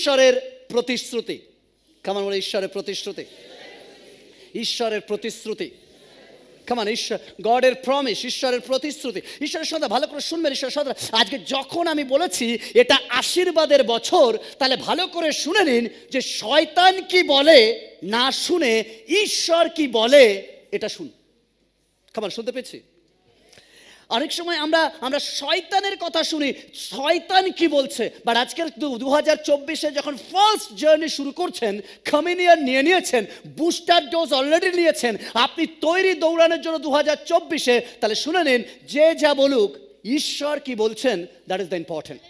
ঈশ্বরের প্রতিশ্রুতি কেমন বলে ঈশ্বরের প্রতিশ্রুতি ঈশ্বরের প্রতিশ্রুতি কেমন ঈশ্বর গডের প্রমিস ঈশ্বরের প্রতিশ্রুতি ঈশ্বরের সদা ভালো করে শুনবেন ঈশ্বর সদা আজকে যখন আমি বলেছি এটা আশীর্বাদের বছর তাহলে ভালো করে শুনে নিন যে শয়তান কি বলে না শুনে ঈশ্বর কি বলে এটা শুন কেমন শুনতে পেয়েছি অনেক সময় আমরা আমরা শয়তানের কথা শুনি শয়তান কি বলছে বাট আজকের দু হাজার চব্বিশে যখন ফার্স্ট জার্নি শুরু করছেন কমিনিয়ার নিয়ে নিয়েছেন বুস্টার ডোজ অলরেডি নিয়েছেন আপনি তৈরি দৌড়ানোর জন্য দু হাজার চব্বিশে তাহলে শুনে নিন যে যা বলুক ঈশ্বর কি বলছেন দ্যাট ইজ দ্য ইম্পর্টেন্ট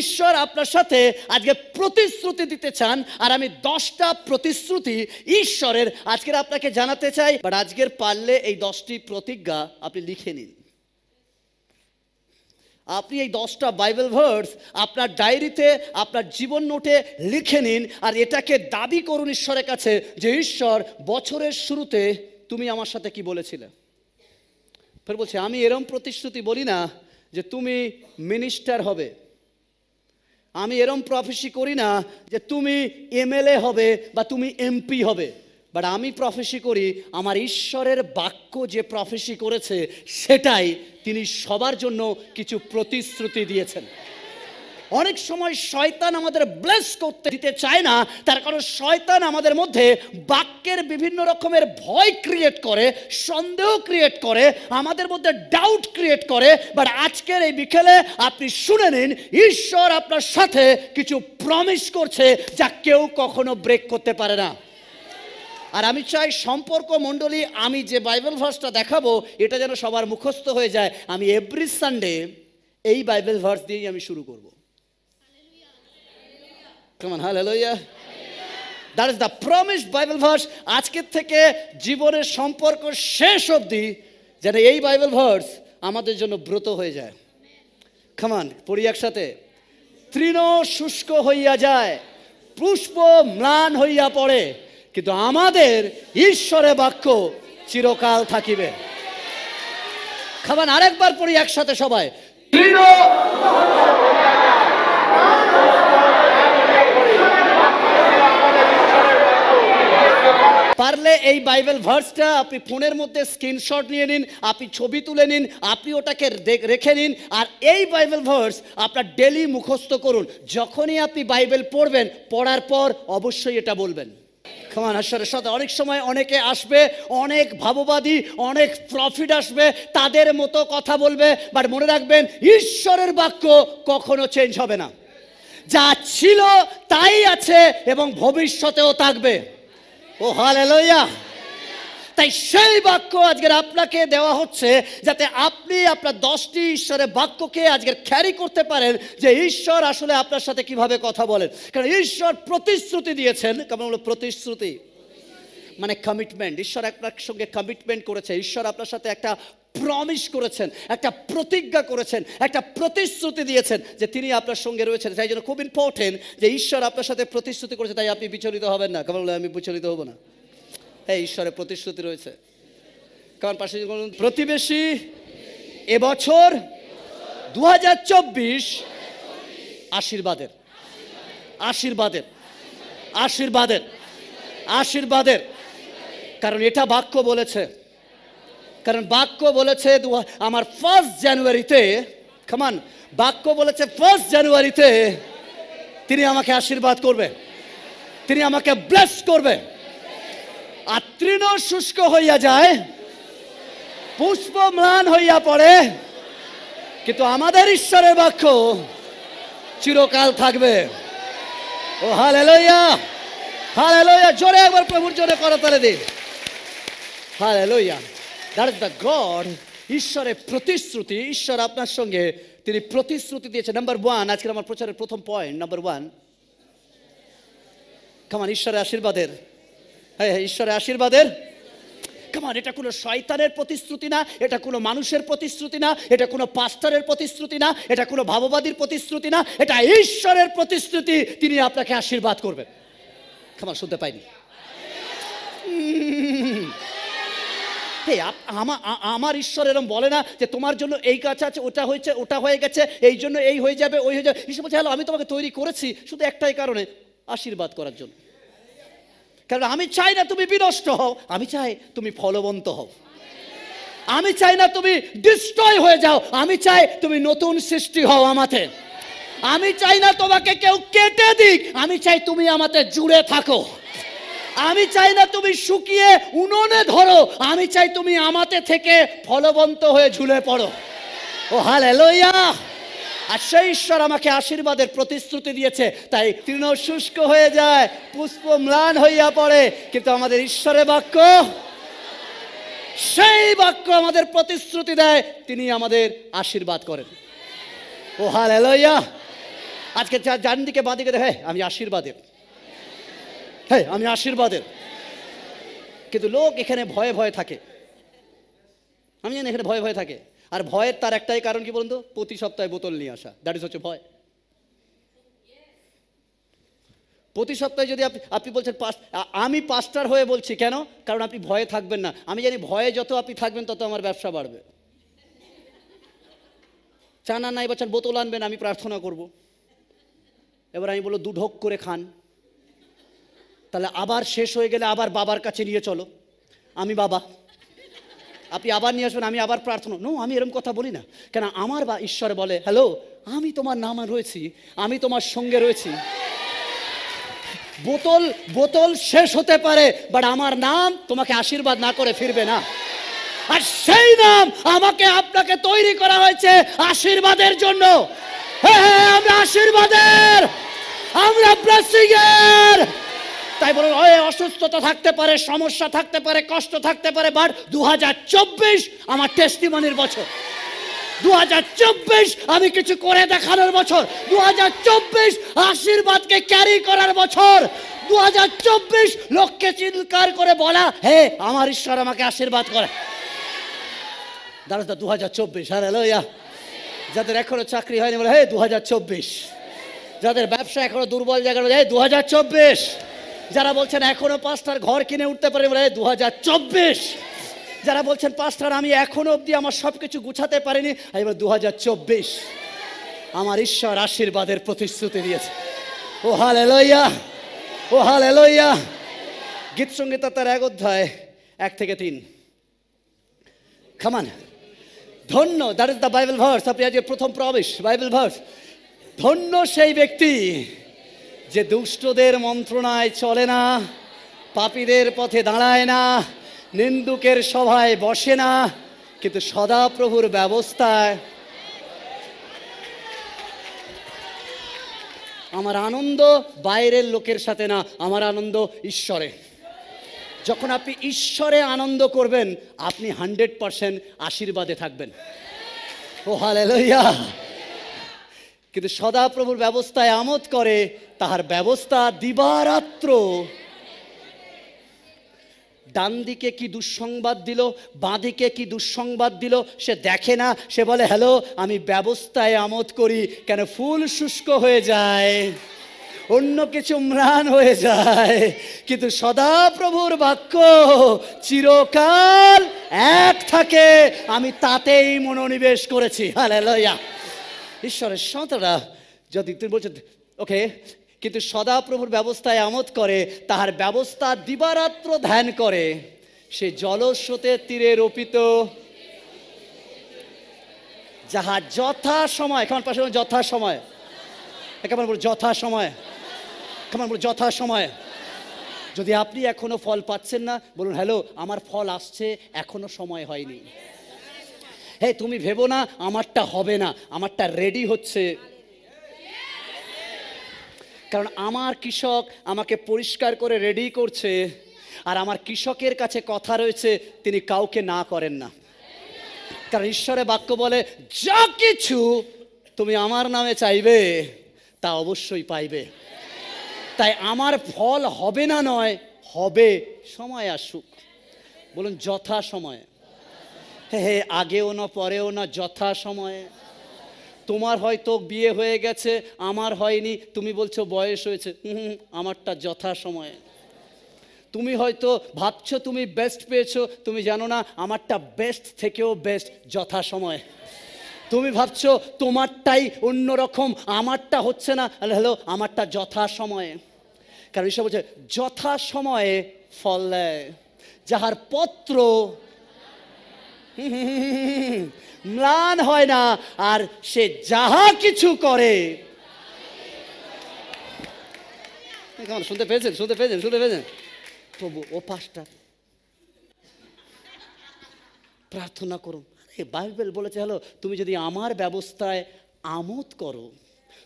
ঈশ্বর আপনার সাথে আজকে প্রতিশ্রুতি দিতে চান আর আমি দশটা প্রতিশ্রুতি ঈশ্বরের আজকের আপনাকে জানাতে চাই বাট আজকের পারলে এই দশটি প্রতিজ্ঞা আপনি লিখে নিন আপনি এই দশটা বাইবেল ভার্স আপনার ডায়েরিতে আপনার জীবন নোটে লিখে নিন আর এটাকে দাবি করুন ঈশ্বরের কাছে যে ঈশ্বর বছরের শুরুতে তুমি আমার সাথে কি বলেছিলে ফের বলছে আমি এরম প্রতিশ্রুতি বলি না যে তুমি মিনিস্টার হবে আমি এরম প্রফেসি করি না যে তুমি এমএলএ হবে বা তুমি এমপি হবে বাট আমি প্রফেসি করি আমার ঈশ্বরের বাক্য যে প্রফেসি করেছে সেটাই তিনি সবার জন্য কিছু প্রতিশ্রুতি দিয়েছেন অনেক সময় শয়তান আমাদের ব্লেস করতে দিতে চায় না তার কারণ শয়তান আমাদের মধ্যে বাক্যের বিভিন্ন রকমের ভয় ক্রিয়েট করে সন্দেহ ক্রিয়েট করে আমাদের মধ্যে ডাউট ক্রিয়েট করে বাট আজকের এই বিকেলে আপনি শুনে নিন ঈশ্বর আপনার সাথে কিছু প্রমিস করছে যা কেউ কখনো ব্রেক করতে পারে না আর আমি চাই সম্পর্ক মণ্ডলী আমি যে বাইবেল ভার্সটা দেখাবো এটা যেন সবার মুখস্থ হয়ে যায় আমি এভরি সানডে এই বাইবেল ভার্স দিয়েই আমি শুরু করবো Come on, that is the promised Bible verse আজকের থেকে জীবনের সম্পর্ক শেষ অবধি যেন এই বাইবেল ভার্স আমাদের জন্য ব্রত হয়ে যায় খামান পড়ি একসাথে তৃণ শুষ্ক হইয়া যায় পুষ্প ম্লান হইয়া পড়ে কিন্তু আমাদের ঈশ্বরের বাক্য চিরকাল থাকিবে খামান আরেকবার পড়ি একসাথে সবাই তৃণ পারলে এই বাইবেল ভার্সটা আপনি ফোনের মধ্যে স্ক্রিনশট নিয়ে নিন আপনি ছবি তুলে নিন আপনি ওটাকে রেখে নিন আর এই বাইবেল ভার্স আপনার ডেলি মুখস্থ করুন যখনই আপনি বাইবেল পড়বেন পড়ার পর অবশ্যই এটা বলবেন খামানের সাথে অনেক সময় অনেকে আসবে অনেক ভাববাদী অনেক প্রফিট আসবে তাদের মতো কথা বলবে বাট মনে রাখবেন ঈশ্বরের বাক্য কখনো চেঞ্জ হবে না যা ছিল তাই আছে এবং ভবিষ্যতেও থাকবে ও হালে লইয়া তাই সেই বাক্য আজকের আপনাকে দেওয়া হচ্ছে যাতে আপনি আপনার দশটি ঈশ্বরের বাক্যকে আজকের খ্যারি করতে পারেন যে ঈশ্বর আসলে আপনার সাথে কিভাবে কথা বলেন কারণ ঈশ্বর প্রতিশ্রুতি দিয়েছেন কেমন প্রতিশ্রুতি মানে কমিটমেন্ট ঈশ্বর আপনার সঙ্গে কমিটমেন্ট করেছে ঈশ্বর আপনার সাথে একটা প্রমিস করেছেন একটা প্রতিজ্ঞা করেছেন একটা প্রতিশ্রুতি দিয়েছেন যে তিনি আপনার সঙ্গে রয়েছেন তাই জন্য খুব ইম্পর্টেন্ট যে ঈশ্বর আপনার সাথে প্রতিশ্রুতি করেছে তাই আপনি বিচলিত হবেন না কেমন আমি বিচলিত হব না হ্যাঁ ঈশ্বরের প্রতিশ্রুতি রয়েছে কারণ পাশে প্রতিবেশী এবছর দু হাজার চব্বিশ আশীর্বাদের আশীর্বাদের আশীর্বাদের আশীর্বাদের কারণ এটা বাক্য বলেছে কারণ বাক্য বলেছে আমার ফার্স্ট জানুয়ারিতে খামান বাক্য বলেছে ফার্স্ট জানুয়ারিতে তিনি আমাকে আশীর্বাদ করবে তিনি আমাকে ব্লেস করবে আর তৃণ শুষ্ক হইয়া যায় পুষ্প ম্লান হইয়া পড়ে কিন্তু আমাদের ঈশ্বরের বাক্য চিরকাল থাকবে ও হালে লইয়া জোরে একবার প্রভুর জোরে তালে দিই হালেলুয়া দ্যাট দ্য গড ঈশ্বরের প্রতিশ্রুতি ঈশ্বর আপনার সঙ্গে তিনি প্রতিশ্রুতি দিয়েছেন নাম্বার ওয়ান আজকের আমার প্রচারের প্রথম পয়েন্ট নাম্বার ওয়ান কামান ঈশ্বরের আশীর্বাদের হ্যাঁ ঈশ্বরের আশীর্বাদের কামান এটা কোনো শয়তানের প্রতিশ্রুতি না এটা কোনো মানুষের প্রতিশ্রুতি না এটা কোনো পাস্টারের প্রতিশ্রুতি না এটা কোনো ভাববাদীর প্রতিশ্রুতি না এটা ঈশ্বরের প্রতিশ্রুতি তিনি আপনাকে আশীর্বাদ করবেন কামান শুনতে পাইনি হে আমার ঈশ্বর এরম বলে না যে তোমার জন্য এই কাজ আছে ওটা হয়েছে ওটা হয়ে গেছে এই জন্য এই হয়ে যাবে ওই হয়ে যাবে ঈশ্বর বলছে হ্যালো আমি তোমাকে তৈরি করেছি শুধু একটাই কারণে আশীর্বাদ করার জন্য কারণ আমি চাই না তুমি বিনষ্ট হও আমি চাই তুমি ফলবন্ত হও আমি চাই না তুমি ডিস্ট্রয় হয়ে যাও আমি চাই তুমি নতুন সৃষ্টি হও আমাতে আমি চাই না তোমাকে কেউ কেটে দিক আমি চাই তুমি আমাতে জুড়ে থাকো আমি চাই না তুমি শুকিয়ে উনোনে ধরো আমি চাই তুমি আমাতে থেকে ফলবন্ত হয়ে ঝুলে পড়ো ও হাল এলোইয়া আর সেই ঈশ্বর আমাকে আশীর্বাদের প্রতিশ্রুতি দিয়েছে তাই তৃণ শুষ্ক হয়ে যায় পুষ্প ম্লান হইয়া পড়ে কিন্তু আমাদের ঈশ্বরের বাক্য সেই বাক্য আমাদের প্রতিশ্রুতি দেয় তিনি আমাদের আশীর্বাদ করেন ও হাল এলোইয়া আজকে যার দিকে বাঁদিকে দেখে আমি আশীর্বাদের হ্যাঁ আমি আশীর্বাদের কিন্তু লোক এখানে ভয়ে ভয়ে থাকে আমি জানি এখানে ভয়ে ভয়ে থাকে আর ভয়ের তার একটাই কারণ কি বলুন তো প্রতি সপ্তাহে বোতল নিয়ে আসা দ্যাট ইজ হচ্ছে ভয় প্রতি সপ্তাহে যদি আপনি আপনি বলছেন পাস আমি পাস্টার হয়ে বলছি কেন কারণ আপনি ভয়ে থাকবেন না আমি জানি ভয়ে যত আপনি থাকবেন তত আমার ব্যবসা বাড়বে চানা নাই বাচ্চার বোতল আনবেন আমি প্রার্থনা করব এবার আমি বলবো দুঢক করে খান তাহলে আবার শেষ হয়ে গেলে আবার বাবার কাছে নিয়ে চলো আমি বাবা আপনি আবার নিয়ে আসবেন আমি আবার প্রার্থনা নো আমি এরম কথা বলি না কেন আমার বা ঈশ্বর বলে হ্যালো আমি তোমার নামা রয়েছি আমি তোমার সঙ্গে রয়েছি বোতল বোতল শেষ হতে পারে বাট আমার নাম তোমাকে আশীর্বাদ না করে ফিরবে না আর সেই নাম আমাকে আপনাকে তৈরি করা হয়েছে আশীর্বাদের জন্য হ্যাঁ হ্যাঁ আমরা আশীর্বাদের আমরা ব্লেসিংয়ের তাই বলুন ওই অসুস্থতা থাকতে পারে সমস্যা থাকতে পারে কষ্ট থাকতে পারে বাট দু আমার মানির বছর দু আমি কিছু করে দেখানোর বছর দু আশীর্বাদকে ক্যারি করার বছর দু লোককে চিৎকার করে বলা হে আমার ঈশ্বর আমাকে আশীর্বাদ করে দাঁড়া দু হাজার চব্বিশ হ্যাঁ লইয়া যাদের এখনো চাকরি হয়নি বলে হে দু হাজার চব্বিশ যাদের ব্যবসা এখনো দুর্বল জায়গা হে দু হাজার চব্বিশ যারা বলছেন এখনো পাঁচটার ঘর কিনে উঠতে পারে বলে দু যারা বলছেন পাঁচটার আমি এখনো অবধি আমার সব কিছু গুছাতে পারিনি এবার দু আমার ঈশ্বর আশীর্বাদের প্রতিশ্রুতি দিয়েছে ও হাল এলোইয়া ও হাল এলোইয়া গীত সঙ্গীতা তার এক অধ্যায় এক থেকে তিন খামান ধন্য that is the Bible verse আপনি আজকে প্রথম প্রবেশ বাইবেল ভার্স ধন্য সেই ব্যক্তি যে দুষ্টদের মন্ত্রণায় চলে না পাপীদের পথে দাঁড়ায় না নিন্দুকের সভায় বসে না কিন্তু সদাপ্রভুর ব্যবস্থায় আমার আনন্দ বাইরের লোকের সাথে না আমার আনন্দ ঈশ্বরে যখন আপনি ঈশ্বরে আনন্দ করবেন আপনি হান্ড্রেড পারসেন্ট আশীর্বাদে থাকবেন ও হালে লইয়া কিন্তু সদাপ্রভুর ব্যবস্থায় আমোদ করে তাহার ব্যবস্থা দিবারাত্র ডান দিকে কি দুঃসংবাদ দিল বাঁদিকে কি দুঃসংবাদ দিল সে দেখে না সে বলে হ্যালো আমি ব্যবস্থায় আমোদ করি কেন ফুল শুষ্ক হয়ে যায় অন্য কিছু ম্রান হয়ে যায় কিন্তু সদা প্রভুর বাক্য চিরকাল এক থাকে আমি তাতেই মনোনিবেশ করেছি হ্যাঁ লয়া ঈশ্বরের সতরা যদি তুমি বলছো ওকে কিন্তু সদাপ্রভুর ব্যবস্থায় আমোদ করে তাহার ব্যবস্থা দিবারাত্র ধ্যান করে সে জলস্রোতের তীরে রোপিত যাহা যথা সময় কেমন পাশে যথা সময় কেমন বলো যথা সময় কেমন বলো যথা সময় যদি আপনি এখনও ফল পাচ্ছেন না বলুন হ্যালো আমার ফল আসছে এখনো সময় হয়নি হ্যাঁ তুমি ভেবো না আমারটা হবে না আমারটা রেডি হচ্ছে কারণ আমার কৃষক আমাকে পরিষ্কার করে রেডি করছে আর আমার কৃষকের কাছে কথা রয়েছে তিনি কাউকে না করেন না কারণ ঈশ্বরের বাক্য বলে যা কিছু তুমি আমার নামে চাইবে তা অবশ্যই পাইবে তাই আমার ফল হবে না নয় হবে সময় আসুক বলুন যথা সময়ে হে আগেও না পরেও না যথা সময়ে তোমার হয়তো বিয়ে হয়ে গেছে আমার হয়নি তুমি বলছো বয়স হয়েছে হুম আমারটা যথাসময়ে তুমি হয়তো ভাবছো তুমি বেস্ট পেয়েছো তুমি জানো না আমারটা বেস্ট থেকেও বেস্ট যথাসময়ে তুমি ভাবছো তোমারটাই অন্যরকম আমারটা হচ্ছে না হ্যালো আমারটা যথাসময়ে কারণ এসব যথা যথাসময়ে ফল দেয় যাহার পত্র ম্লান হয় না আর সে যাহা কিছু করে শুনতে পেয়েছেন শুনতে পেয়েছেন শুনতে পেয়েছেন তবু ও পাঁচটা প্রার্থনা করুন বাইবেল বলেছে হলো তুমি যদি আমার ব্যবস্থায় আমোদ করো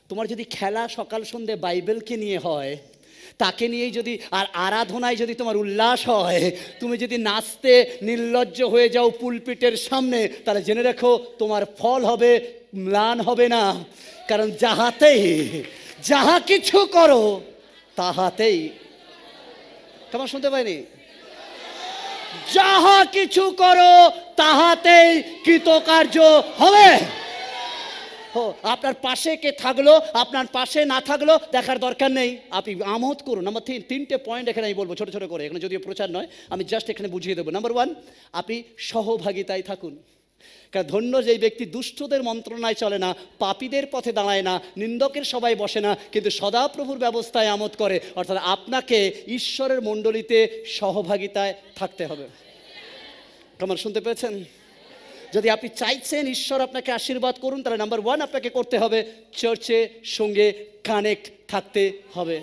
তোমার যদি খেলা সকাল সন্ধে বাইবেলকে নিয়ে হয় তাকে নিয়েই যদি আর আরাধনায় যদি তোমার উল্লাস হয় তুমি যদি নাচতে নির্লজ্জ হয়ে যাও পুলপিটের সামনে তাহলে জেনে রেখো তোমার ফল হবে ম্লান হবে না কারণ যাহাতেই যাহা কিছু করো তাহাতেই তোমার শুনতে পাইনি যাহা কিছু করো তাহাতেই কৃতকার্য হবে আপনার পাশে কে থাকলো আপনার পাশে না থাকলো দেখার দরকার নেই আপনি আমোদ করুন নাম্বার তিন তিনটে পয়েন্ট এখানে আমি বলবো ছোটো ছোটো করে এখানে যদিও প্রচার নয় আমি জাস্ট এখানে বুঝিয়ে দেবো নাম্বার ওয়ান আপনি সহভাগিতায় থাকুন কারণ ধন্য যেই ব্যক্তি দুষ্টদের মন্ত্রণায় চলে না পাপীদের পথে দাঁড়ায় না নিন্দকের সবাই বসে না কিন্তু সদাপ্রভুর ব্যবস্থায় আমোদ করে অর্থাৎ আপনাকে ঈশ্বরের মণ্ডলীতে সহভাগিতায় থাকতে হবে তোমার শুনতে পেয়েছেন যদি আপনি চাইছেন ঈশ্বর আপনাকে আশীর্বাদ করুন তাহলে নাম্বার ওয়ান আপনাকে করতে হবে চার্চে সঙ্গে কানেক্ট থাকতে হবে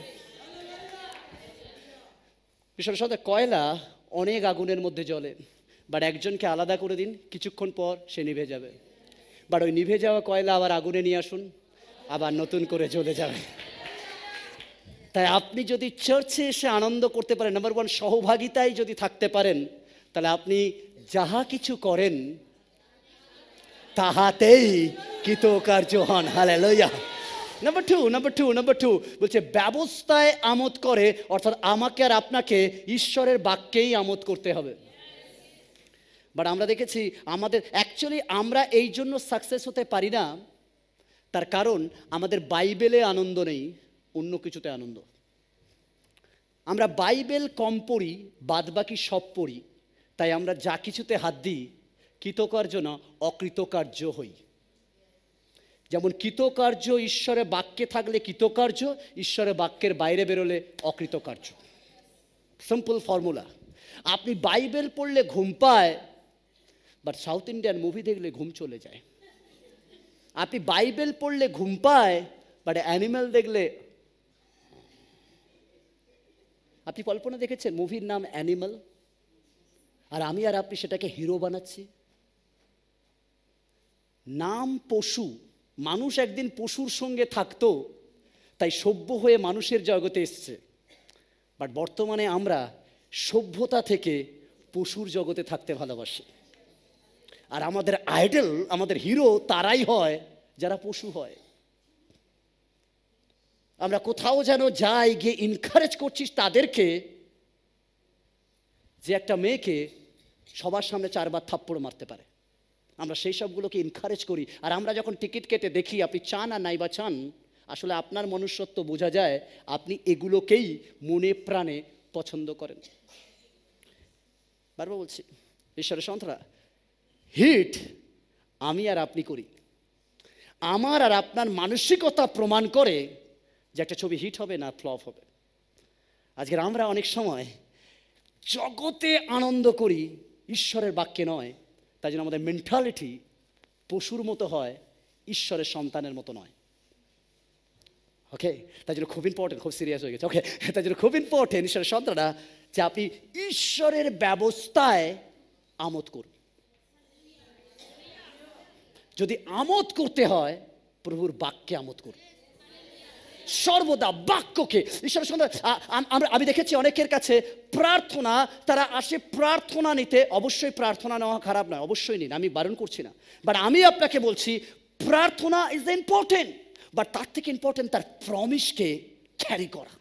সাথে কয়লা অনেক আগুনের মধ্যে জ্বলে বাট একজনকে আলাদা করে দিন কিছুক্ষণ পর সে নিভে যাবে বাট ওই নিভে যাওয়া কয়লা আবার আগুনে নিয়ে আসুন আবার নতুন করে জ্বলে যাবে তাই আপনি যদি চার্চে এসে আনন্দ করতে পারেন নাম্বার ওয়ান সহভাগিতায় যদি থাকতে পারেন তাহলে আপনি যাহা কিছু করেন তাহাতেই কৃতকার্য হন hallelujah number two number two number two বলছে ব্যবস্থায় আমোদ করে অর্থাৎ আমাকে আর আপনাকে ঈশ্বরের বাক্যেই আমোদ করতে হবে বাট আমরা দেখেছি আমাদের অ্যাকচুয়ালি আমরা এই জন্য সাকসেস হতে পারি না তার কারণ আমাদের বাইবেলে আনন্দ নেই অন্য কিছুতে আনন্দ আমরা বাইবেল কম পড়ি বাদবাকি সব পড়ি তাই আমরা যা কিছুতে হাত দিই কৃতকার্য না অকৃতকার্য হই যেমন কৃতকার্য ঈশ্বরের বাক্যে থাকলে কৃতকার্য ঈশ্বরের বাক্যের বাইরে বেরোলে অকৃতকার্য সিম্পল ফর্মুলা আপনি বাইবেল পড়লে ঘুম পায় বাট সাউথ ইন্ডিয়ান মুভি দেখলে ঘুম চলে যায় আপনি বাইবেল পড়লে ঘুম পায় বাট অ্যানিম্যাল দেখলে আপনি কল্পনা দেখেছেন মুভির নাম অ্যানিম্যাল আর আমি আর আপনি সেটাকে হিরো বানাচ্ছি নাম পশু মানুষ একদিন পশুর সঙ্গে থাকতো তাই সভ্য হয়ে মানুষের জগতে এসছে বাট বর্তমানে আমরা সভ্যতা থেকে পশুর জগতে থাকতে ভালোবাসি আর আমাদের আইডল আমাদের হিরো তারাই হয় যারা পশু হয় আমরা কোথাও যেন যাই গিয়ে এনকারেজ করছিস তাদেরকে যে একটা মেয়েকে সবার সামনে চারবার থাপ্পড় মারতে পারে আমরা সেই সবগুলোকে এনকারেজ করি আর আমরা যখন টিকিট কেটে দেখি আপনি চান আর নাই বা চান আসলে আপনার মনুষ্যত্ব বোঝা যায় আপনি এগুলোকেই মনে প্রাণে পছন্দ করেন বারবার বলছি ঈশ্বরের সন্ত্রা হিট আমি আর আপনি করি আমার আর আপনার মানসিকতা প্রমাণ করে যে একটা ছবি হিট হবে না ফ্লপ হবে আজকের আমরা অনেক সময় জগতে আনন্দ করি ঈশ্বরের বাক্যে নয় তাই জন্য আমাদের মেন্টালিটি পশুর মতো হয় ঈশ্বরের সন্তানের মতো নয় ওকে তাই জন্য খুব ইম্পর্টেন্ট খুব সিরিয়াস হয়ে গেছে ওকে তাই জন্য খুব ইম্পর্টেন্ট ঈশ্বরের সন্তানরা যে আপনি ঈশ্বরের ব্যবস্থায় আমোদ করুন যদি আমোদ করতে হয় প্রভুর বাক্যে আমোদ করুন সর্বদা বাক্যকে ঈশ্বরের সঙ্গে আমি দেখেছি অনেকের কাছে প্রার্থনা তারা আসে প্রার্থনা নিতে অবশ্যই প্রার্থনা নেওয়া খারাপ নয় অবশ্যই নিন আমি বারণ করছি না বাট আমি আপনাকে বলছি প্রার্থনা ইজ ইম্পর্টেন্ট বাট তার থেকে ইম্পর্টেন্ট তার প্রমিসকে ক্যারি করা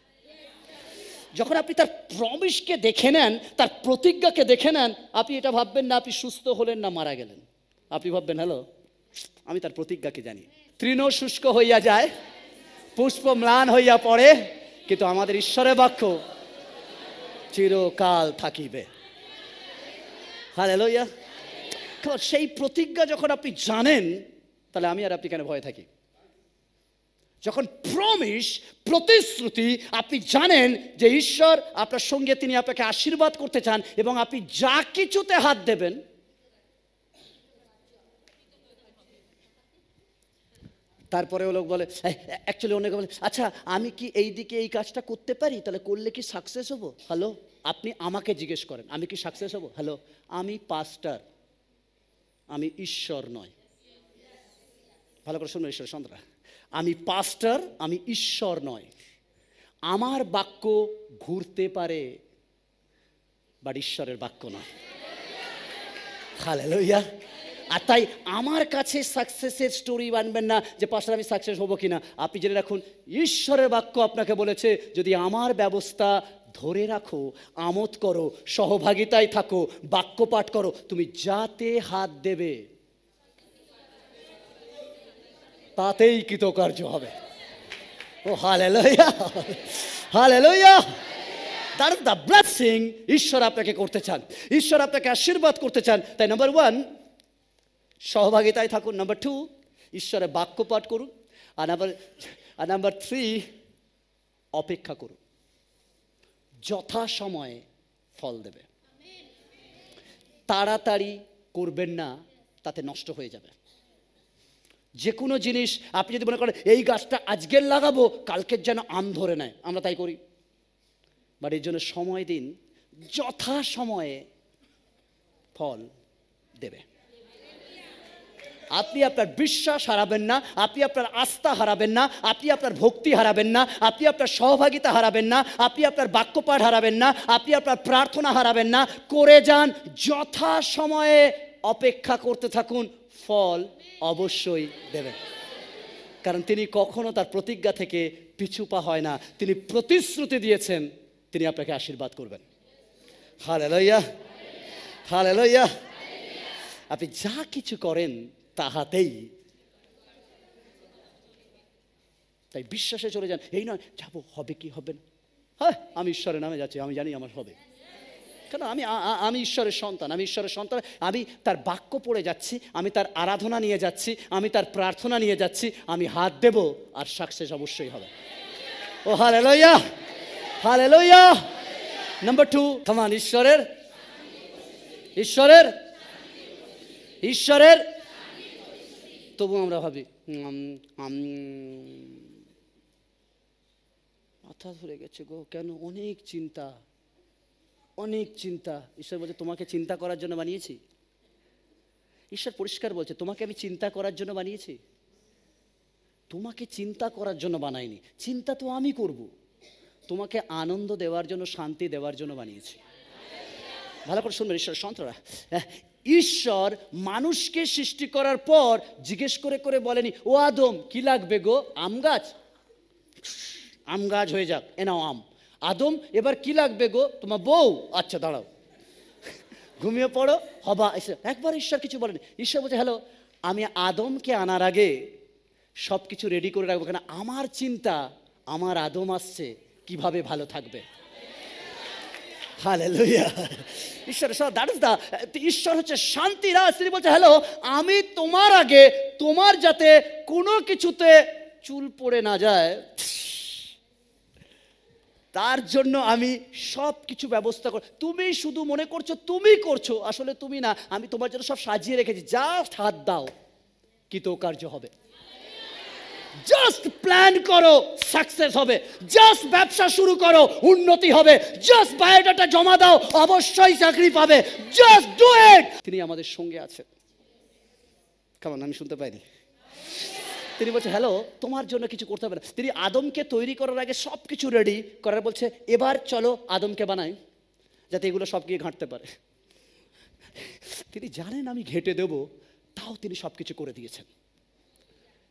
যখন আপনি তার প্রমিসকে দেখে নেন তার প্রতিজ্ঞাকে দেখে নেন আপনি এটা ভাববেন না আপনি সুস্থ হলেন না মারা গেলেন আপনি ভাববেন হ্যালো আমি তার প্রতিজ্ঞাকে জানি তৃণ শুষ্ক হইয়া যায় পুষ্প ম্লান হইয়া পড়ে কিন্তু আমাদের ঈশ্বরের বাক্য চিরকাল থাকিবে হালে লইয়া সেই প্রতিজ্ঞা যখন আপনি জানেন তাহলে আমি আর আপনি কেন ভয়ে থাকি যখন প্রমিস প্রতিশ্রুতি আপনি জানেন যে ঈশ্বর আপনার সঙ্গে তিনি আপনাকে আশীর্বাদ করতে চান এবং আপনি যা কিছুতে হাত দেবেন তারপরে লোক বলে অ্যাকচুয়ালি অনেকে বলে আচ্ছা আমি কি এই দিকে এই কাজটা করতে পারি তাহলে করলে কি সাকসেস হবো হ্যালো আপনি আমাকে জিজ্ঞেস করেন আমি কি সাকসেস হবো হ্যালো আমি পাস্টার আমি ঈশ্বর নয় ভালো করে শুনুন ঈশ্বর সন্ত্রা আমি পাস্টার আমি ঈশ্বর নয় আমার বাক্য ঘুরতে পারে বাট ঈশ্বরের বাক্য নয় হালে লইয়া আর তাই আমার কাছে সাকসেসের স্টোরি আনবেন না যে পাশে আমি সাকসেস হবো কিনা আপনি জেনে রাখুন ঈশ্বরের বাক্য আপনাকে বলেছে যদি আমার ব্যবস্থা ধরে রাখো আমোদ করো সহভাগিতায় থাকো বাক্য পাঠ করো তুমি যাতে হাত দেবে তাতেই কৃতকার্য হবে ও হালে লইয়া হালে লইয়া দ্য ঈশ্বর আপনাকে করতে চান ঈশ্বর আপনাকে আশীর্বাদ করতে চান তাই নাম্বার ওয়ান সহভাগিতায় থাকুন নাম্বার টু ঈশ্বরের বাক্য পাঠ করুন আর নাম্বার আর নাম্বার থ্রি অপেক্ষা করুন যথাসময়ে ফল দেবে তাড়াতাড়ি করবেন না তাতে নষ্ট হয়ে যাবে যে কোনো জিনিস আপনি যদি মনে করেন এই গাছটা আজকের লাগাবো কালকের যেন আম ধরে নেয় আমরা তাই করি বাট এর জন্য সময় দিন যথাসময়ে ফল দেবে আপনি আপনার বিশ্বাস হারাবেন না আপনি আপনার আস্থা হারাবেন না আপনি আপনার ভক্তি হারাবেন না আপনি আপনার সহভাগিতা হারাবেন না আপনি আপনার বাক্যপাঠ হারাবেন না আপনি আপনার প্রার্থনা হারাবেন না করে যান যথা সময়ে অপেক্ষা করতে থাকুন ফল অবশ্যই দেবেন কারণ তিনি কখনো তার প্রতিজ্ঞা থেকে পিছুপা হয় না তিনি প্রতিশ্রুতি দিয়েছেন তিনি আপনাকে আশীর্বাদ করবেন হালে লইয়া হালে লইয়া আপনি যা কিছু করেন তাহাতেই তাই বিশ্বাসে চলে যান এই নয় যাবো হবে কি হবে না হ্যাঁ আমি ঈশ্বরের নামে যাচ্ছি আমি জানি আমার হবে কেন আমি আমি ঈশ্বরের সন্তান আমি ঈশ্বরের সন্তান আমি তার বাক্য পড়ে যাচ্ছি আমি তার আরাধনা নিয়ে যাচ্ছি আমি তার প্রার্থনা নিয়ে যাচ্ছি আমি হাত দেব আর সাকসেস অবশ্যই হবে ও হালে hallelujah hallelujah number two থামান ঈশ্বরের ঈশ্বরের ঈশ্বরের তবু আমরা ভাবি মাথা ধরে গেছে গো কেন অনেক চিন্তা অনেক চিন্তা ঈশ্বর বলছে তোমাকে চিন্তা করার জন্য বানিয়েছি ঈশ্বর পরিষ্কার বলছে তোমাকে আমি চিন্তা করার জন্য বানিয়েছি তোমাকে চিন্তা করার জন্য বানাইনি চিন্তা তো আমি করব তোমাকে আনন্দ দেওয়ার জন্য শান্তি দেওয়ার জন্য বানিয়েছি ভালো করে শুনবেন ঈশ্বর সন্তরা ঈশ্বর মানুষকে সৃষ্টি করার পর জিজ্ঞেস করে করে বলেনি ও আদম কি লাগবে গো আম গাছ আম গাছ হয়ে যাক এনাও আম আদম এবার কি লাগবে গো তোমার বউ আচ্ছা দাঁড়াও ঘুমিয়ে পড়ো হবা একবার ঈশ্বর কিছু বলেনি ঈশ্বর বলছে হ্যালো আমি আদমকে আনার আগে সব কিছু রেডি করে রাখবো কেন আমার চিন্তা আমার আদম আসছে কিভাবে ভালো থাকবে হালেলুয়া ঈশ্বরের সব দ্যাট দা ঈশ্বর হচ্ছে শান্তি রাজ তিনি বলছে হ্যালো আমি তোমার আগে তোমার যাতে কোনো কিছুতে চুল পড়ে না যায় তার জন্য আমি সব কিছু ব্যবস্থা কর তুমি শুধু মনে করছো তুমি করছো আসলে তুমি না আমি তোমার জন্য সব সাজিয়ে রেখেছি যা হাত দাও কৃতকার্য হবে জাস্ট প্ল্যান করো সাকসেস হবে জাস্ট ব্যবসা শুরু করো উন্নতি হবে জাস্ট বায়োডাটা জমা দাও অবশ্যই চাকরি পাবে জাস্ট ডু ইট তিনি আমাদের সঙ্গে আছেন কেমন আমি শুনতে পাইনি তিনি বলছে হ্যালো তোমার জন্য কিছু করতে হবে না তিনি আদমকে তৈরি করার আগে সব কিছু রেডি করার বলছে এবার চলো আদমকে বানাই যাতে এগুলো সব গিয়ে ঘাঁটতে পারে তিনি জানেন আমি ঘেটে দেব তাও তিনি সব কিছু করে দিয়েছেন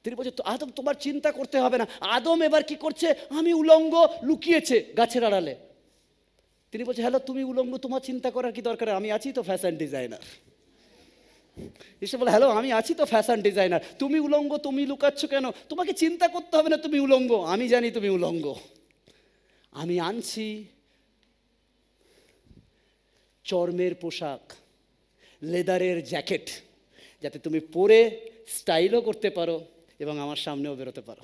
তিনি বলছে আদম তোমার চিন্তা করতে হবে না আদম এবার কি করছে আমি উলঙ্গ লুকিয়েছে গাছের আড়ালে তিনি বলছে হ্যালো তুমি উলঙ্গ তোমার চিন্তা করার কি দরকার আমি আছি তো ফ্যাশন ডিজাইনার এসে বলে হ্যালো আমি আছি তো ফ্যাশন ডিজাইনার তুমি উলঙ্গ তুমি লুকাচ্ছ কেন তোমাকে চিন্তা করতে হবে না তুমি উলঙ্গ আমি জানি তুমি উলঙ্গ আমি আনছি চর্মের পোশাক লেদারের জ্যাকেট যাতে তুমি পরে স্টাইলও করতে পারো এবং আমার সামনেও বেরোতে পারো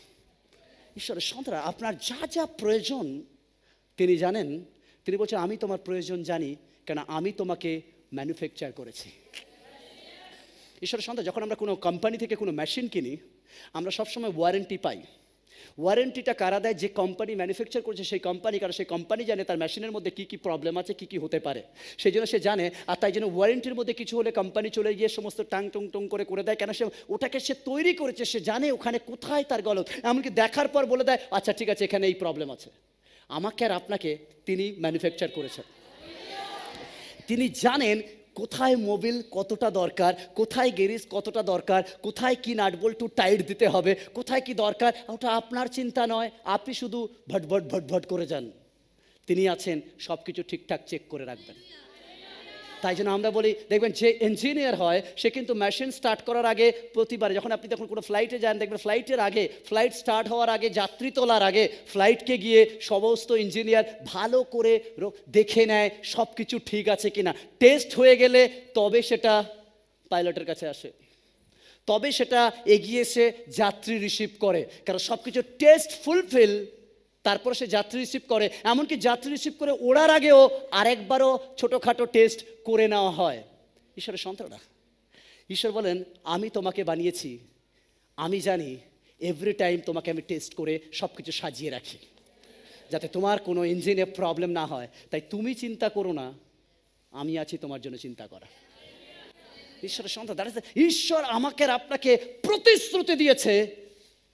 ঈশ্বরের সন্তরা আপনার যা যা প্রয়োজন তিনি জানেন তিনি বলছেন আমি তোমার প্রয়োজন জানি কেন আমি তোমাকে ম্যানুফ্যাকচার করেছি ঈশ্বরের সন্তান যখন আমরা কোনো কোম্পানি থেকে কোনো মেশিন কিনি আমরা সবসময় ওয়ারেন্টি পাই ওয়ারেন্টিটা কারা দেয় যে কোম্পানি ম্যানুফ্যাকচার করছে সেই কোম্পানি কারণ সেই কোম্পানি জানে তার মেশিনের মধ্যে কী কী প্রবলেম আছে কী কী হতে পারে সেই জন্য সে জানে আর তাই জন্য ওয়ারেন্টির মধ্যে কিছু হলে কোম্পানি চলে গিয়ে সমস্ত টাং টং টং করে করে দেয় কেন সে ওটাকে সে তৈরি করেছে সে জানে ওখানে কোথায় তার গলত এমনকি দেখার পর বলে দেয় আচ্ছা ঠিক আছে এখানে এই প্রবলেম আছে আমাকে আর আপনাকে তিনি ম্যানুফ্যাকচার করেছেন তিনি জানেন কোথায় মোবিল কতটা দরকার কোথায় গেরিস কতটা দরকার কোথায় কি নাটবল্টু টাইট দিতে হবে কোথায় কি দরকার ওটা আপনার চিন্তা নয় আপনি শুধু ভটভট ভটভট করে যান তিনি আছেন সব কিছু ঠিকঠাক চেক করে রাখবেন তাই জন্য আমরা বলি দেখবেন যে ইঞ্জিনিয়ার হয় সে কিন্তু মেশিন স্টার্ট করার আগে প্রতিবারে যখন আপনি দেখুন কোনো ফ্লাইটে যান দেখবেন ফ্লাইটের আগে ফ্লাইট স্টার্ট হওয়ার আগে যাত্রী তোলার আগে ফ্লাইটকে গিয়ে সমস্ত ইঞ্জিনিয়ার ভালো করে দেখে নেয় সব কিছু ঠিক আছে কিনা টেস্ট হয়ে গেলে তবে সেটা পাইলটের কাছে আসে তবে সেটা এগিয়ে এসে যাত্রী রিসিভ করে কারণ সব কিছু টেস্ট ফুলফিল তারপর সে যাত্রী রিসিভ করে এমনকি যাত্রী রিসিভ করে ওড়ার আগেও আরেকবারও ছোটোখাটো টেস্ট করে নেওয়া হয় ঈশ্বরের সন্তানরা ঈশ্বর বলেন আমি তোমাকে বানিয়েছি আমি জানি এভরি টাইম তোমাকে আমি টেস্ট করে সব কিছু সাজিয়ে রাখি যাতে তোমার কোনো ইঞ্জিনে প্রবলেম না হয় তাই তুমি চিন্তা করো না আমি আছি তোমার জন্য চিন্তা করা ঈশ্বরের সন্তান দাঁড়িয়ে ঈশ্বর আমাকে আপনাকে প্রতিশ্রুতি দিয়েছে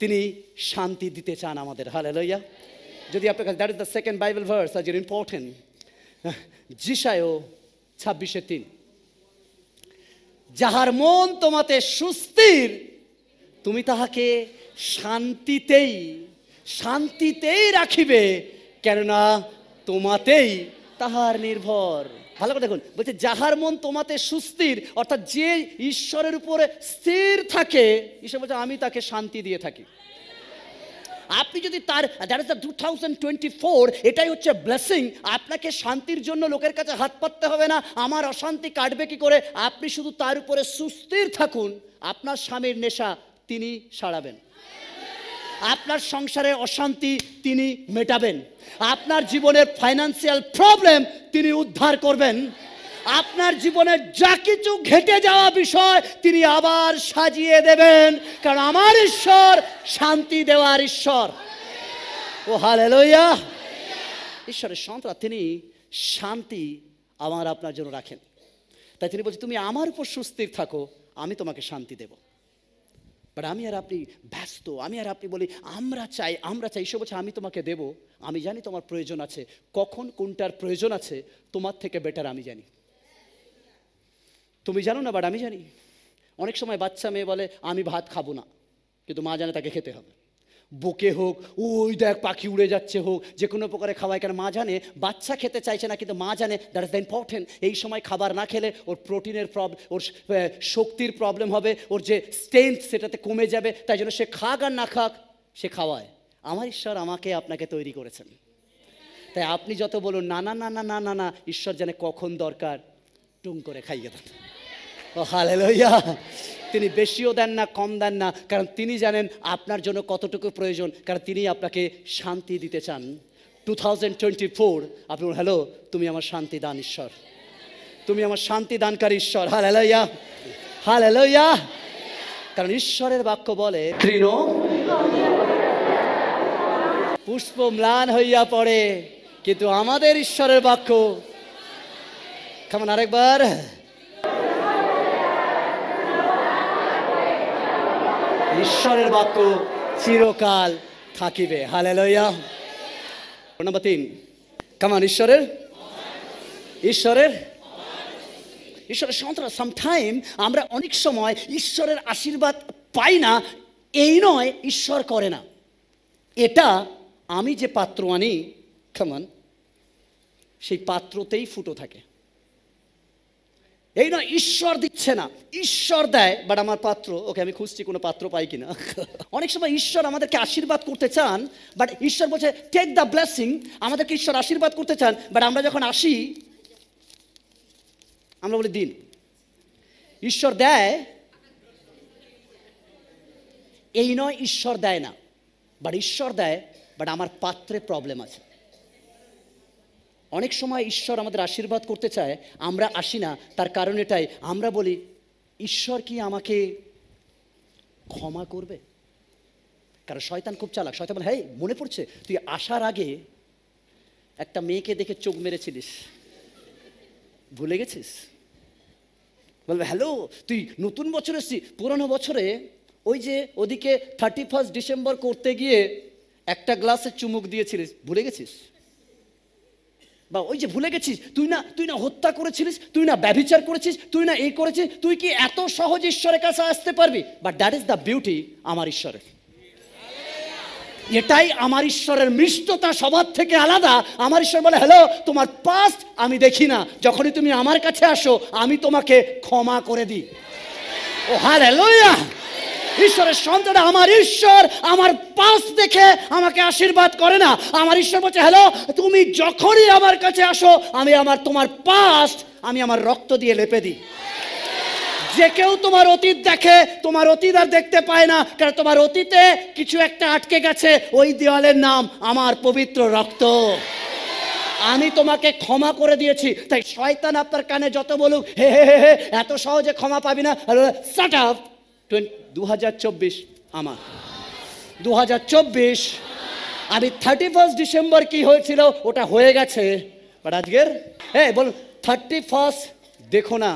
তিনি শান্তি দিতে চান আমাদের হালে লইয়া যদি আপনার কাছে that is the second Bible verse আজ ইর ইম্পর্টেন্ট জিসায়ও ছাব্বিশে তিন যাহার মন তোমাতে সুস্থির তুমি তাহাকে শান্তিতেই শান্তিতেই রাখিবে কেননা তোমাতেই তাহার নির্ভর ভালো করে দেখুন বলছে যাহার মন তোমাতে সুস্থির অর্থাৎ যে ঈশ্বরের উপরে স্থির থাকে ঈশ্বর বলছে আমি তাকে শান্তি দিয়ে থাকি আপনি যদি তার that is the two thousand twenty four এটাই হচ্ছে ব্লেসিং আপনাকে শান্তির জন্য লোকের কাছে হাত পাততে হবে না আমার অশান্তি কাটবে কি করে আপনি শুধু তার উপরে সুস্থির থাকুন আপনার স্বামীর নেশা তিনি সারাবেন আপনার সংসারে অশান্তি তিনি মেটাবেন আপনার জীবনের ফাইন্যান্সিয়াল প্রবলেম তিনি উদ্ধার করবেন আপনার জীবনের যা কিছু ঘেটে যাওয়া বিষয় তিনি আবার সাজিয়ে দেবেন কারণ আমার ঈশ্বর শান্তি দেওয়ার ঈশ্বর ও হালে লইয়া ঈশ্বরের সন্তরা তিনি শান্তি আমার আপনার জন্য রাখেন তাই তিনি বলছেন তুমি আমার উপর সুস্থির থাকো আমি তোমাকে শান্তি দেব বাট আমি আর আপনি ব্যস্ত আমি আর আপনি বলি আমরা চাই আমরা চাই সব বলছে আমি তোমাকে দেব আমি জানি তোমার প্রয়োজন আছে কখন কোনটার প্রয়োজন আছে তোমার থেকে বেটার আমি জানি তুমি জানো না বাট আমি জানি অনেক সময় বাচ্চা মেয়ে বলে আমি ভাত খাবো না কিন্তু মা জানে তাকে খেতে হবে বকে হোক ওই দেখ পাখি উড়ে যাচ্ছে হোক যে কোনো প্রকারে খাওয়ায় কেন মা জানে বাচ্চা খেতে চাইছে না কিন্তু মা জানে দ্যাট ইজ দ্য ইম্পর্টেন্ট এই সময় খাবার না খেলে ওর প্রোটিনের প্রবলেম ওর শক্তির প্রবলেম হবে ওর যে স্ট্রেংথ সেটাতে কমে যাবে তাই জন্য সে খাক আর না খাক সে খাওয়ায় আমার ঈশ্বর আমাকে আপনাকে তৈরি করেছেন তাই আপনি যত বলুন না না না না না না ঈশ্বর জানে কখন দরকার টুং করে খাইয়ে দেন হালেলইয়া তিনি বেশিও দেন না কম দেন না কারণ তিনি জানেন আপনার জন্য কতটুকু প্রয়োজন কারণ তিনি আপনাকে শান্তি দিতে চান টু থাউজেন্ড টোয়েন্টি ফোর আপনি হ্যালো তুমি আমার শান্তি দান ঈশ্বর তুমি আমার শান্তি দানকারী ঈশ্বর হাল হ্যালোইয়া কারণ ঈশ্বরের বাক্য বলে তৃণ পুষ্প ম্লান হইয়া পড়ে কিন্তু আমাদের ঈশ্বরের বাক্য কেমন আরেকবার ঈশ্বরের বাক্য চিরকাল থাকিবে হালে লইয়া নম্বর তিন কামান ঈশ্বরের ঈশ্বরের ঈশ্বরের সন্ত্রাস সামটাইম আমরা অনেক সময় ঈশ্বরের আশীর্বাদ পাই না এই নয় ঈশ্বর করে না এটা আমি যে পাত্র আনি কেমন সেই পাত্রতেই ফুটো থাকে এই না ঈশ্বর দিচ্ছে না ঈশ্বর দেয় বাট আমার পাত্র ওকে আমি খুঁজছি কোনো পাত্র পাই কিনা অনেক সময় ঈশ্বর আমাদেরকে আশীর্বাদ করতে চান বাট ঈশ্বর বলছে টেক দ্য ব্লেসিং আমাদেরকে ঈশ্বর আশীর্বাদ করতে চান বাট আমরা যখন আসি আমরা বলি দিন ঈশ্বর দেয় এই নয় ঈশ্বর দেয় না বাট ঈশ্বর দেয় বাট আমার পাত্রে প্রবলেম আছে অনেক সময় ঈশ্বর আমাদের আশীর্বাদ করতে চায় আমরা আসি না তার কারণ এটাই আমরা বলি ঈশ্বর কি আমাকে ক্ষমা করবে কারণ শয়তান খুব চালাক শয়তান বলে হ্যাঁ মনে পড়ছে তুই আসার আগে একটা মেয়েকে দেখে চোখ মেরেছিলিস ভুলে গেছিস বলবে হ্যালো তুই নতুন বছর এসছি পুরনো বছরে ওই যে ওদিকে থার্টি ফার্স্ট ডিসেম্বর করতে গিয়ে একটা গ্লাসে চুমুক দিয়েছিলিস ভুলে গেছিস বা ওই যে ভুলে গেছিস তুই না তুই না হত্যা করেছিলিস তুই না ব্যভিচার করেছিস তুই না এই করেছিস তুই কি এত সহজ ঈশ্বরের কাছে আসতে পারবি but that is the beauty আমার ঈশ্বরের এটাই আমার ঈশ্বরের মিষ্টতা সবার থেকে আলাদা আমার ঈশ্বর বলে হ্যালো তোমার পাস্ট আমি দেখি না যখনই তুমি আমার কাছে আসো আমি তোমাকে ক্ষমা করে দিই ও হ্যাঁ ইয়া ঈশ্বরের সন্তান আমার ঈশ্বর আমার পাশ দেখে আমাকে আশীর্বাদ করে না আমার ঈশ্বর বলছে হ্যালো তুমি যখনই আমার কাছে আসো আমি আমার তোমার পাশ আমি আমার রক্ত দিয়ে লেপে দিই যে কেউ তোমার অতীত দেখে তোমার অতীত আর দেখতে পায় না কারণ তোমার অতীতে কিছু একটা আটকে গেছে ওই দেওয়ালের নাম আমার পবিত্র রক্ত আমি তোমাকে ক্ষমা করে দিয়েছি তাই শয়তান আপনার কানে যত বলুক হে হে হে এত সহজে ক্ষমা পাবি না আপ টোয়েন্টি দু আমার দু আমি থার্টি ফার্স্ট ডিসেম্বর কি হয়েছিল ওটা হয়ে গেছে বাট আজকের হ্যাঁ বল থার্টি ফার্স্ট দেখো না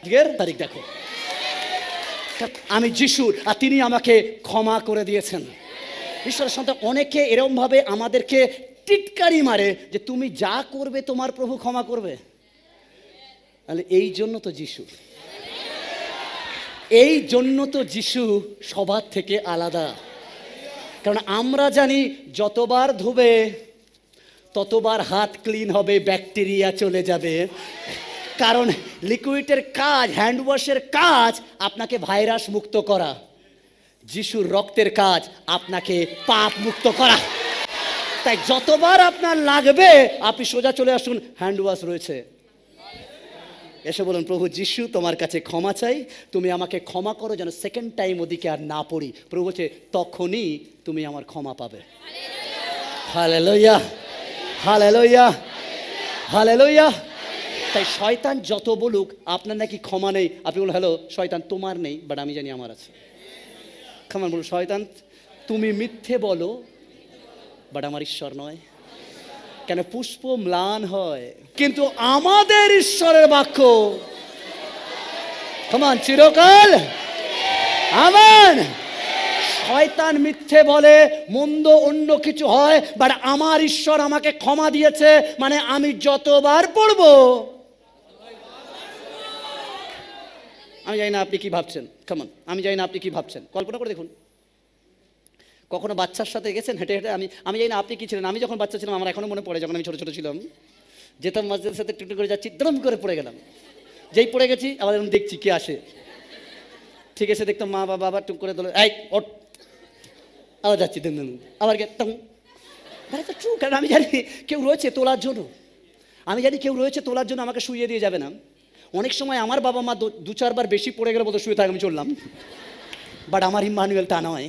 আজকের তারিখ দেখো আমি যিশুর আর তিনি আমাকে ক্ষমা করে দিয়েছেন ঈশ্বরের সন্তান অনেকে এরমভাবে আমাদেরকে টিটকারি মারে যে তুমি যা করবে তোমার প্রভু ক্ষমা করবে তাহলে এই জন্য তো যিশু এই জন্য তো যিশু সবার থেকে আলাদা কারণ আমরা জানি যতবার ধুবে ততবার হাত ক্লিন হবে ব্যাকটেরিয়া চলে যাবে কারণ লিকুইডের কাজ হ্যান্ড ওয়াশের কাজ আপনাকে ভাইরাস মুক্ত করা যিশুর রক্তের কাজ আপনাকে পাপ মুক্ত করা তাই যতবার আপনার লাগবে আপনি সোজা চলে আসুন হ্যান্ড ওয়াশ রয়েছে এসে বলুন প্রভু যিশু তোমার কাছে ক্ষমা চাই তুমি আমাকে ক্ষমা করো যেন সেকেন্ড টাইম ওদিকে আর না পড়ি প্রভু বলছে তখনই তুমি আমার ক্ষমা পাবে হালে লইয়া হালে লইয়া হালে লইয়া তাই শয়তান যত বলুক আপনার নাকি ক্ষমা নেই আপনি বলুন হ্যালো শয়তান তোমার নেই বাট আমি জানি আমার আছে ক্ষমা বলুন শয়তান তুমি মিথ্যে বলো বাট আমার ঈশ্বর নয় কেন পুষ্প ম্লান হয় কিন্তু আমাদের ঈশ্বরের বাক্য তোমার চিরকাল আমার শয়তান মিথ্যে বলে মন্দ অন্য কিছু হয় বাট আমার ঈশ্বর আমাকে ক্ষমা দিয়েছে মানে আমি যতবার পড়ব আমি জানি না আপনি কি ভাবছেন কেমন আমি জানি না আপনি কি ভাবছেন কল্পনা করে দেখুন কখনো বাচ্চার সাথে গেছেন হেঁটে হেঁটে আমি আমি জানি না আপনি কি ছিলেন আমি যখন বাচ্চা ছিলাম আমার এখনও মনে পড়ে যখন আমি ছোটো ছোটো ছিলাম যেতাম মাঝদের সাথে টুকটু করে যাচ্ছি দম করে পড়ে গেলাম যেই পড়ে গেছি আবার এরকম দেখছি কে আসে ঠিক আছে দেখতাম মা বাবা আবার টুক করে দলে এক ওট আবার যাচ্ছি দিন দিন আবার গেতাম ট্রু কারণ আমি জানি কেউ রয়েছে তোলার জন্য আমি জানি কেউ রয়েছে তোলার জন্য আমাকে শুয়ে দিয়ে যাবে না অনেক সময় আমার বাবা মা দু চারবার বেশি পড়ে গেলে বোধহয় শুয়ে থাকে আমি চললাম বাট আমার ইম্মানুয়েল তা নয়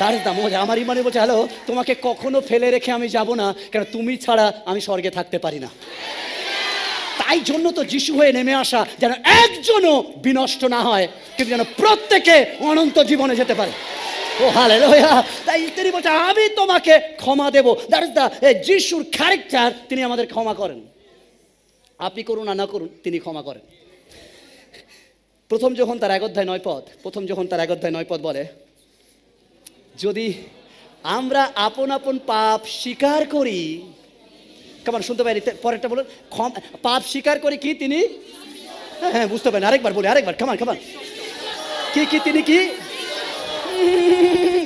তার ইজ মজা আমার ইমানে বলছে হ্যালো তোমাকে কখনো ফেলে রেখে আমি যাব না কেন তুমি ছাড়া আমি স্বর্গে থাকতে পারি না তাই জন্য তো যিশু হয়ে নেমে আসা যেন একজনও বিনষ্ট না হয় কিন্তু যেন প্রত্যেকে অনন্ত জীবনে যেতে পারে ও হালে তাই তিনি বলছে আমি তোমাকে ক্ষমা দেবো দ্যাট দা যিশুর ক্যারেক্টার তিনি আমাদের ক্ষমা করেন আপনি করুন না না করুন তিনি ক্ষমা করেন প্রথম যখন তার এক অধ্যায় নয় পথ প্রথম যখন তার এক অধ্যায় নয় পথ বলে যদি আমরা আপন আপন পাপ স্বীকার করি কেমন শুনতে পারি পরেরটা বলুন পাপ স্বীকার করি কি তিনি হ্যাঁ, হ্যাঁ বুঝতে পারেন আরেকবার বলি আরেকবার খামান খামান কি কি তিনি কি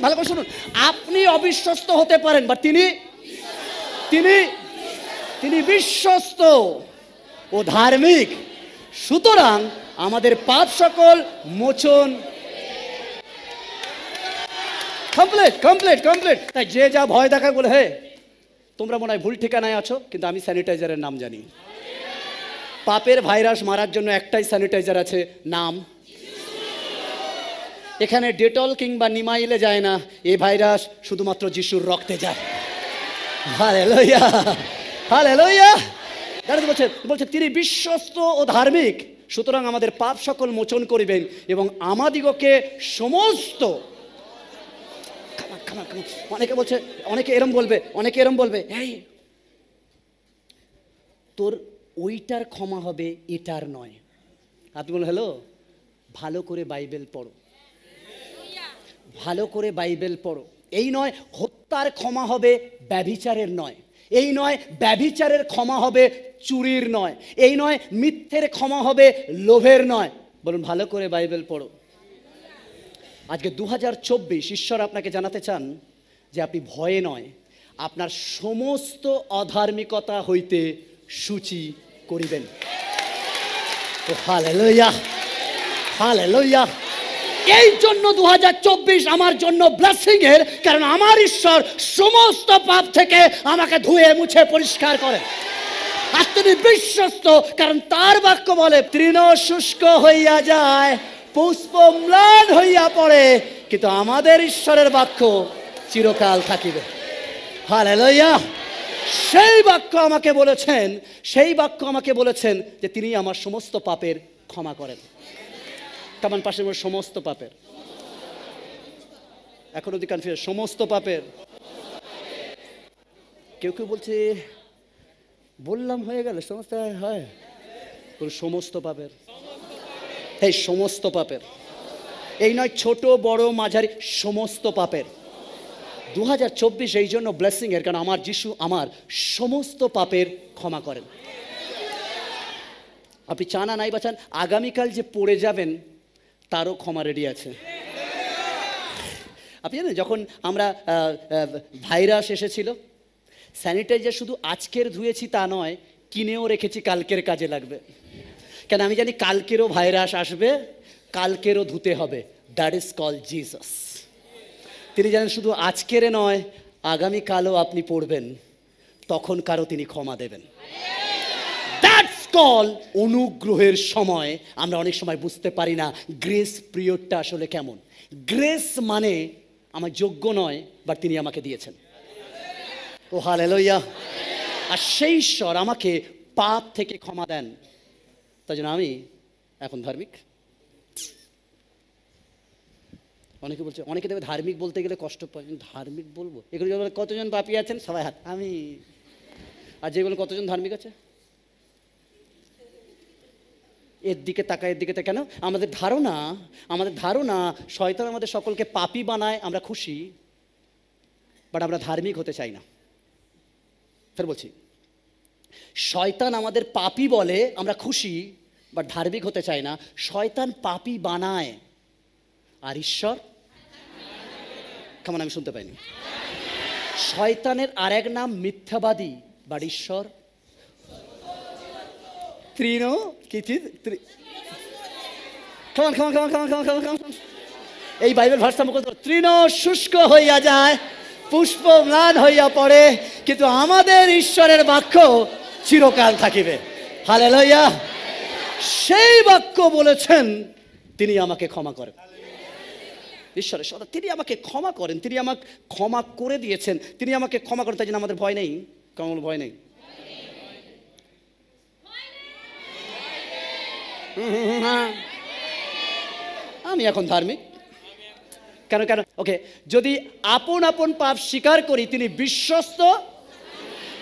ভালো করে শুনুন আপনি অবিশ্বস্ত হতে পারেন বা তিনি তিনি তিনি বিশ্বস্ত ও ধার্মিক সুতরাং আমাদের পাপ সকল মোচন কমপ্লিট কমপ্লিট কমপ্লিট তাই যে যা ভয় দেখা বলে হে তোমরা মনে হয় ভুল ঠিকানায় আছো কিন্তু আমি স্যানিটাইজারের নাম জানি পাপের ভাইরাস মারার জন্য একটাই স্যানিটাইজার আছে নাম এখানে ডেটল কিংবা নিমাইলে যায় না এ ভাইরাস শুধুমাত্র যিশুর রক্তে যায় হালে লইয়া হালে লইয়া বলছে বলছে তিনি বিশ্বস্ত ও ধার্মিক সুতরাং আমাদের পাপ সকল মোচন করিবেন এবং আমাদিগকে সমস্ত কেন অনেকে বলছে অনেকে এরম বলবে অনেকে এরম বলবে এই তোর ওইটার ক্ষমা হবে এটার নয় আপনি বলুন হ্যালো ভালো করে বাইবেল পড়ো ভালো করে বাইবেল পড়ো এই নয় হত্যার ক্ষমা হবে ব্যভিচারের নয় এই নয় ব্যভিচারের ক্ষমা হবে চুরির নয় এই নয় মিথ্যের ক্ষমা হবে লোভের নয় বলুন ভালো করে বাইবেল পড়ো আজকে দু হাজার চব্বিশ ঈশ্বর আপনাকে জানাতে চান যে আপনি ভয়ে নয় আপনার সমস্ত অধার্মিকতা হইতে সূচি করিবেন তো লইয়া লইয়া এই জন্য দু আমার জন্য ব্লাসিং এর কারণ আমার ঈশ্বর সমস্ত পাপ থেকে আমাকে ধুয়ে মুছে পরিষ্কার করে আর তুমি বিশ্বস্ত কারণ তার বাক্য বলে তৃণ শুষ্ক হইয়া যায় পুষ্প ম্লান হইয়া পড়ে কিন্তু আমাদের ঈশ্বরের বাক্য চিরকাল থাকিবে হালে লইয়া সেই বাক্য আমাকে বলেছেন সেই বাক্য আমাকে বলেছেন যে তিনি আমার সমস্ত পাপের ক্ষমা করেন কেমন মানে পাশে আমার সমস্ত পাপের এখন অধিক কনফিউজ সমস্ত পাপের কেউ কেউ বলছে বললাম হয়ে গেল সমস্ত হয় সমস্ত পাপের এই সমস্ত পাপের এই নয় ছোট বড় মাঝারি সমস্ত পাপের দু হাজার চব্বিশ এই জন্য এর কারণ আমার যিশু আমার সমস্ত পাপের ক্ষমা করেন আপনি চানা নাই বা চান আগামীকাল যে পড়ে যাবেন তারও ক্ষমা রেডি আছে আপনি জানেন যখন আমরা ভাইরাস এসেছিল স্যানিটাইজার শুধু আজকের ধুয়েছি তা নয় কিনেও রেখেছি কালকের কাজে লাগবে কেন আমি জানি কালকেরও ভাইরাস আসবে কালকেরও ধুতে হবে দ্যাট ইজ কল জিসাস তিনি জানেন শুধু আজকের নয় আগামীকালও আপনি পড়বেন তখন কারো তিনি ক্ষমা দেবেন কল অনুগ্রহের সময় আমরা অনেক সময় বুঝতে পারি না গ্রেস পিরিয়ডটা আসলে কেমন গ্রেস মানে আমার যোগ্য নয় বাট তিনি আমাকে দিয়েছেন ও oh, হালেলইয়া আর সেই ঈশ্বর আমাকে পাপ থেকে ক্ষমা দেন তাই জন্য আমি এখন ধার্মিক অনেকে বলছে অনেকে দেখবে ধার্মিক বলতে গেলে কষ্ট পায় ধার্মিক বলবো এগুলো কতজন পাপি আছেন সবাই হাত আমি আর যেগুলো কতজন ধার্মিক আছে এর দিকে তাকায় এর দিকে তাকা কেন আমাদের ধারণা আমাদের ধারণা শয়তান আমাদের সকলকে পাপি বানায় আমরা খুশি বাট আমরা ধার্মিক হতে চাই না ফের বলছি শয়তান আমাদের পাপি বলে আমরা খুশি বা ধার্মিক হতে চাই না শয়তান পাপি বানায় আর ঈশ্বর কেমন আমি শুনতে পাইনি শয়তানের আর এক নাম মিথ্যাবাদী বা ঈশ্বর তৃণ কিচিত খান এই বাইবেল ভাষা মুখ তৃণ শুষ্ক হইয়া যায় পুষ্প ম্লান হইয়া পড়ে কিন্তু আমাদের ঈশ্বরের বাক্য চিরকাল থাকিবে হালে লইয়া সেই বাক্য বলেছেন তিনি আমাকে ক্ষমা করেন ঈশ্বরের সদা তিনি আমাকে ক্ষমা করেন তিনি আমাকে ক্ষমা করে দিয়েছেন তিনি আমাকে ক্ষমা করেন তাই জন্য আমাদের ভয় নেই কেমন ভয় নেই হ্যাঁ। আমি এখন ধার্মিক কেন কেন ওকে যদি আপন আপন পাপ স্বীকার করি তিনি বিশ্বস্ত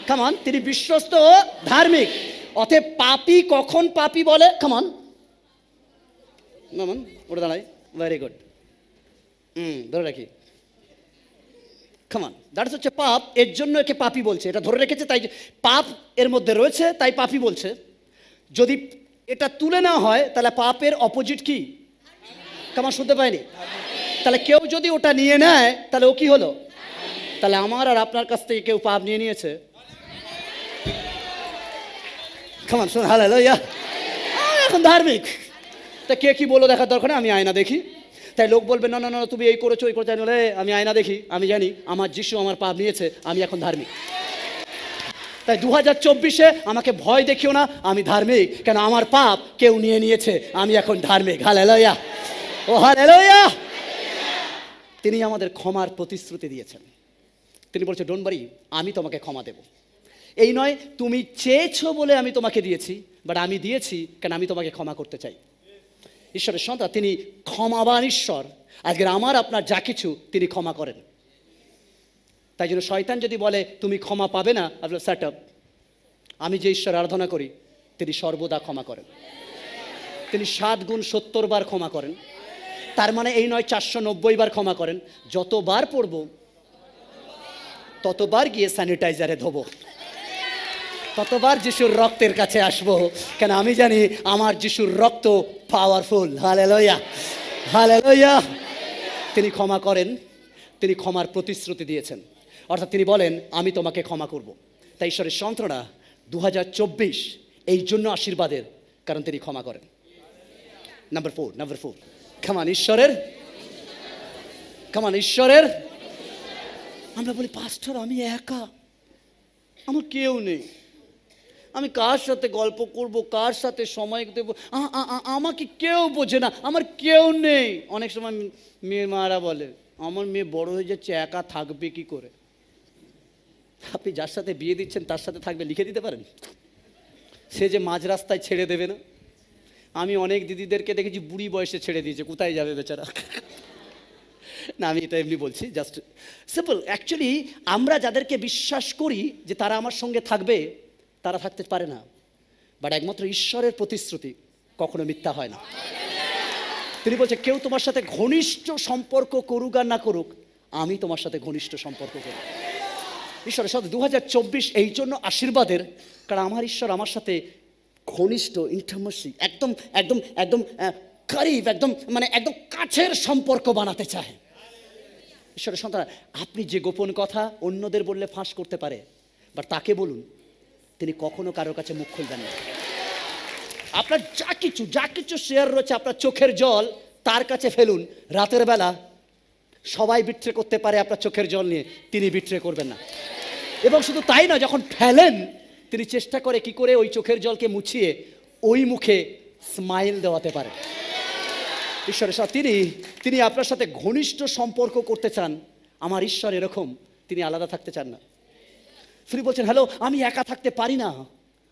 খামান তিনি বিশ্বস্ত ও ধার্মিক অতএব পাপি কখন পাপি বলে খামান মামন ওটা দাঁড়াই ভেরি গুড হুম ধরে রাখি খামান দ্যাটস হচ্ছে পাপ এর জন্য একে পাপি বলছে এটা ধরে রেখেছে তাই পাপ এর মধ্যে রয়েছে তাই পাপি বলছে যদি এটা তুলে নেওয়া হয় তাহলে পাপের অপোজিট কি কামান শুনতে পায়নি তাহলে কেউ যদি ওটা নিয়ে নেয় তাহলে ও কি হলো তাহলে আমার আর আপনার কাছ থেকে কেউ পাপ নিয়ে নিয়েছে হাল হ্যালো ইয়া এখন ধার্মিক তা কে কি বলো দেখার দরকার আমি আয়না দেখি তাই লোক বলবে না না না তুমি এই করেছো এই করেছো বলে আমি আয়না দেখি আমি জানি আমার যিশু আমার পাপ নিয়েছে আমি এখন ধার্মিক তাই দু হাজার চব্বিশে আমাকে ভয় দেখিও না আমি ধার্মিক কেন আমার পাপ কেউ নিয়ে নিয়েছে আমি এখন ধার্মিক হাল ইয়া ও হাল হ্যালো ইয়া তিনি আমাদের ক্ষমার প্রতিশ্রুতি দিয়েছেন তিনি বলছে ডোনবারি আমি তোমাকে ক্ষমা দেব এই নয় তুমি চেয়েছো বলে আমি তোমাকে দিয়েছি বাট আমি দিয়েছি কেন আমি তোমাকে ক্ষমা করতে চাই ঈশ্বরের সন্তান তিনি ক্ষমাবান ঈশ্বর আজকের আমার আপনার যা কিছু তিনি ক্ষমা করেন তাই জন্য শয়তান যদি বলে তুমি ক্ষমা পাবে না আপনার স্যাট আপ আমি যে ঈশ্বর আরাধনা করি তিনি সর্বদা ক্ষমা করেন তিনি সাত গুণ সত্তর বার ক্ষমা করেন তার মানে এই নয় চারশো বার ক্ষমা করেন যতবার পড়ব ততবার গিয়ে স্যানিটাইজারে ধোবো ততবার যিশুর রক্তের কাছে আসবো কেন আমি জানি আমার যিশুর রক্ত পাওয়ারফুল হালে লইয়া হালে লইয়া তিনি ক্ষমা করেন তিনি ক্ষমার প্রতিশ্রুতি দিয়েছেন অর্থাৎ তিনি বলেন আমি তোমাকে ক্ষমা করব তাই ঈশ্বরের সন্ত্রণা দু এই জন্য আশীর্বাদের কারণ তিনি ক্ষমা করেন নাম্বার ফোর নাম্বার ফোর কামান ঈশ্বরের কামান ঈশ্বরের আমরা বলি পাস্টার আমি একা আমার কেউ নেই আমি কার সাথে গল্প করব কার সাথে সময় দেবো আমাকে কেউ বোঝে না আমার কেউ নেই অনেক সময় মেয়ে মারা বলে আমার মেয়ে বড় হয়ে যাচ্ছে একা থাকবে কি করে আপনি যার সাথে বিয়ে দিচ্ছেন তার সাথে থাকবে লিখে দিতে পারেন সে যে মাঝ রাস্তায় ছেড়ে দেবে না আমি অনেক দিদিদেরকে দেখেছি বুড়ি বয়সে ছেড়ে দিয়েছে কোথায় যাবে বেচারা না আমি এটা এমনি বলছি জাস্ট সিম্পল অ্যাকচুয়ালি আমরা যাদেরকে বিশ্বাস করি যে তারা আমার সঙ্গে থাকবে তারা থাকতে পারে না বাট একমাত্র ঈশ্বরের প্রতিশ্রুতি কখনো মিথ্যা হয় না তিনি বলছে কেউ তোমার সাথে ঘনিষ্ঠ সম্পর্ক করুক আর না করুক আমি তোমার সাথে ঘনিষ্ঠ সম্পর্ক করি ঈশ্বরের সাথে দু এই জন্য আশীর্বাদের কারণ আমার ঈশ্বর আমার সাথে ঘনিষ্ঠ ইন্টারমাসি একদম একদম একদম করিব একদম মানে একদম কাছের সম্পর্ক বানাতে চায় ঈশ্বরের সন্তান আপনি যে গোপন কথা অন্যদের বললে ফাঁস করতে পারে বাট তাকে বলুন তিনি কখনো কারোর কাছে মুখ খুলবেন না আপনার যা কিছু যা কিছু শেয়ার রয়েছে আপনার চোখের জল তার কাছে ফেলুন রাতের বেলা সবাই বিট্রে করতে পারে আপনার চোখের জল নিয়ে তিনি বিট্রে করবেন না এবং শুধু তাই না যখন ফেলেন তিনি চেষ্টা করে কি করে ওই চোখের জলকে মুছিয়ে ওই মুখে স্মাইল দেওয়াতে পারে ঈশ্বরের সাথে তিনি তিনি আপনার সাথে ঘনিষ্ঠ সম্পর্ক করতে চান আমার ঈশ্বর এরকম তিনি আলাদা থাকতে চান না তিনি বলছেন হ্যালো আমি একা থাকতে পারি না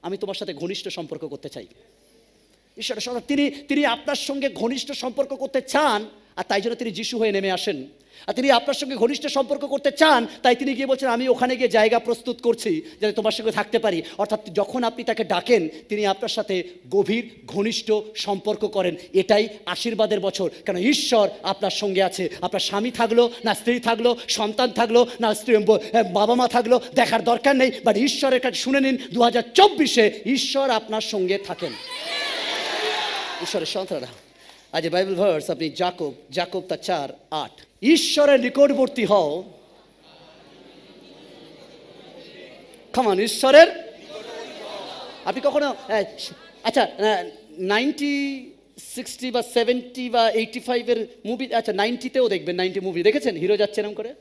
আমি তোমার সাথে ঘনিষ্ঠ সম্পর্ক করতে চাই ঈশ্বরের সাথে তিনি তিনি আপনার সঙ্গে ঘনিষ্ঠ সম্পর্ক করতে চান আর তাই জন্য তিনি যিশু হয়ে নেমে আসেন আর তিনি আপনার সঙ্গে ঘনিষ্ঠ সম্পর্ক করতে চান তাই তিনি গিয়ে বলছেন আমি ওখানে গিয়ে জায়গা প্রস্তুত করছি যাতে তোমার সঙ্গে থাকতে পারি অর্থাৎ যখন আপনি তাকে ডাকেন তিনি আপনার সাথে গভীর ঘনিষ্ঠ সম্পর্ক করেন এটাই আশীর্বাদের বছর কেন ঈশ্বর আপনার সঙ্গে আছে আপনার স্বামী থাকলো না স্ত্রী থাকলো সন্তান থাকলো না স্ত্রী বাবা মা থাকলো দেখার দরকার নেই বাট ঈশ্বরের কাছে শুনে নিন দু হাজার চব্বিশে ঈশ্বর আপনার সঙ্গে থাকেন ঈশ্বরের সন্তানরা আজ বাইবেল ভার্স আপনি জাকব জাকব তা চার আট ঈশ্বরের নিকটবর্তী হও খামান ঈশ্বরের আপনি কখনো আচ্ছা নাইনটি সিক্সটি বা সেভেন্টি বা এইটি ফাইভের মুভি আচ্ছা নাইনটিতেও দেখবেন নাইনটি মুভি দেখেছেন হিরো যাচ্ছে এরম করে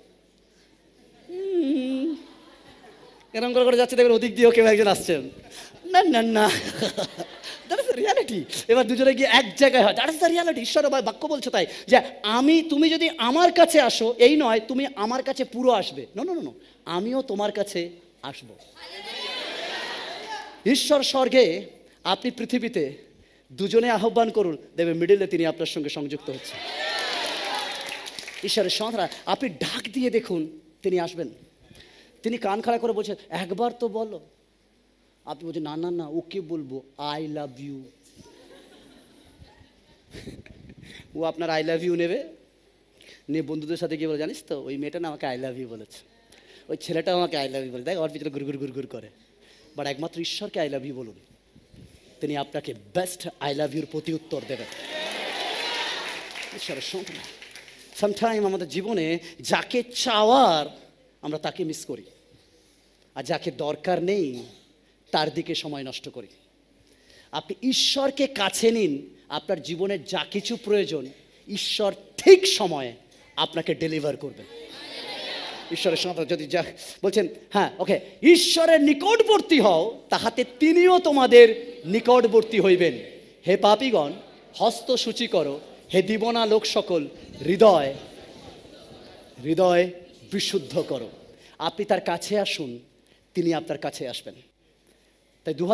এরম করে করে যাচ্ছে দেখবেন ওদিক দিয়েও কেউ একজন আসছেন না না না দ্যাট ইস রিয়ালিটি এবার দুজনে গিয়ে এক জায়গায় হয় দ্যাট ইস দ্য রিয়ালিটি ঈশ্বর বাক্য বলছে তাই যে আমি তুমি যদি আমার কাছে আসো এই নয় তুমি আমার কাছে পুরো আসবে নো নো নো আমিও তোমার কাছে আসব ঈশ্বর স্বর্গে আপনি পৃথিবীতে দুজনে আহ্বান করুন দেবে মিডিলে তিনি আপনার সঙ্গে সংযুক্ত হচ্ছে ঈশ্বরের সন্ধ্যা আপনি ডাক দিয়ে দেখুন তিনি আসবেন তিনি কান খাড়া করে বলছেন একবার তো বলো আপনি বলছেন না না না ওকে বলবো আই লাভ ইউ ও আপনার আই লাভ ইউ নেবে নিয়ে বন্ধুদের সাথে গিয়ে বলে জানিস তো ওই মেয়েটা না আমাকে আই লাভ ইউ বলেছে ওই ছেলেটা আমাকে আই লাভ ইউ বলে দেখ ওর ভিতরে ঘুর ঘুর ঘুর ঘুর করে বাট একমাত্র ঈশ্বরকে আই লাভ ইউ বলুন তিনি আপনাকে বেস্ট আই লাভ ইউর প্রতি উত্তর দেবেন ঈশ্বরের সঙ্গে সামটাইম আমাদের জীবনে যাকে চাওয়ার আমরা তাকে মিস করি আর যাকে দরকার নেই তার দিকে সময় নষ্ট করি আপনি ঈশ্বরকে কাছে নিন আপনার জীবনের যা কিছু প্রয়োজন ঈশ্বর ঠিক সময়ে আপনাকে ডেলিভার করবেন ঈশ্বরের সন্তান যদি যা বলছেন হ্যাঁ ওকে ঈশ্বরের নিকটবর্তী হও তাহাতে তিনিও তোমাদের নিকটবর্তী হইবেন হে পাপিগণ হস্ত সূচি করো হে দিবনা লোক সকল হৃদয় হৃদয় বিশুদ্ধ করো আপনি তার কাছে আসুন তিনি আপনার কাছে আসবেন তাই দু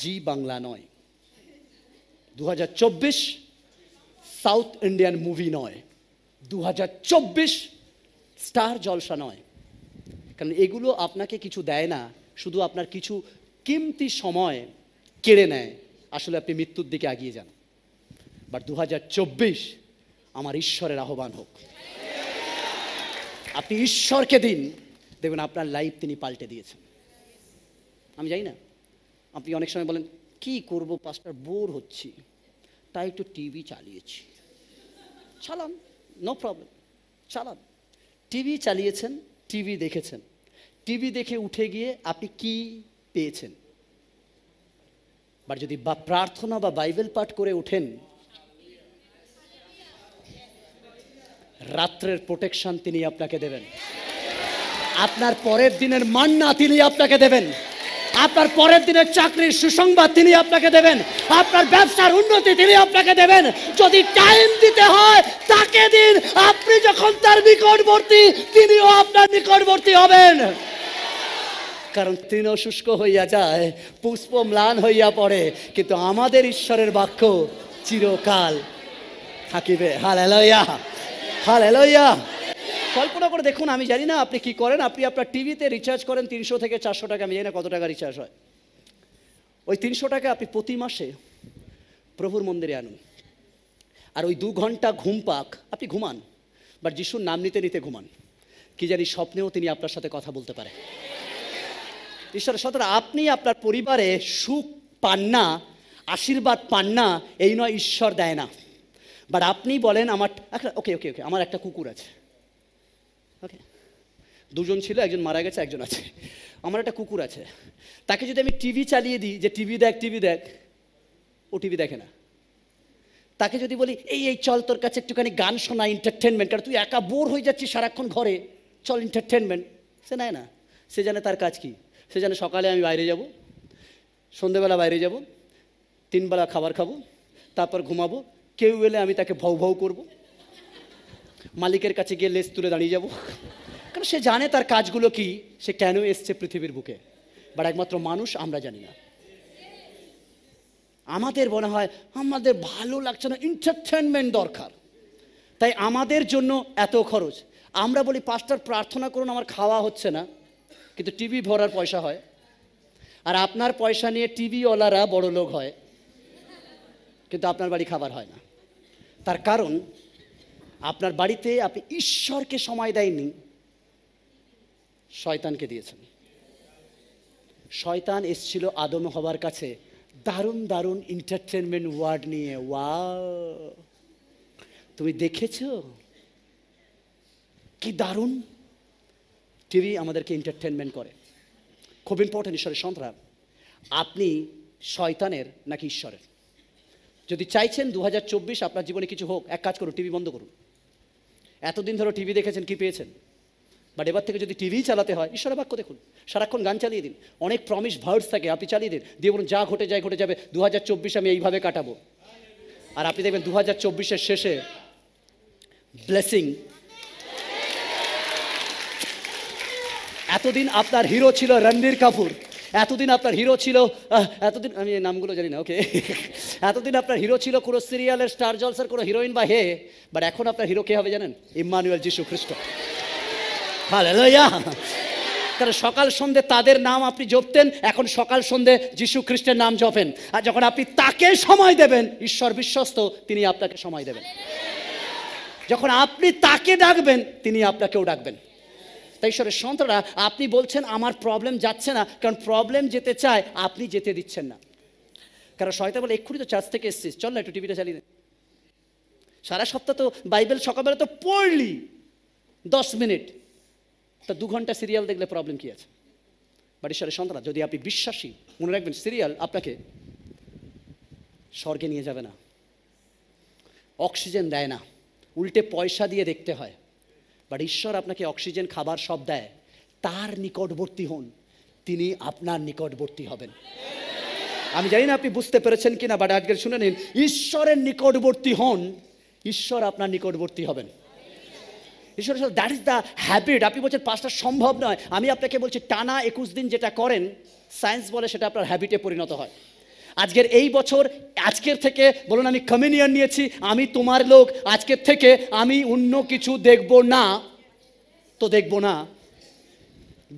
জি বাংলা নয় দু সাউথ ইন্ডিয়ান মুভি নয় দু স্টার জলসা নয় কারণ এগুলো আপনাকে কিছু দেয় না শুধু আপনার কিছু কিমতি সময় কেড়ে নেয় আসলে আপনি মৃত্যুর দিকে এগিয়ে যান বাট দু আমার ঈশ্বরের আহ্বান হোক আপনি ঈশ্বরকে দিন দেখবেন আপনার লাইফ তিনি পাল্টে দিয়েছেন আমি জানি না আপনি অনেক সময় বলেন কি করব পাস্টার বোর হচ্ছি তাই একটু টিভি চালিয়েছি চালান নো প্রবলেম চালান টিভি চালিয়েছেন টিভি দেখেছেন টিভি দেখে উঠে গিয়ে আপনি কি পেয়েছেন বা যদি বা প্রার্থনা বা বাইবেল পাঠ করে ওঠেন রাত্রের প্রোটেকশন তিনি আপনাকে দেবেন আপনার পরের দিনের মান্না তিনি আপনাকে দেবেন আপনার পরের দিনের চাকরির সুসংবাদ তিনি আপনাকে দেবেন আপনার ব্যবসার উন্নতি তিনি আপনাকে দেবেন যদি টাইম দিতে হয় তাকে দিন আপনি যখন তার নিকটবর্তী তিনিও আপনার নিকটবর্তী হবেন কারণ তৃণ শুষ্ক হইয়া যায় পুষ্প ম্লান হইয়া পড়ে কিন্তু আমাদের ঈশ্বরের বাক্য চিরকাল থাকিবে হাল এলইয়া হাল এলইয়া কল্পনা করে দেখুন আমি জানি না আপনি কি করেন আপনি আপনার টিভিতে রিচার্জ করেন তিনশো থেকে চারশো টাকা আমি জানি না কত টাকা রিচার্জ হয় ওই তিনশো টাকা আপনি প্রতি মাসে প্রভুর মন্দিরে আনুন আর ওই দু ঘন্টা ঘুম পাক আপনি ঘুমান বাট যিশুর নাম নিতে নিতে ঘুমান কি জানি স্বপ্নেও তিনি আপনার সাথে কথা বলতে পারে ঈশ্বরের সতরা আপনি আপনার পরিবারে সুখ পান না আশীর্বাদ পান না এই নয় ঈশ্বর দেয় না বাট আপনি বলেন আমার ওকে ওকে ওকে আমার একটা কুকুর আছে ওকে দুজন ছিল একজন মারা গেছে একজন আছে আমার একটা কুকুর আছে তাকে যদি আমি টিভি চালিয়ে দিই যে টিভি দেখ টিভি দেখ ও টিভি দেখে না তাকে যদি বলি এই এই চল তোর কাছে একটুখানি গান শোনা এন্টারটেনমেন্ট কারণ তুই একা বোর হয়ে যাচ্ছিস সারাক্ষণ ঘরে চল এন্টারটেনমেন্ট সে নেয় না সে জানে তার কাজ কি সে জানে সকালে আমি বাইরে যাব সন্ধেবেলা বাইরে যাব তিনবেলা খাবার খাবো তারপর ঘুমাবো কেউ এলে আমি তাকে ভাউ ভাউ করবো মালিকের কাছে গিয়ে লেস তুলে দাঁড়িয়ে যাব কারণ সে জানে তার কাজগুলো কি সে কেন এসছে পৃথিবীর বুকে বাট একমাত্র মানুষ আমরা জানি না আমাদের মনে হয় আমাদের ভালো লাগছে না এন্টারটেনমেন্ট দরকার তাই আমাদের জন্য এত খরচ আমরা বলি পাঁচটার প্রার্থনা করুন আমার খাওয়া হচ্ছে না কিন্তু টিভি ভরার পয়সা হয় আর আপনার পয়সা নিয়ে টিভিওয়ালারা বড় লোক হয় কিন্তু আপনার বাড়ি খাবার হয় না তার কারণ আপনার বাড়িতে আপনি ঈশ্বরকে সময় দেয়নি শয়তানকে দিয়েছেন শয়তান এসছিল আদম হবার কাছে দারুণ দারুণ এন্টারটেনমেন্ট ওয়ার্ড নিয়ে ওয়া তুমি দেখেছ কি দারুণ টিভি আমাদেরকে এন্টারটেনমেন্ট করে খুব ইম্পর্টেন্ট ঈশ্বরের সন্ত্রাস আপনি শয়তানের নাকি ঈশ্বরের যদি চাইছেন দু আপনার জীবনে কিছু হোক এক কাজ করুন টিভি বন্ধ করুন এতদিন ধরো টিভি দেখেছেন কি পেয়েছেন বাট এবার থেকে যদি টিভি চালাতে হয় ঈশ্বরের বাক্য দেখুন সারাক্ষণ গান চালিয়ে দিন অনেক প্রমিস ভার্স থাকে আপনি চালিয়ে দিন দিয়ে বলুন যা ঘটে যায় ঘটে যাবে দু আমি এইভাবে কাটাবো আর আপনি দেখবেন দু হাজার শেষে ব্লেসিং এতদিন আপনার হিরো ছিল রণবীর কাপুর এতদিন আপনার হিরো ছিল এতদিন আমি নামগুলো জানি না ওকে এতদিন আপনার হিরো ছিল কোনো সিরিয়ালের স্টার জলসার কোনো হিরোইন বা হে বাট এখন আপনার হিরো কে হবে জানেন ইম্মানুয়েল যিশু খ্রিস্ট কারণ সকাল সন্ধে তাদের নাম আপনি জপতেন এখন সকাল সন্ধে যিশু খ্রিস্টের নাম জপেন আর যখন আপনি তাকে সময় দেবেন ঈশ্বর বিশ্বস্ত তিনি আপনাকে সময় দেবেন যখন আপনি তাকে ডাকবেন তিনি আপনাকেও ডাকবেন তাই ঈশ্বরের সন্তানরা আপনি বলছেন আমার প্রবলেম যাচ্ছে না কারণ প্রবলেম যেতে চায় আপনি যেতে দিচ্ছেন না কারণ শয়তা বলে এক্ষুনি তো চার্চ থেকে এসছিস চল না একটু টিভিটা চালিয়ে সারা সপ্তাহ তো বাইবেল সকালবেলা তো পড়লি দশ মিনিট তা দু ঘন্টা সিরিয়াল দেখলে প্রবলেম কী আছে বাট ঈশ্বরের সন্তানরা যদি আপনি বিশ্বাসী মনে রাখবেন সিরিয়াল আপনাকে স্বর্গে নিয়ে যাবে না অক্সিজেন দেয় না উল্টে পয়সা দিয়ে দেখতে হয় বাট ঈশ্বর আপনাকে অক্সিজেন খাবার সব দেয় তার নিকটবর্তী হন তিনি আপনার নিকটবর্তী হবেন আমি জানি না আপনি বুঝতে পেরেছেন কিনা বাট আজকে শুনে নিন ঈশ্বরের নিকটবর্তী হন ঈশ্বর আপনার নিকটবর্তী হবেন ঈশ্বর সাথে দ্যাট ইজ দ্য হ্যাবিট আপনি বলছেন পাঁচটা সম্ভব নয় আমি আপনাকে বলছি টানা একুশ দিন যেটা করেন সায়েন্স বলে সেটা আপনার হ্যাবিটে পরিণত হয় আজকের এই বছর আজকের থেকে বলুন আমি কমিউনিয়ন নিয়েছি আমি তোমার লোক আজকের থেকে আমি অন্য কিছু দেখব না তো দেখব না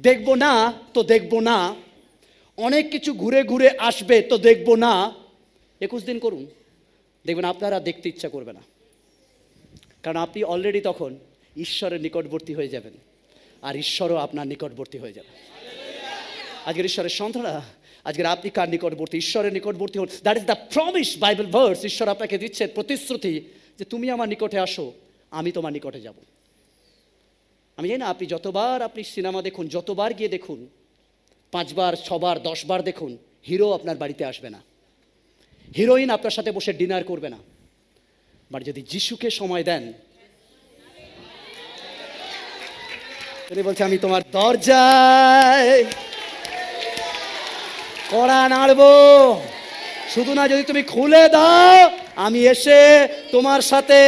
দেখব না তো দেখব না অনেক কিছু ঘুরে ঘুরে আসবে তো দেখব না একুশ দিন করুন দেখবেন আপনারা দেখতে ইচ্ছা করবে না কারণ আপনি অলরেডি তখন ঈশ্বরের নিকটবর্তী হয়ে যাবেন আর ঈশ্বরও আপনার নিকটবর্তী হয়ে যাবে আজকের ঈশ্বরের সন্তানরা আজকের আপনি কার নিকটবর্তী ঈশ্বরের নিকটবর্তী হন that is the promise Bible verse ঈশ্বর আপনাকে দিচ্ছেন প্রতিশ্রুতি যে তুমি আমার নিকটে আসো আমি তোমার নিকটে যাব আমি জানি না আপনি যতবার আপনি সিনেমা দেখুন যতবার গিয়ে দেখুন পাঁচবার ছবার দশবার দেখুন হিরো আপনার বাড়িতে আসবে না হিরোইন আপনার সাথে বসে ডিনার করবে না বাট যদি যিশুকে সময় দেন তিনি বলছে আমি তোমার দরজায় কড়া নাড়বো শুধু না যদি তুমি খুলে দাও আমি এসে তোমার সাথে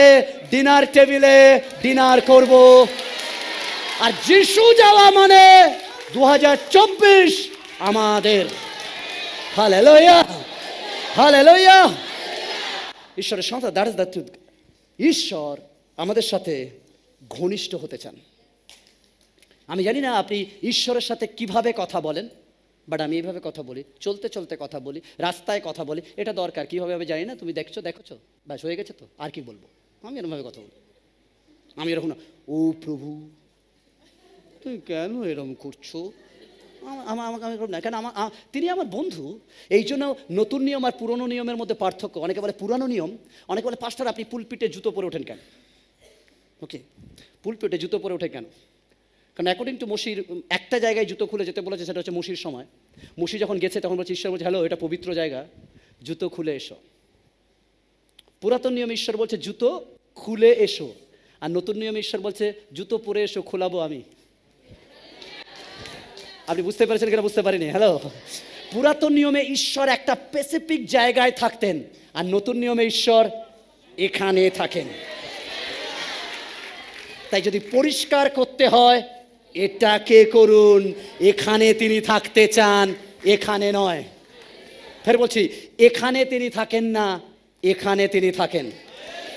ডিনার টেবিলে ডিনার করব আর যিশু যাওয়া মানে দু আমাদের হালে লইয়া হালে লইয়া ঈশ্বরের সন্তা দ্যাট দাঁড় ঈশ্বর আমাদের সাথে ঘনিষ্ঠ হতে চান আমি জানি না আপনি ঈশ্বরের সাথে কিভাবে কথা বলেন বাট আমি এইভাবে কথা বলি চলতে চলতে কথা বলি রাস্তায় কথা বলি এটা দরকার কীভাবে আমি জানি না তুমি দেখছো দেখছো ব্যাস হয়ে গেছে তো আর কি বলবো আমি এরকমভাবে কথা বলি আমি এরকম না ও প্রভু তুমি কেন এরকম করছো আমাকে আমি না কেন আমার তিনি আমার বন্ধু এই জন্য নতুন নিয়ম আর পুরনো নিয়মের মধ্যে পার্থক্য অনেকে বলে পুরানো নিয়ম অনেকে বলে পাঁচটার আপনি পুলপিটে জুতো পরে ওঠেন কেন ওকে পুলপিটে জুতো পরে ওঠে কেন কারণ অ্যাকর্ডিং টু মসির একটা জায়গায় জুতো খুলে যেতে বলেছে সেটা হচ্ছে মসির সময় মসি যখন গেছে তখন বলছে ঈশ্বর বলছে হ্যালো এটা পবিত্র জায়গা জুতো খুলে এসো পুরাতন নিয়মে ঈশ্বর বলছে জুতো খুলে এসো আর নতুন নিয়মে ঈশ্বর বলছে জুতো পরে এসো খোলাবো আমি আপনি বুঝতে পেরেছেন কিনা বুঝতে পারিনি হ্যালো পুরাতন নিয়মে ঈশ্বর একটা স্পেসিফিক জায়গায় থাকতেন আর নতুন নিয়মে ঈশ্বর এখানে থাকেন তাই যদি পরিষ্কার করতে হয় এটা কে করুন এখানে তিনি থাকতে চান এখানে নয় ফের বলছি এখানে তিনি থাকেন না এখানে তিনি থাকেন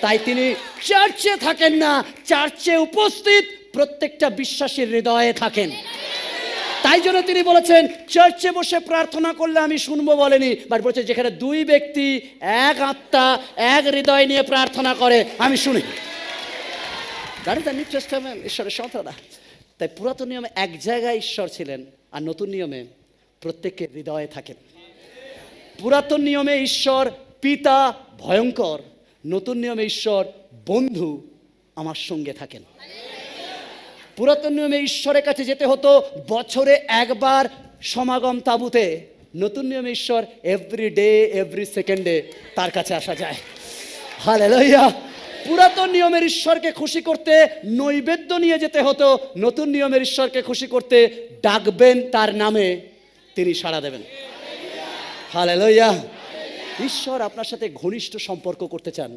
তাই তিনি চার্চে থাকেন না চার্চে উপস্থিত প্রত্যেকটা বিশ্বাসীর হৃদয়ে থাকেন তাই জন্য তিনি বলেছেন চার্চে বসে প্রার্থনা করলে আমি শুনবো বলেনি বাট বলছে যেখানে দুই ব্যক্তি এক আত্মা এক হৃদয় নিয়ে প্রার্থনা করে আমি শুনি দাঁড়িয়ে নিচ্ছে ঈশ্বরের সততা তাই পুরাতন নিয়মে এক জায়গায় ঈশ্বর ছিলেন আর নতুন নিয়মে প্রত্যেককে হৃদয়ে থাকেন পুরাতন নিয়মে ঈশ্বর পিতা ভয়ঙ্কর নতুন নিয়মে ঈশ্বর বন্ধু আমার সঙ্গে থাকেন পুরাতন নিয়মে ঈশ্বরের কাছে যেতে হতো বছরে একবার সমাগম তাবুতে নতুন নিয়মে ঈশ্বর এভরি ডে এভরি সেকেন্ডে তার কাছে আসা যায় হালে লইয়া পুরাতন নিয়মের ঈশ্বরকে খুশি করতে নৈবেদ্য নিয়ে যেতে হতো নতুন নিয়মের ঈশ্বরকে খুশি করতে ডাকবেন তার নামে তিনি সাড়া দেবেন হালে লইয়া ঈশ্বর আপনার সাথে ঘনিষ্ঠ সম্পর্ক করতে চান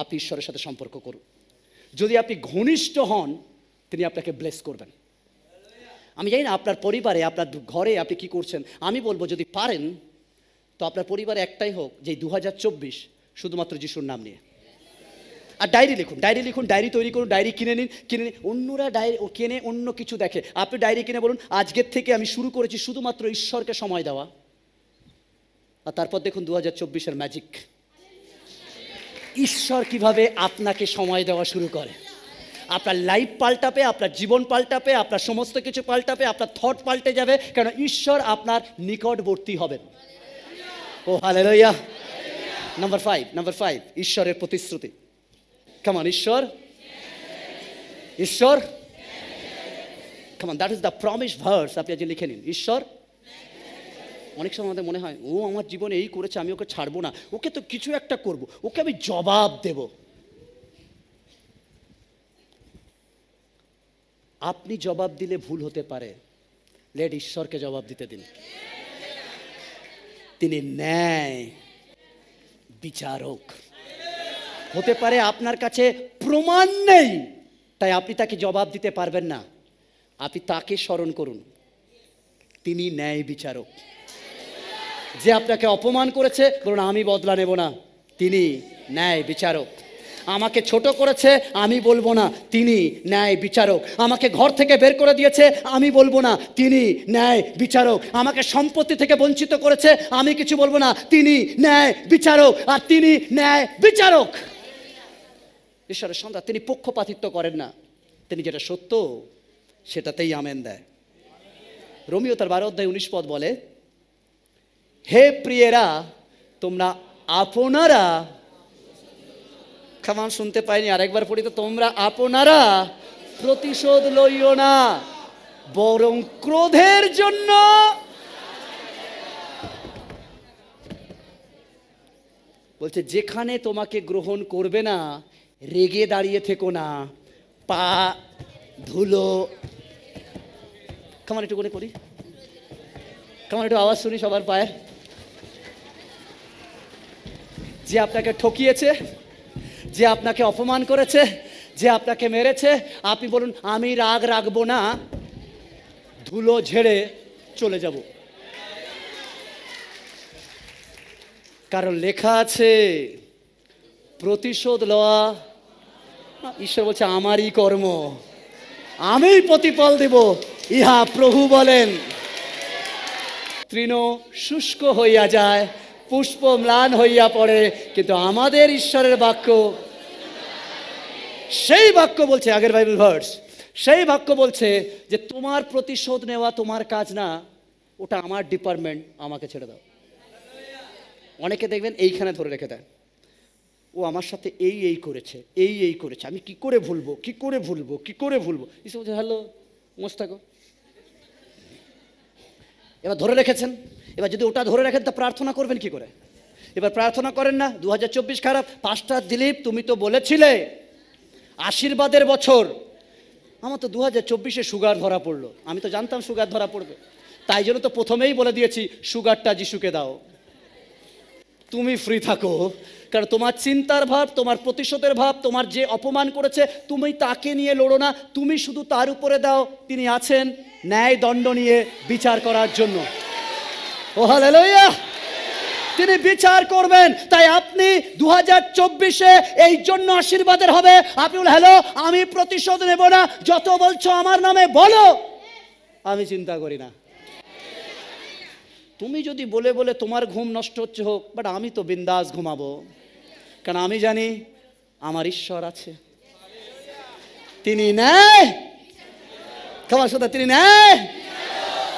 আপনি ঈশ্বরের সাথে সম্পর্ক করুন যদি আপনি ঘনিষ্ঠ হন তিনি আপনাকে ব্লেস করবেন আমি জানি না আপনার পরিবারে আপনার ঘরে আপনি কি করছেন আমি বলবো যদি পারেন তো আপনার পরিবারে একটাই হোক যে দু শুধুমাত্র যিশুর নাম নিয়ে আর ডায়েরি লিখুন ডায়েরি লিখুন ডায়েরি তৈরি করুন ডায়েরি কিনে নিন কিনে নিন অন্যরা ডায়েরি কেনে অন্য কিছু দেখে আপনি ডায়েরি কিনে বলুন আজকের থেকে আমি শুরু করেছি শুধুমাত্র ঈশ্বরকে সময় দেওয়া আর তারপর দেখুন দু হাজার চব্বিশের ম্যাজিক ঈশ্বর কিভাবে আপনাকে সময় দেওয়া শুরু করে আপনার লাইফ পাল্টাবে আপনার জীবন পাল্টাবে আপনার সমস্ত কিছু পাল্টাবে আপনার থট পাল্টে যাবে কেন ঈশ্বর আপনার নিকটবর্তী হবেন ও হালে রইয়া নাম্বার ফাইভ নাম্বার ফাইভ ঈশ্বরের প্রতিশ্রুতি Come on, ঈশ্বর Ishwar. Come on, that is the promised আপনি আজ লিখে নিন ঈশ্বর অনেক সময় আমাদের মনে হয় ও আমার জীবনে এই করেছে আমি ওকে ছাড়বো না ওকে তো কিছু একটা করব ওকে আমি জবাব দেব আপনি জবাব দিলে ভুল হতে পারে লেট ঈশ্বরকে জবাব দিতে দিন তিনি ন্যায় বিচারক হতে পারে আপনার কাছে প্রমাণ নেই তাই আপনি তাকে জবাব দিতে পারবেন না আপনি তাকে স্মরণ করুন তিনি ন্যায় বিচারক যে আপনাকে অপমান করেছে বলুন আমি বদলা নেব না তিনি ন্যায় বিচারক আমাকে ছোট করেছে আমি বলবো না তিনি ন্যায় বিচারক আমাকে ঘর থেকে বের করে দিয়েছে আমি বলবো না তিনি ন্যায় বিচারক আমাকে সম্পত্তি থেকে বঞ্চিত করেছে আমি কিছু বলবো না তিনি ন্যায় বিচারক আর তিনি ন্যায় বিচারক ঈশ্বরের সন্তান তিনি পক্ষপাতিত্ব করেন না তিনি যেটা সত্য সেটাতেই আমেন দেয় রোমিও তার বারো অধ্যায় উনিশ পদ বলে হে প্রিয়েরা তোমরা আপনারা খামান শুনতে পাইনি আরেকবার পড়ি তো তোমরা আপনারা প্রতিশোধ লইও না বরং ক্রোধের জন্য বলছে যেখানে তোমাকে গ্রহণ করবে না রেগে দাঁড়িয়ে থেকো না পা ধুলো কেমন একটু করে করি কেমন একটু আওয়াজ শুনি সবার পায়ের যে আপনাকে ঠকিয়েছে যে আপনাকে অপমান করেছে যে আপনাকে মেরেছে আপনি বলুন আমি রাগ রাখবো না ধুলো ঝেড়ে চলে যাব কারণ লেখা আছে প্রতিশোধ লওয়া ঈশ্বর বলছে আমারই কর্ম আমি প্রতিফল দেব ইহা প্রভু বলেন তৃণ শুষ্ক হইয়া যায় পুষ্প ম্লান হইয়া পড়ে কিন্তু আমাদের ঈশ্বরের বাক্য সেই বাক্য বলছে আগের বাইবেল ভার্স সেই বাক্য বলছে যে তোমার প্রতিশোধ নেওয়া তোমার কাজ না ওটা আমার ডিপার্টমেন্ট আমাকে ছেড়ে দাও অনেকে দেখবেন এইখানে ধরে রেখে দেয় ও আমার সাথে এই এই করেছে এই এই করেছে আমি কি করে ভুলবো কি করে ভুলবো কি করে ভুলবো ইসব হ্যালো মোস্তাক এবার ধরে রেখেছেন এবার যদি ওটা ধরে রাখেন তা প্রার্থনা করবেন কি করে এবার প্রার্থনা করেন না দু খারাপ পাঁচটা দিলীপ তুমি তো বলেছিলে আশীর্বাদের বছর আমার তো দু হাজার চব্বিশে সুগার ধরা পড়লো আমি তো জানতাম সুগার ধরা পড়বে তাই জন্য তো প্রথমেই বলে দিয়েছি সুগারটা যিশুকে দাও তুমি ফ্রি থাকো কারণ তোমার চিন্তার ভাব তোমার প্রতিশোধের ভাব তোমার যে অপমান করেছে তুমি তাকে নিয়ে লড়ো না তুমি শুধু তার উপরে দাও তিনি আছেন ন্যায় দণ্ড নিয়ে বিচার করার জন্য ও হালেলইয়া তিনি বিচার করবেন তাই আপনি দু হাজার চব্বিশে এই জন্য আশীর্বাদের হবে আপনি হ্যালো আমি প্রতিশোধ নেব না যত বলছো আমার নামে বলো আমি চিন্তা করি না তুমি যদি বলে বলে তোমার ঘুম নষ্ট হচ্ছে হোক বাট আমি তো বিন্দাস ঘুমাবো কারণ আমি জানি আমার ঈশ্বর আছে তিনি নেয় খাবার তিনি নেয়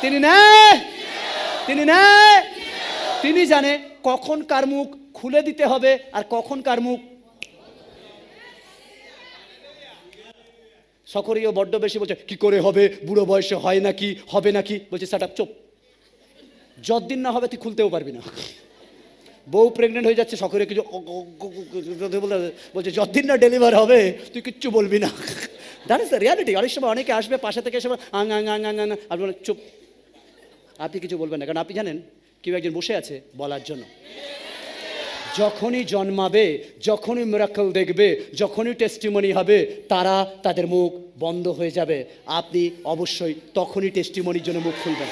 তিনি নেয় তিনি নেয় তিনি জানে কখন কার মুখ খুলে দিতে হবে আর কখন কার মুখ সকরীয় বড্ড বেশি বলছে কি করে হবে বুড়ো বয়সে হয় নাকি হবে নাকি বলছে সেটা চোপ যতদিন না হবে তুই খুলতেও পারবি না বউ প্রেগনেন্ট হয়ে যাচ্ছে সকলে কিছু বলছে যতদিন না ডেলিভার হবে তুই কিচ্ছু বলবি না দ্যাট ইজ দ্য রিয়ালিটি অনেক সময় অনেকে আসবে পাশে থেকে এসে আং আং আং আং আপনি বলেন চুপ আপনি কিছু বলবেন না কারণ আপনি জানেন কেউ একজন বসে আছে বলার জন্য যখনই জন্মাবে যখনই মেরাকল দেখবে যখনই টেস্টিমনি হবে তারা তাদের মুখ বন্ধ হয়ে যাবে আপনি অবশ্যই তখনই টেস্টিমনির জন্য মুখ খুলবেন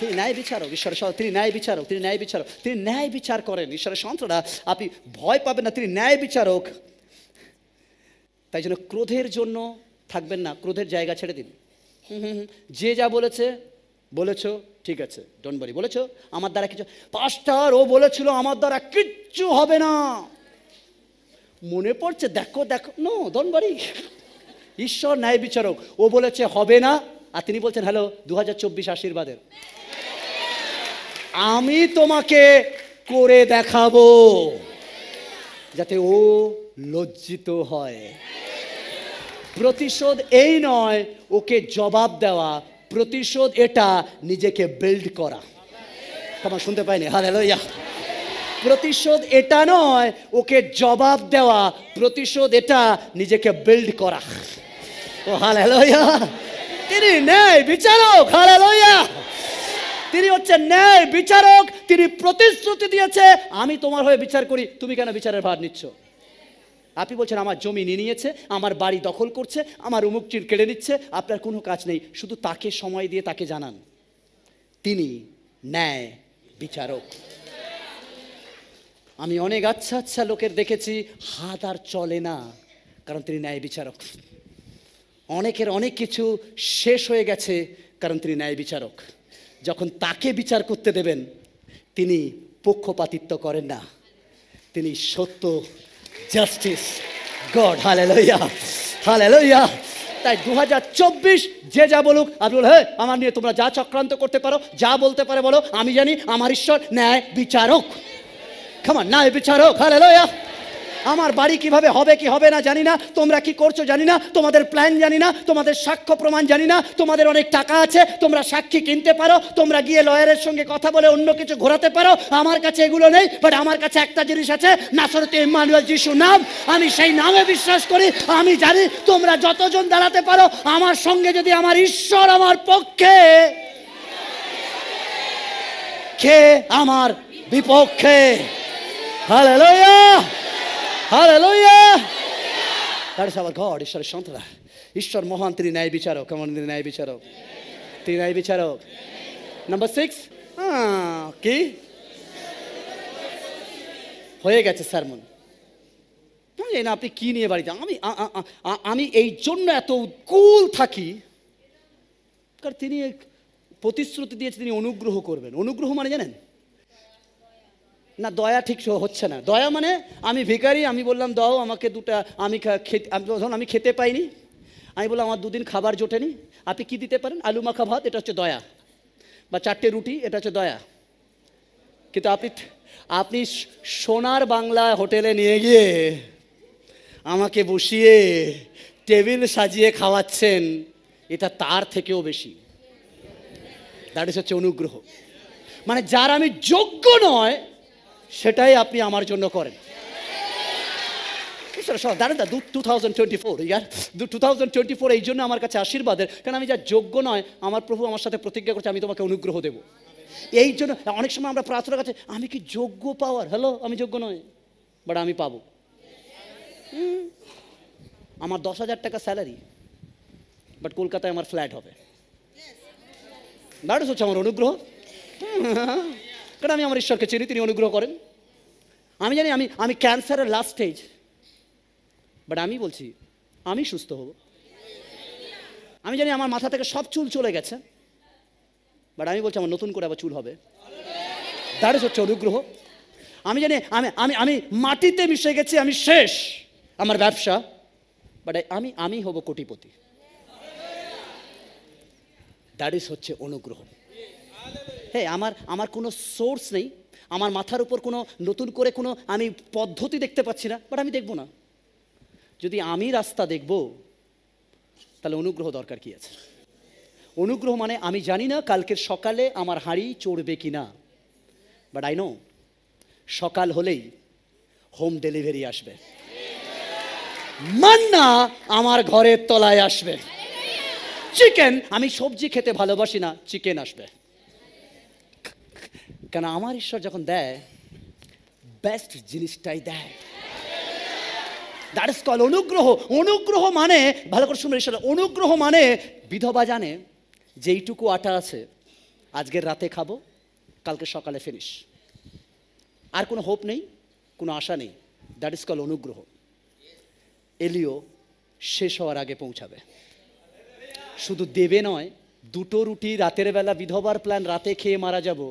তিনি ন্যায় বিচারক ঈশ্বরের তিনি ন্যায় বিচারক তিনি ন্যায় বিচারক তিনি ন্যায় বিচার করেন ঈশ্বরের সন্ত্রা আপনি ভয় পাবেন না তিনি ন্যায় বিচারক তাই জন্য ক্রোধের জন্য থাকবেন না ক্রোধের জায়গা ছেড়ে দিন যে যা বলেছে বলেছো ঠিক আছে ডোন বলি বলেছো আমার দ্বারা কিছু পাস্টার ও বলেছিল আমার দ্বারা কিচ্ছু হবে না মনে পড়ছে দেখো দেখো নো ডোন্ট বলি ঈশ্বর ন্যায় বিচারক ও বলেছে হবে না আর তিনি বলছেন হ্যালো দু হাজার চব্বিশ আশীর্বাদের আমি তোমাকে করে দেখাবো যাতে ও লজ্জিত হয় প্রতিশোধ এই নয় ওকে জবাব দেওয়া প্রতিশোধ এটা নিজেকে বিল্ড করা তোমার শুনতে পাইনি হ্যালো ইয়া প্রতিশোধ এটা নয় ওকে জবাব দেওয়া প্রতিশোধ এটা নিজেকে বিল্ড করা ও হালে ইয়া তিনি নেই বিচারক হালে ইয়া তিনি হচ্ছে ন্যায় বিচারক তিনি প্রতিশ্রুতি দিয়েছে আমি তোমার হয়ে বিচার করি তুমি কেন বিচারের ভার নিচ্ছ আপনি বলছেন আমার জমি নিয়ে নিয়েছে আমার বাড়ি দখল করছে আমার উমুক চির কেড়ে নিচ্ছে আপনার কোনো কাজ নেই শুধু তাকে সময় দিয়ে তাকে জানান তিনি ন্যায় বিচারক আমি অনেক আচ্ছা আচ্ছা লোকের দেখেছি হাত আর চলে না কারণ তিনি ন্যায় বিচারক অনেকের অনেক কিছু শেষ হয়ে গেছে কারণ তিনি ন্যায় বিচারক যখন তাকে বিচার করতে দেবেন তিনি পক্ষপাতিত্ব করেন না তিনি সত্য জাস্টিস গড হালে লইয়া হালে লইয়া তাই দু যে যা বলুক আপনি বলো হ্যাঁ আমার নিয়ে তোমরা যা চক্রান্ত করতে পারো যা বলতে পারে বলো আমি জানি আমার ঈশ্বর ন্যায় বিচারক খামার ন্যায় বিচারক হালে লইয়া আমার বাড়ি কিভাবে হবে কি হবে না জানি না তোমরা কি করছো জানি না তোমাদের প্ল্যান জানি না তোমাদের সাক্ষ্য প্রমাণ জানি না তোমাদের অনেক টাকা আছে তোমরা সাক্ষী কিনতে পারো তোমরা গিয়ে লয়ারের সঙ্গে কথা বলে অন্য কিছু ঘোরাতে পারো আমার কাছে এগুলো নেই বাট আমার কাছে একটা জিনিস আছে নাসরতে ইমানুয়াল যিশু নাম আমি সেই নামে বিশ্বাস করি আমি জানি তোমরা যতজন দাঁড়াতে পারো আমার সঙ্গে যদি আমার ঈশ্বর আমার পক্ষে খে আমার বিপক্ষে hello Hallelujah! That is our God, Ishwar Shantara. Ishwar Mohan Trinay Bicharok. Come on, Trinay Bicharok. Trinay Bicharok. Number six. Ah, কি হয়ে গেছে সারমন না আপনি কি নিয়ে বাড়িতে আমি আমি এই জন্য এত উৎকুল থাকি কারণ তিনি প্রতিশ্রুতি দিয়েছে তিনি অনুগ্রহ করবেন অনুগ্রহ মানে জানেন না দয়া ঠিক হচ্ছে না দয়া মানে আমি ভিকারি আমি বললাম দাও আমাকে দুটা আমি খেতে ধরুন আমি খেতে পাইনি আমি বললাম আমার দুদিন খাবার জোটেনি আপনি কি দিতে পারেন আলু মাখা ভাত এটা হচ্ছে দয়া বা চারটে রুটি এটা হচ্ছে দয়া কিন্তু আপনি আপনি সোনার বাংলা হোটেলে নিয়ে গিয়ে আমাকে বসিয়ে টেবিল সাজিয়ে খাওয়াচ্ছেন এটা তার থেকেও বেশি দ্যাট ইস হচ্ছে অনুগ্রহ মানে যার আমি যোগ্য নয় সেটাই আপনি আমার জন্য করেন দাঁড়ান the two thousand twenty four year two thousand twenty four এই জন্য আমার কাছে আশীর্বাদের কারণ আমি যা যোগ্য নয় আমার প্রভু আমার সাথে প্রতিজ্ঞা করছে আমি তোমাকে অনুগ্রহ দেবো এই জন্য অনেক সময় আমরা প্রার্থনা কাছে আমি কি যোগ্য পাওয়ার হ্যালো আমি যোগ্য নয় বাট আমি পাবো আমার দশ হাজার টাকা স্যালারি বাট কলকাতায় আমার ফ্ল্যাট হবে দাঁড়ো হচ্ছে আমার অনুগ্রহ কারণ আমি আমার ঈশ্বরকে চিনি তিনি অনুগ্রহ করেন আমি জানি আমি আমি ক্যান্সারের লাস্ট স্টেজ বাট আমি বলছি আমি সুস্থ হব আমি জানি আমার মাথা থেকে সব চুল চলে গেছে বাট আমি বলছি আমার নতুন করে আবার চুল হবে দ্যাট ইজ হচ্ছে অনুগ্রহ আমি জানি আমি আমি আমি মাটিতে মিশে গেছি আমি শেষ আমার ব্যবসা বাট আমি আমি হব কোটিপতি দ্যাট ইজ হচ্ছে অনুগ্রহ হ্যাঁ আমার আমার কোনো সোর্স নেই আমার মাথার উপর কোনো নতুন করে কোনো আমি পদ্ধতি দেখতে পাচ্ছি না বাট আমি দেখব না যদি আমি রাস্তা দেখব তাহলে অনুগ্রহ দরকার কি আছে অনুগ্রহ মানে আমি জানি না কালকের সকালে আমার হাঁড়ি চড়বে কি না বাট আই নো সকাল হলেই হোম ডেলিভারি আসবে মান্না আমার ঘরের তলায় আসবে চিকেন আমি সবজি খেতে ভালোবাসি না চিকেন আসবে কেন আমার ঈশ্বর যখন দেয় বেস্ট জিনিসটাই দেয় দ্যাট ইজ কল অনুগ্রহ অনুগ্রহ মানে ভালো করে শুনবেন ঈশ্বর অনুগ্রহ মানে বিধবা জানে যেইটুকু আটা আছে আজকের রাতে খাবো কালকে সকালে ফিনিশ আর কোনো হোপ নেই কোনো আশা নেই দ্যাট ইজ কল অনুগ্রহ এলিও শেষ হওয়ার আগে পৌঁছাবে শুধু দেবে নয় দুটো রুটি রাতের বেলা বিধবার প্ল্যান রাতে খেয়ে মারা যাবো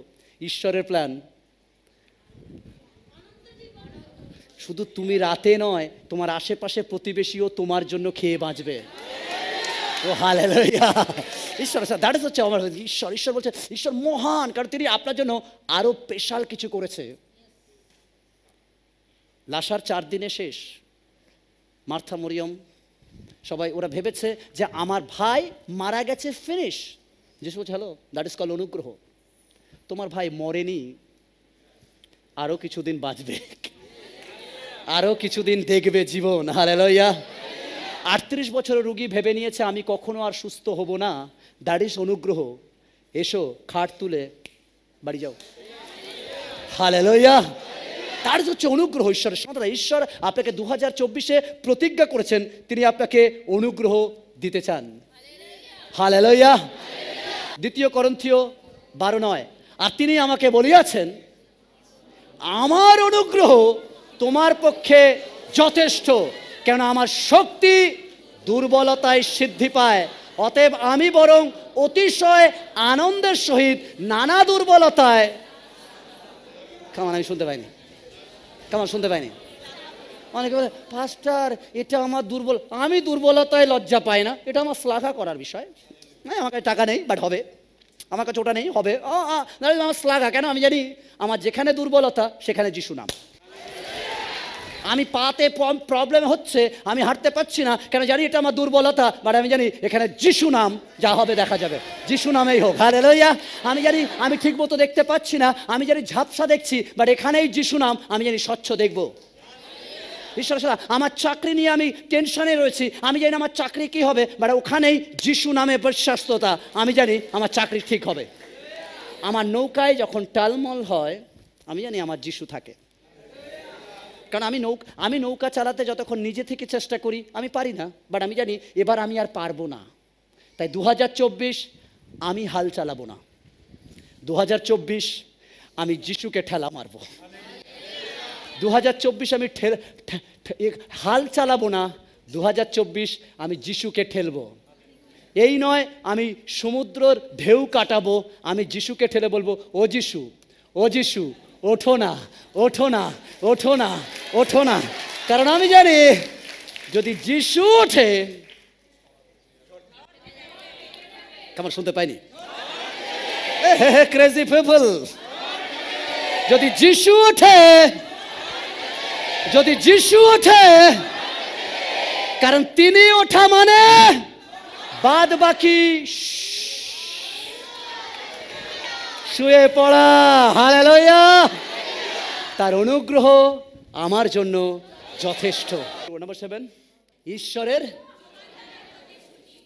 ঈশ্বরের প্ল্যান শুধু তুমি রাতে নয় তোমার আশেপাশে প্রতিবেশীও তোমার জন্য খেয়ে বাঁচবে ও হালে ঈশ্বর দ্যাট হচ্ছে আমার ঈশ্বর ঈশ্বর বলছে ঈশ্বর মহান কারণ তিনি আপনার জন্য আরও স্পেশাল কিছু করেছে লাশার চার দিনে শেষ মার্থা মরিয়ম সবাই ওরা ভেবেছে যে আমার ভাই মারা গেছে ফিনিশ যে বলছে হ্যালো দ্যাট ইজ কল অনুগ্রহ তোমার ভাই মরেনি আরও কিছুদিন বাঁচবে আরও কিছুদিন দেখবে জীবন ইয়া আটত্রিশ বছরের রুগী ভেবে নিয়েছে আমি কখনো আর সুস্থ হব না দাড়িস অনুগ্রহ এসো খাট তুলে বাড়ি যাও হালেলইয়া তার হচ্ছে অনুগ্রহ ঈশ্বরের সন্তান ঈশ্বর আপনাকে দু হাজার চব্বিশে প্রতিজ্ঞা করেছেন তিনি আপনাকে অনুগ্রহ দিতে চান হালেলইয়া দ্বিতীয় করন্থীয় বারো নয় আর তিনি আমাকে বলিয়াছেন আমার অনুগ্রহ তোমার পক্ষে যথেষ্ট কেন আমার শক্তি দুর্বলতায় সিদ্ধি পায় অতএব আমি বরং অতিশয় আনন্দের সহিত নানা দুর্বলতায় কামান আমি শুনতে পাইনি কেমন শুনতে পাইনি অনেকে বলে পাস্টার এটা আমার দুর্বল আমি দুর্বলতায় লজ্জা পাই না এটা আমার শ্লাঘা করার বিষয় না আমার টাকা নেই বাট হবে আমার কাছে ওটা নেই হবে আমার শ্লাঘা কেন আমি জানি আমার যেখানে দুর্বলতা সেখানে যিশু নাম আমি পাতে প্রবলেম হচ্ছে আমি হাঁটতে পারছি না কেন জানি এটা আমার দুর্বলতা বাট আমি জানি এখানে যিশু নাম যা হবে দেখা যাবে যিশু নামেই হোক হারে লইয়া আমি জানি আমি ঠিক মতো দেখতে পাচ্ছি না আমি জানি ঝাপসা দেখছি বাট এখানেই যিশু নাম আমি জানি স্বচ্ছ দেখবো ঈশ্বর সাদা আমার চাকরি নিয়ে আমি টেনশনে রয়েছি আমি জানি আমার চাকরি কি হবে বাট ওখানেই যিশু নামে বিশ্বাস্ততা আমি জানি আমার চাকরি ঠিক হবে আমার নৌকায় যখন টালমল হয় আমি জানি আমার যিশু থাকে কারণ আমি নৌকা আমি নৌকা চালাতে যতক্ষণ নিজে থেকে চেষ্টা করি আমি পারি না বাট আমি জানি এবার আমি আর পারবো না তাই দু আমি হাল চালাবো না দু আমি যিশুকে ঠেলা মারবো দু আমি ঠেল হাল চালাবো না দু আমি যিশুকে ঠেলবো এই নয় আমি সমুদ্রর ঢেউ কাটাবো আমি যিশুকে ঠেলে বলবো ও যিশু ও যিশু ওঠো না ওঠো না ওঠো না ওঠো না কারণ আমি জানি যদি যিশু ওঠে আমার শুনতে পাইনি ক্রেজি পিপল যদি যিশু ওঠে যদি যিশু ওঠে কারণ তিনি ওঠা মানে বাদ বাকি শুয়ে পড়া লইয়া তার অনুগ্রহ আমার জন্য যথেষ্ট নাম্বার সেভেন ঈশ্বরের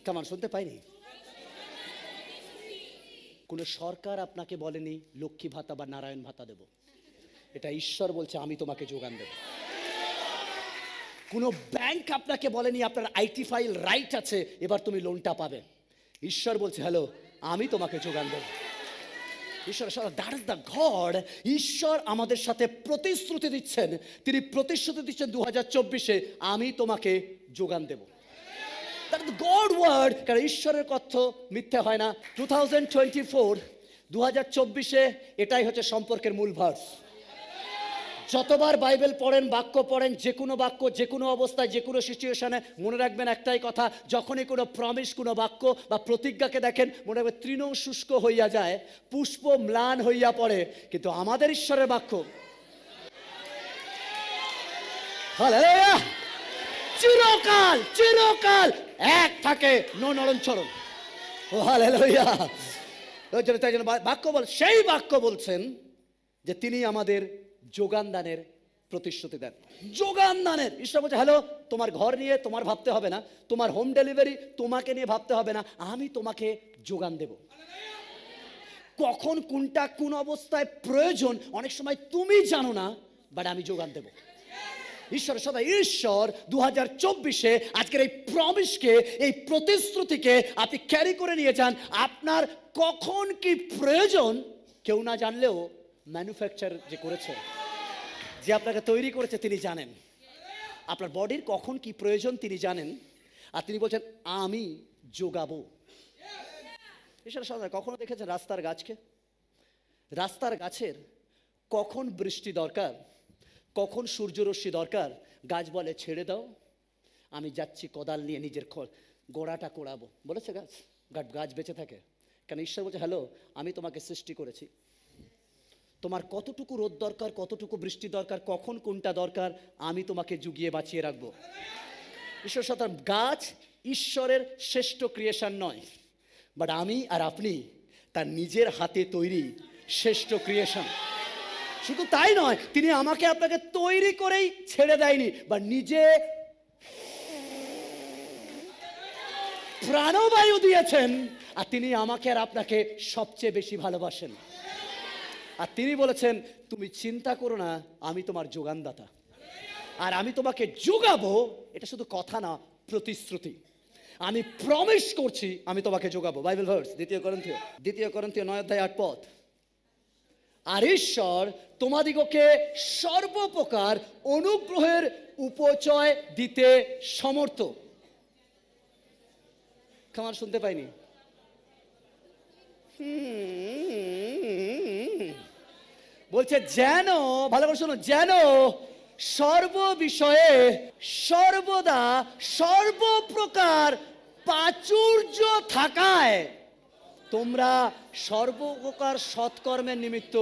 কেমন শুনতে পাইনি কোনো সরকার আপনাকে বলেনি লক্ষ্মী ভাতা বা নারায়ণ ভাতা দেব এটা ঈশ্বর বলছে আমি তোমাকে যোগান দেবো কোনো ব্যাংক আপনাকে বলেনি আপনার আইটি ফাইল রাইট আছে এবার তুমি লোনটা পাবে ঈশ্বর বলছে হ্যালো আমি তোমাকে যোগান দেবো ঈশ্বর সাথে দ্যাট ইজ দ্য গড ঈশ্বর আমাদের সাথে প্রতিশ্রুতি দিচ্ছেন তিনি প্রতিশ্রুতি দিচ্ছেন দু হাজার চব্বিশে আমি তোমাকে যোগান দেবো গড ওয়ার্ড কারণ ঈশ্বরের কথ্য মিথ্যা হয় না টু থাউজেন্ড টোয়েন্টি ফোর দু হাজার চব্বিশে এটাই হচ্ছে সম্পর্কের মূল ভার্স যতবার বাইবেল পড়েন বাক্য পড়েন যে কোনো বাক্য যে কোনো অবস্থায় যে কোনো সিচুয়েশানে মনে রাখবেন একটাই কথা যখনই কোনো প্রমিস কোনো বাক্য বা প্রতিজ্ঞাকে দেখেন মনে রাখবেন তৃণ শুষ্ক হইয়া যায় পুষ্প ম্লান হইয়া পড়ে কিন্তু আমাদের ঈশ্বরের বাক্য চিরকাল চিরকাল এক থাকে নড়নচরণ ও হালে লইয়া তাই জন্য বাক্য বল সেই বাক্য বলছেন যে তিনি আমাদের যোগান দানের প্রতিশ্রুতি দেন দানের ঈশ্বর বলছে হ্যালো তোমার ঘর নিয়ে তোমার ভাবতে হবে না তোমার হোম ডেলিভারি তোমাকে নিয়ে ভাবতে হবে না আমি তোমাকে যোগান দেব কখন কোনটা কোন অবস্থায় প্রয়োজন অনেক সময় তুমি জানো না বাট আমি যোগান দেব ঈশ্বর সদা ঈশ্বর দু হাজার চব্বিশে আজকের এই প্রমিশকে এই প্রতিশ্রুতিকে আপনি ক্যারি করে নিয়ে যান আপনার কখন কি প্রয়োজন কেউ না জানলেও ম্যানুফ্যাকচার যে করেছে যে আপনাকে তৈরি করেছে তিনি জানেন আপনার বডির কখন কি প্রয়োজন তিনি জানেন আর তিনি বলছেন আমি যোগাবো এছাড়া সাধারণ কখনো দেখেছেন রাস্তার গাছকে রাস্তার গাছের কখন বৃষ্টি দরকার কখন সূর্যরশ্মি দরকার গাছ বলে ছেড়ে দাও আমি যাচ্ছি কদাল নিয়ে নিজের গোড়াটা কোড়াবো বলেছে গাছ গাছ বেঁচে থাকে কেন ঈশ্বর বলছে হ্যালো আমি তোমাকে সৃষ্টি করেছি তোমার কতটুকু রোদ দরকার কতটুকু বৃষ্টি দরকার কখন কোনটা দরকার আমি তোমাকে জুগিয়ে বাঁচিয়ে রাখবো ঈশ্বর সাঁতার গাছ ঈশ্বরের শ্রেষ্ঠ ক্রিয়েশন নয় বাট আমি আর আপনি তার নিজের হাতে তৈরি শ্রেষ্ঠ ক্রিয়েশন শুধু তাই নয় তিনি আমাকে আপনাকে তৈরি করেই ছেড়ে দেয়নি বা নিজে প্রাণবায়ু দিয়েছেন আর তিনি আমাকে আর আপনাকে সবচেয়ে বেশি ভালোবাসেন আর তিনি বলেছেন তুমি চিন্তা করো না আমি তোমার যোগানদাতা আর আমি তোমাকে যোগাবো এটা শুধু কথা না প্রতিশ্রুতি আমি প্রমিস করছি আমি তোমাকে যোগাবো বাইবেল ভার্স দ্বিতীয় করন্থীয় দ্বিতীয় করন্থীয় নয় অধ্যায় আট পথ আর ঈশ্বর তোমাদিগকে সর্বপ্রকার অনুগ্রহের উপচয় দিতে সমর্থ খামার শুনতে পাইনি হুম বলছে যেন ভালো করে শোনো যেন সর্ব বিষয়ে সর্বদা সর্বপ্রকার প্রাচুর্য থাকায় তোমরা সর্বপ্রকার সৎকর্মের নিমিত্ত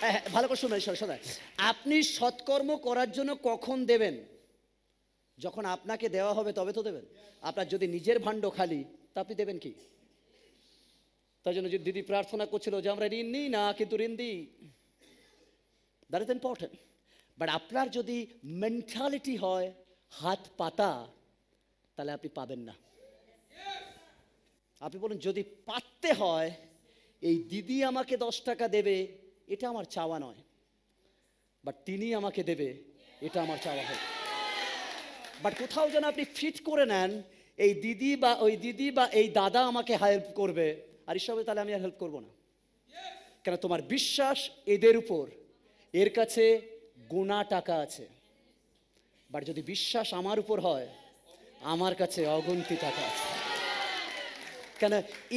হ্যাঁ, হ্যাঁ, ভালো করে শোনায় শোনায় আপনি সৎকর্ম করার জন্য কখন দেবেন যখন আপনাকে দেওয়া হবে তবে তো দেবেন আপনার যদি নিজের ভাণ্ড খালি তা আপনি দেবেন কি তাই জন্য যে দিদি প্রার্থনা করছিল যে আমরা ঋণ নিই না কিন্তু ঋণ দিই দ্যাট ইজ ইম্পর্টেন্ট বাট আপনার যদি মেন্টালিটি হয় হাত পাতা তাহলে আপনি পাবেন না আপনি বলুন যদি পাততে হয় এই দিদি আমাকে দশ টাকা দেবে এটা আমার চাওয়া নয় বাট তিনি আমাকে দেবে এটা আমার চাওয়া হয় বাট কোথাও যেন আপনি ফিট করে নেন এই দিদি বা ওই দিদি বা এই দাদা আমাকে হেল্প করবে আর ঈশ্বর তাহলে আমি আর হেল্প করবো না কেন তোমার বিশ্বাস এদের উপর এর কাছে গোনা টাকা আছে বাট যদি বিশ্বাস আমার উপর হয় আমার কাছে অগন্তি টাকা আছে কেন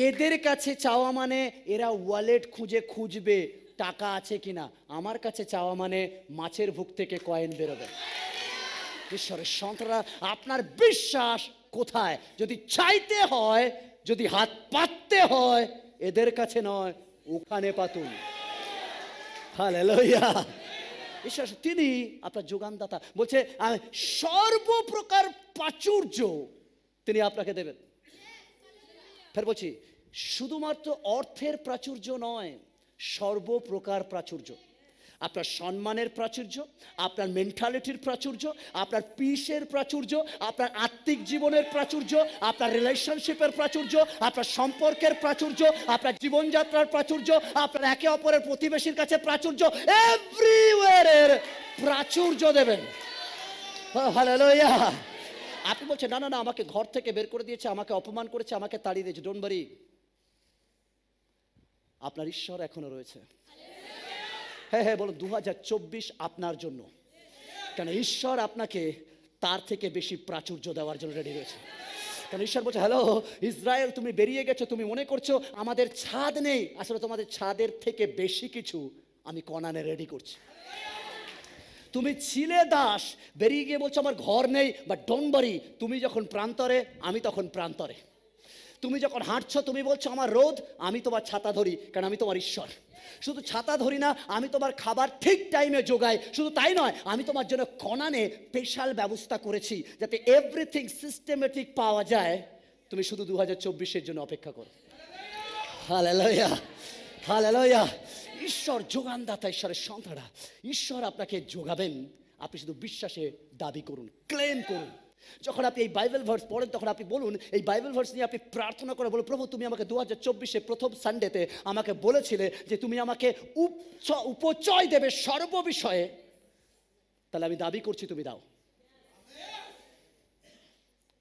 এদের কাছে চাওয়া মানে এরা ওয়ালেট খুঁজে খুঁজবে টাকা আছে কিনা আমার কাছে চাওয়া মানে মাছের ভুক থেকে কয়েন বেরোবে ঈশ্বরের সন্তরা আপনার বিশ্বাস কোথায় যদি চাইতে হয় যদি হাত পাততে হয় এদের কাছে নয় ওখানে পাতুন ঈশ্বর তিনি আপনার যোগানদাতা বলছে সর্বপ্রকার প্রাচুর্য তিনি আপনাকে দেবেন ফের বলছি শুধুমাত্র অর্থের প্রাচুর্য নয় সর্বপ্রকার প্রাচুর্য আপনার সম্মানের প্রাচুর্য আপনার মেন্টালিটির প্রাচুর্য আপনার পিসের প্রাচুর্য আপনার আত্মিক জীবনের প্রাচুর্য আপনার রিলেশনশিপের প্রাচুর্য আপনার সম্পর্কের প্রাচুর্য আপনার জীবনযাত্রার প্রাচুর্য আপনার একে অপরের প্রতিবেশীর কাছে প্রাচুর্য এভরিওয়ারের প্রাচুর্য দেবেন আপনি বলছেন না না না আমাকে ঘর থেকে বের করে দিয়েছে আমাকে অপমান করেছে আমাকে তাড়িয়ে দিয়েছে ডোনবারি আপনার ঈশ্বর এখনো রয়েছে হ্যাঁ হ্যাঁ বলো দু আপনার জন্য কেন ঈশ্বর আপনাকে তার থেকে বেশি প্রাচুর্য দেওয়ার জন্য রেডি রয়েছে কেন ঈশ্বর বলছে হ্যালো ইসরায়েল তুমি বেরিয়ে গেছো তুমি মনে করছো আমাদের ছাদ নেই আসলে তোমাদের ছাদের থেকে বেশি কিছু আমি কনানে রেডি করছি তুমি ছিলে দাস বেরিয়ে গিয়ে বলছো আমার ঘর নেই বা ডোনবারি তুমি যখন প্রান্তরে আমি তখন প্রান্তরে তুমি যখন হাঁটছো তুমি বলছো আমার রোদ আমি তোমার ছাতা ধরি কারণ আমি তোমার ঈশ্বর শুধু ছাতা ধরি না আমি তোমার খাবার ঠিক টাইমে যোগাই শুধু তাই নয় আমি তোমার জন্য কণানে স্পেশাল ব্যবস্থা করেছি যাতে এভরিথিং সিস্টেমেটিক পাওয়া যায় তুমি শুধু দু হাজার চব্বিশের জন্য অপেক্ষা করো হালেলোয়া হালেলোয়া ঈশ্বর যোগানদাতা ঈশ্বরের সন্তানা ঈশ্বর আপনাকে যোগাবেন আপনি শুধু বিশ্বাসে দাবি করুন ক্লেম করুন যখন আপনি এই বাইবেল ভার্স পড়েন তখন আপনি বলুন এই বাইবেল ভার্স নিয়ে আপনি প্রার্থনা করে বলুন প্রভু তুমি আমাকে দু হাজার চব্বিশে প্রথম সানডেতে আমাকে বলেছিলে যে তুমি আমাকে উপচয় দেবে সর্ববিষয়ে তাহলে আমি দাবি করছি তুমি দাও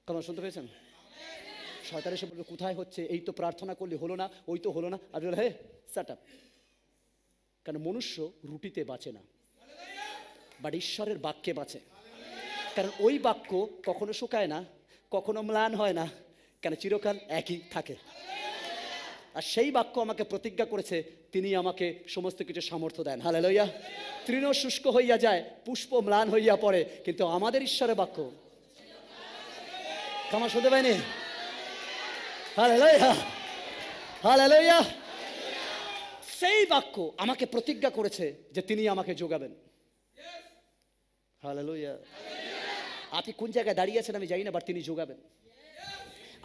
কেমন শুনতে পেয়েছেন শয়তান এসে বলবে কোথায় হচ্ছে এই তো প্রার্থনা করলে হলো না ওই তো হলো না আর বলে হে স্যাট আপ কারণ মনুষ্য রুটিতে বাঁচে না বাট ঈশ্বরের বাক্যে বাঁচে কারণ ওই বাক্য কখনো শুকায় না কখনো ম্লান হয় না কেন চিরকাল একই থাকে আর সেই বাক্য আমাকে প্রতিজ্ঞা করেছে তিনি আমাকে সমস্ত কিছু সামর্থ্য দেন হালে লইয়া তৃণ শুষ্ক হইয়া যায় পুষ্প ম্লান হইয়া পড়ে কিন্তু আমাদের ঈশ্বরের বাক্য কামা শুনতে পাইনি হালে লইয়া হালে লইয়া সেই বাক্য আমাকে প্রতিজ্ঞা করেছে যে তিনি আমাকে যোগাবেন হালে লইয়া আপনি কোন জায়গায় দাঁড়িয়ে আছেন আমি যাই না বাট তিনি যোগাবেন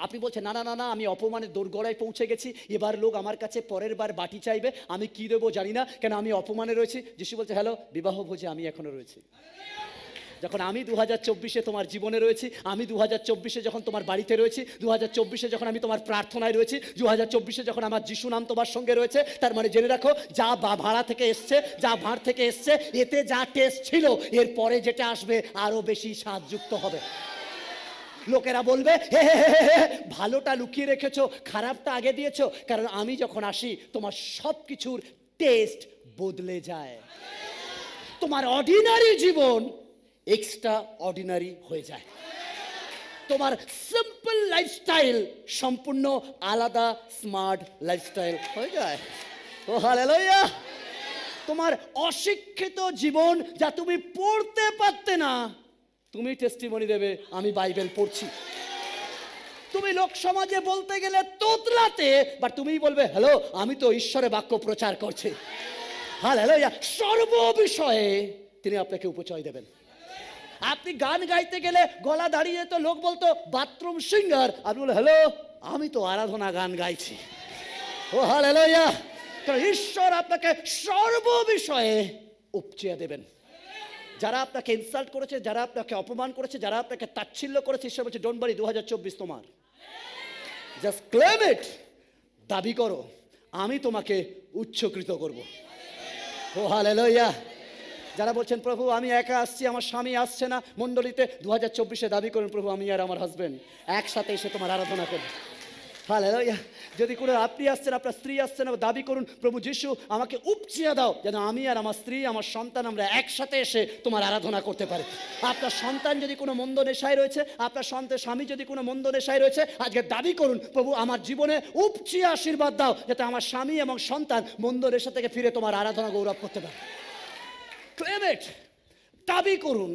আপনি বলছেন না না না না আমি অপমানের দোরগড়ায় পৌঁছে গেছি এবার লোক আমার কাছে পরের বার বাটি চাইবে আমি কি দেবো জানি না কেন আমি অপমানে রয়েছি যিশু বলছে হ্যালো বিবাহ ভোজে আমি এখনও রয়েছি যখন আমি দু হাজার চব্বিশে তোমার জীবনে রয়েছি আমি দু হাজার চব্বিশে যখন তোমার বাড়িতে রয়েছি দু হাজার চব্বিশে যখন আমি তোমার প্রার্থনায় রয়েছি দু হাজার চব্বিশে যখন আমার যিশু নাম তোমার সঙ্গে রয়েছে তার মানে জেনে রাখো যা বা ভাড়া থেকে এসছে যা ভাড় থেকে এসছে এতে যা টেস্ট ছিল এর পরে যেটা আসবে আরও বেশি স্বাদযুক্ত হবে লোকেরা বলবে হে হে ভালোটা লুকিয়ে রেখেছো খারাপটা আগে দিয়েছো কারণ আমি যখন আসি তোমার সব কিছুর টেস্ট বদলে যায় তোমার অর্ডিনারি জীবন এক্সট্রা অর্ডিনারি হয়ে যায় তোমার সিম্পল লাইফস্টাইল সম্পূর্ণ আলাদা স্মার্ট লাইফস্টাইল হয়ে যায় ও হালেলইয়া তোমার অশিক্ষিত জীবন যা তুমি পড়তে পারতে না তুমি টেস্টিমনি দেবে আমি বাইবেল পড়ছি তুমি লোক সমাজে বলতে গেলে তোতলাতে বাট তুমিই বলবে হ্যালো আমি তো ঈশ্বরের বাক্য প্রচার করছি হ্যাঁ হ্যালো সর্ব বিষয়ে তিনি আপনাকে উপচয় দেবেন আপনি গান গাইতে গেলে গলা দাঁড়িয়ে তো লোক বলতো বাথরুম সিঙ্গার আপনি বলে হ্যালো আমি তো আরাধনা গান গাইছি ও হাল হ্যালো ইয়া ঈশ্বর আপনাকে সর্ববিষয়ে উপচিয়া দেবেন যারা আপনাকে ইনসাল্ট করেছে যারা আপনাকে অপমান করেছে যারা আপনাকে তাচ্ছিল্য করেছে ঈশ্বর বলছে ডোন বাড়ি দু হাজার চব্বিশ তোমার জাস্ট ক্লেম ইট দাবি করো আমি তোমাকে উচ্চকৃত করব ও হাল ইয়া যারা বলছেন প্রভু আমি একা আসছি আমার স্বামী আসছে না মন্ডলিতে দু হাজার চব্বিশে দাবি করেন প্রভু আমি আর আমার হাজব্যান্ড একসাথে এসে তোমার আরাধনা করি হ্যাঁ যদি কোনো আপনি আসছেন আপনার স্ত্রী আসছেন দাবি করুন প্রভু যিশু আমাকে উপচিয়া দাও যেন আমি আর আমার স্ত্রী আমার সন্তান আমরা একসাথে এসে তোমার আরাধনা করতে পারি আপনার সন্তান যদি কোনো মন্দ নেশায় রয়েছে আপনার সন্তান স্বামী যদি কোনো মন্দ নেশায় রয়েছে আজকে দাবি করুন প্রভু আমার জীবনে উপচিয়া আশীর্বাদ দাও যাতে আমার স্বামী এবং সন্তান মন্দ নেশা থেকে ফিরে তোমার আরাধনা গৌরব করতে পারে ক্লেমেট দাবি করুন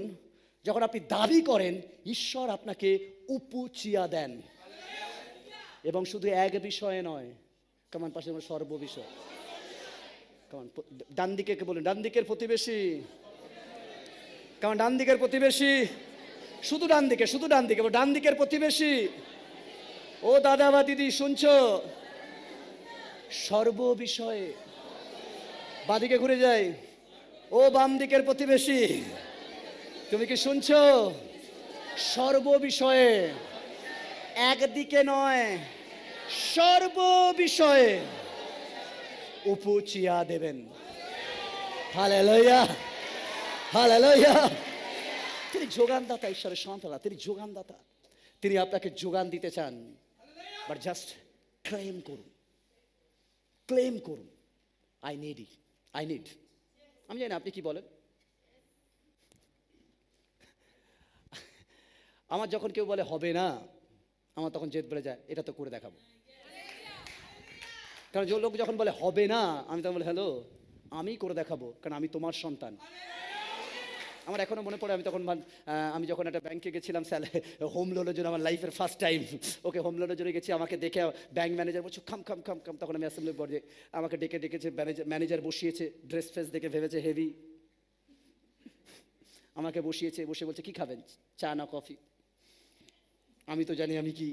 যখন আপনি দাবি করেন ঈশ্বর আপনাকে উপচিয়া দেন এবং শুধু এক বিষয়ে নয় কেমন পাশে সর্ব বিষয় কেমন ডান দিকে কে বলুন ডান দিকের প্রতিবেশী কেমন ডান দিকের প্রতিবেশী শুধু ডান দিকে শুধু ডান দিকে ডান দিকের প্রতিবেশী ও দাদা বা দিদি শুনছ সর্ব বিষয়ে বাদিকে ঘুরে যায় ও বাম দিকের প্রতিবেশী তুমি কি শুনছ সর্ববিষয়ে একদিকে নয় সর্ব বিষয়ে উপচিয়া দেবেন হালে লইয়া হালে লইয়া তিনি যোগানদাতা ঈশ্বরের সন্তানা তিনি যোগানদাতা তিনি আপনাকে যোগান দিতে চান বাট জাস্ট ক্লেম করুন ক্লেম করুন আই নিড আই নিড আমি জানি আপনি কি বলেন আমার যখন কেউ বলে হবে না আমার তখন জেদ বেড়ে যায় এটা তো করে দেখাবো কারণ যে লোক যখন বলে হবে না আমি তখন বলে হ্যালো আমি করে দেখাবো কারণ আমি তোমার সন্তান আমার এখনও মনে পড়ে আমি তখন আমি যখন একটা ব্যাংকে গেছিলাম স্যার হোম লোনের জন্য আমার লাইফের ফার্স্ট টাইম ওকে হোম লোনের জন্য গেছি আমাকে দেখে ব্যাংক ম্যানেজার বলছো খাম খাম খাম খাম তখন আমি অ্যাসেম্বলি পর্যায়ে আমাকে ডেকে ডেকেছে ম্যানেজার বসিয়েছে ড্রেস ফ্রেস দেখে ভেবেছে হেভি আমাকে বসিয়েছে বসে বলছে কি খাবেন চা না কফি আমি তো জানি আমি কি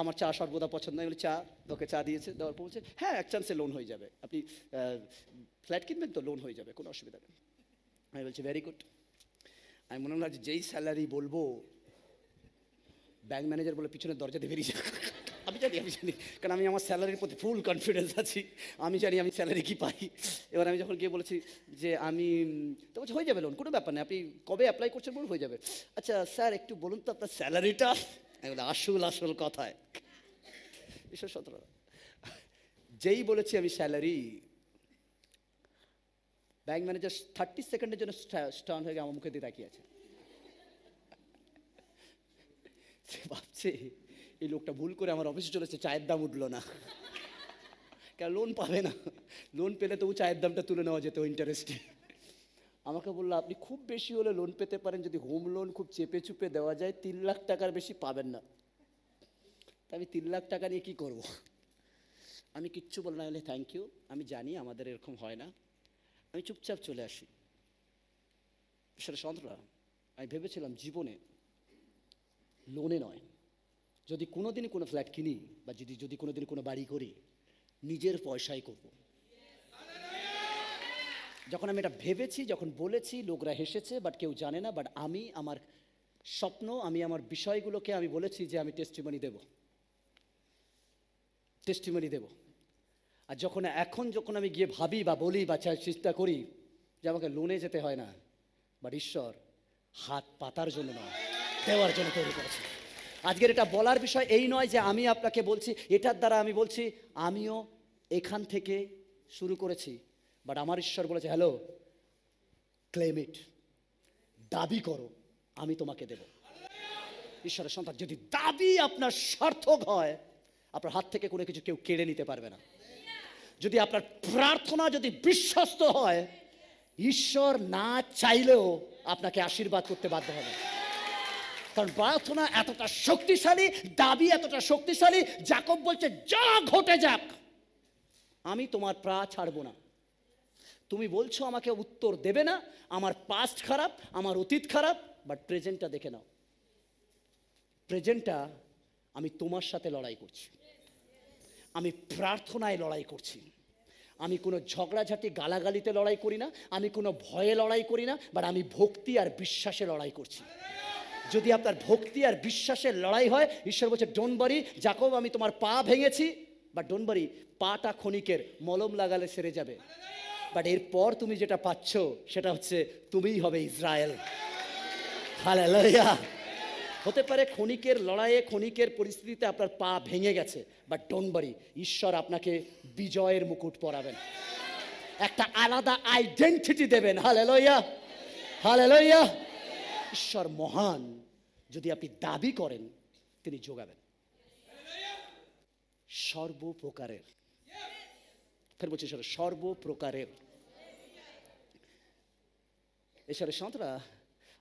আমার চা সর্বদা পছন্দ হয় বলে চা তোকে চা দিয়েছে দেওয়ার পৌঁছে হ্যাঁ এক চান্সে লোন হয়ে যাবে আপনি ফ্ল্যাট কিনবেন তো লোন হয়ে যাবে কোনো অসুবিধা নেই আমি বলছি ভেরি গুড আমি মনে হলাম যেই স্যালারি বলবো ব্যাংক ম্যানেজার বলে পিছনের দরজা দিয়ে বেরিয়ে যাবে আমি জানি আমি জানি কারণ আমি আমার স্যালারির প্রতি ফুল কনফিডেন্স আছি আমি জানি আমি স্যালারি কি পাই এবার আমি যখন গিয়ে বলেছি যে আমি তো বলছি হয়ে যাবে লোন কোনো ব্যাপার নেই আপনি কবে অ্যাপ্লাই করছেন বলুন হয়ে যাবে আচ্ছা স্যার একটু বলুন তো আপনার স্যালারিটা আসল আসল কথায় বিশ্ব সতেরো যেই বলেছি আমি স্যালারি ব্যাংক ম্যানেজার থার্টি সেকেন্ডের জন্য স্টান হয়ে আমার মুখে দিয়ে আছে সে ভাবছে এই লোকটা ভুল করে আমার অফিসে চলেছে চায়ের দাম উঠলো না কেন লোন পাবে না লোন পেলে তবু চায়ের দামটা তুলে নেওয়া যেত ইন্টারেস্টে আমাকে বললো আপনি খুব বেশি হলে লোন পেতে পারেন যদি হোম লোন খুব চেপে চুপে দেওয়া যায় তিন লাখ টাকার বেশি পাবেন না তা আমি তিন লাখ টাকা নিয়ে কী করবো আমি কিচ্ছু বললাম হলে থ্যাংক ইউ আমি জানি আমাদের এরকম হয় না আমি চুপচাপ চলে আসি সেটা সন্ত্রা আমি ভেবেছিলাম জীবনে লোনে নয় যদি কোনো দিন কোনো ফ্ল্যাট কিনি বা যদি যদি কোনো দিন কোনো বাড়ি করি নিজের পয়সায় করবো যখন আমি এটা ভেবেছি যখন বলেছি লোকরা হেসেছে বাট কেউ জানে না বাট আমি আমার স্বপ্ন আমি আমার বিষয়গুলোকে আমি বলেছি যে আমি টেস্টিমনি দেব টেস্টিমনি দেব আর যখন এখন যখন আমি গিয়ে ভাবি বা বলি বা চেষ্টা করি যে আমাকে লোনে যেতে হয় না বাট ঈশ্বর হাত পাতার জন্য নয় দেওয়ার জন্য তৈরি করেছে আজকের এটা বলার বিষয় এই নয় যে আমি আপনাকে বলছি এটার দ্বারা আমি বলছি আমিও এখান থেকে শুরু করেছি বাট আমার ঈশ্বর বলেছে হ্যালো ক্লেম ইট দাবি করো আমি তোমাকে দেব ঈশ্বরের সন্তান যদি দাবি আপনার সার্থক হয় আপনার হাত থেকে কোনো কিছু কেউ কেড়ে নিতে পারবে না যদি আপনার প্রার্থনা যদি বিশ্বস্ত হয় ঈশ্বর না চাইলেও আপনাকে আশীর্বাদ করতে বাধ্য হবে কারণ প্রার্থনা এতটা শক্তিশালী দাবি এতটা শক্তিশালী জাকব বলছে যা ঘটে যাক আমি তোমার প্রা ছাড়বো না তুমি বলছো আমাকে উত্তর দেবে না আমার পাস্ট খারাপ আমার অতীত খারাপ বাট প্রেজেন্টটা দেখে নাও প্রেজেন্টটা আমি তোমার সাথে লড়াই করছি আমি প্রার্থনায় লড়াই করছি আমি কোনো ঝগড়াঝাটি গালাগালিতে লড়াই করি না আমি কোনো ভয়ে লড়াই করি না বাট আমি ভক্তি আর বিশ্বাসে লড়াই করছি যদি আপনার ভক্তি আর বিশ্বাসের লড়াই হয় ঈশ্বর বলছে ডোনবারি যাকব আমি তোমার পা ভেঙেছি বা ডোনবারি পাটা খনিকের মলম লাগালে সেরে যাবে বাট এরপর তুমি যেটা পাচ্ছ সেটা হচ্ছে তুমিই হবে ইসরায়েল হালেলুয়া হতে পারে ক্ষণিকের লড়াইয়ে ক্ষণিকের পরিস্থিতিতে আপনার পা ভেঙে গেছে বাট ডোন্ট বারি ঈশ্বর আপনাকে বিজয়ের মুকুট পরাবেন একটা আলাদা আইডেন্টিটি দেবেন হালেলইয়া হালেলইয়া ঈশ্বর মহান যদি আপনি দাবি করেন তিনি যোগাবেন সর্বপ্রকারের ফের বলছি সর্বপ্রকারের ঈশ্বরের সন্তরা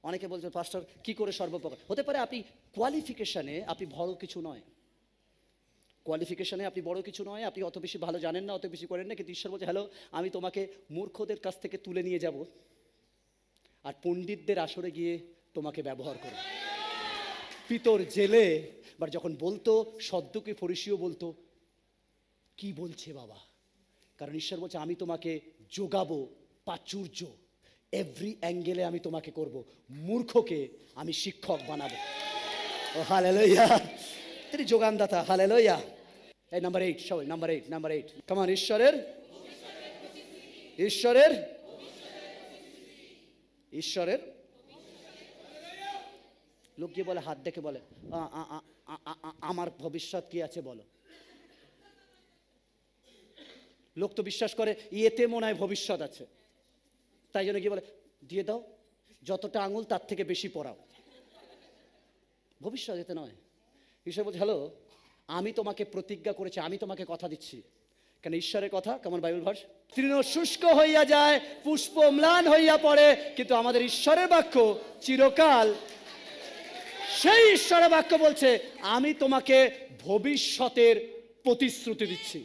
অনেকে বলছে পাস্টর কি করে সর্বপ্রকার হতে পারে আপনি কোয়ালিফিকেশানে আপনি বড় কিছু নয় কোয়ালিফিকেশানে আপনি বড় কিছু নয় আপনি অত বেশি ভালো জানেন না অত বেশি করেন না কিন্তু ঈশ্বর বলছে হ্যালো আমি তোমাকে মূর্খদের কাছ থেকে তুলে নিয়ে যাব আর পণ্ডিতদের আসরে গিয়ে তোমাকে ব্যবহার করো পিতর জেলে বা যখন বলতো সদ্যকে ফরিসিও বলতো কি বলছে বাবা কারণ ঈশ্বর বলছে আমি তোমাকে যোগাবো প্রাচুর্য এভরি অ্যাঙ্গেলে আমি তোমাকে করব মূর্খকে আমি শিক্ষক বানাবো ও হালে লইয়া তিনি যোগানদাতা হালে লইয়া এই নাম্বার এইট সবাই নাম্বার এইট নাম্বার এইট কেমন ঈশ্বরের ঈশ্বরের ঈশ্বরের লোক গিয়ে বলে হাত দেখে বলে আমার ভবিষ্যৎ কি আছে বলো লোক তো বিশ্বাস করে ইয়েতে মনে হয় ভবিষ্যৎ আছে তাই জন্য কি বলে দিয়ে দাও যতটা আঙুল তার থেকে বেশি পড়াও ভবিষ্যৎ যেতে নয় ঈশ্বর বলছে হ্যালো আমি তোমাকে প্রতিজ্ঞা করেছি আমি তোমাকে কথা দিচ্ছি কেন ঈশ্বরের কথা কেমন বাইবেল ভার্স তৃণ শুষ্ক হইয়া যায় পুষ্প ম্লান হইয়া পড়ে কিন্তু আমাদের ঈশ্বরের বাক্য চিরকাল সেই ঈশ্বরের বাক্য বলছে আমি তোমাকে ভবিষ্যতের প্রতিশ্রুতি দিচ্ছি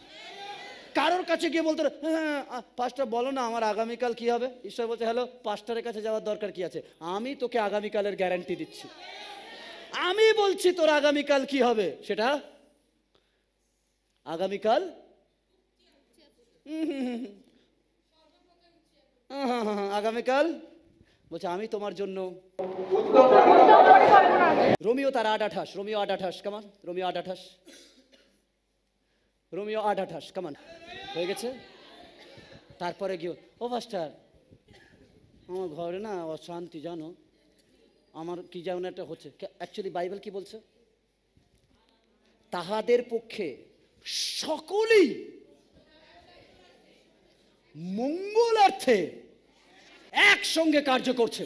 কারোর কাছে গিয়ে বলতে হ্যাঁ পাস্টার হ্যাঁ, বলো না আমার আগামীকাল কি হবে ঈশ্বর বলছে হ্যালো পাস্টারের কাছে যাওয়ার দরকার কি আছে আমি তোকে আগামীকালের গ্যারান্টি দিচ্ছি আমি বলছি তোর আগামীকাল কি হবে সেটা আগামীকাল আগামীকাল বলছে আমি তোমার জন্য রোমিও তার আট আঠাশ রোমিও আট আঠাশ কেমন রোমিও আট আঠাশ রোমিও আট আঠাশ কেমন হয়ে গেছে তারপরে গিয়ে ও মাস্টার আমার ঘরে না অশান্তি জানো আমার কি যেমন একটা হচ্ছে অ্যাকচুয়ালি বাইবেল কি বলছে তাহাদের পক্ষে সকলেই মঙ্গলার্থে একসঙ্গে কার্য করছে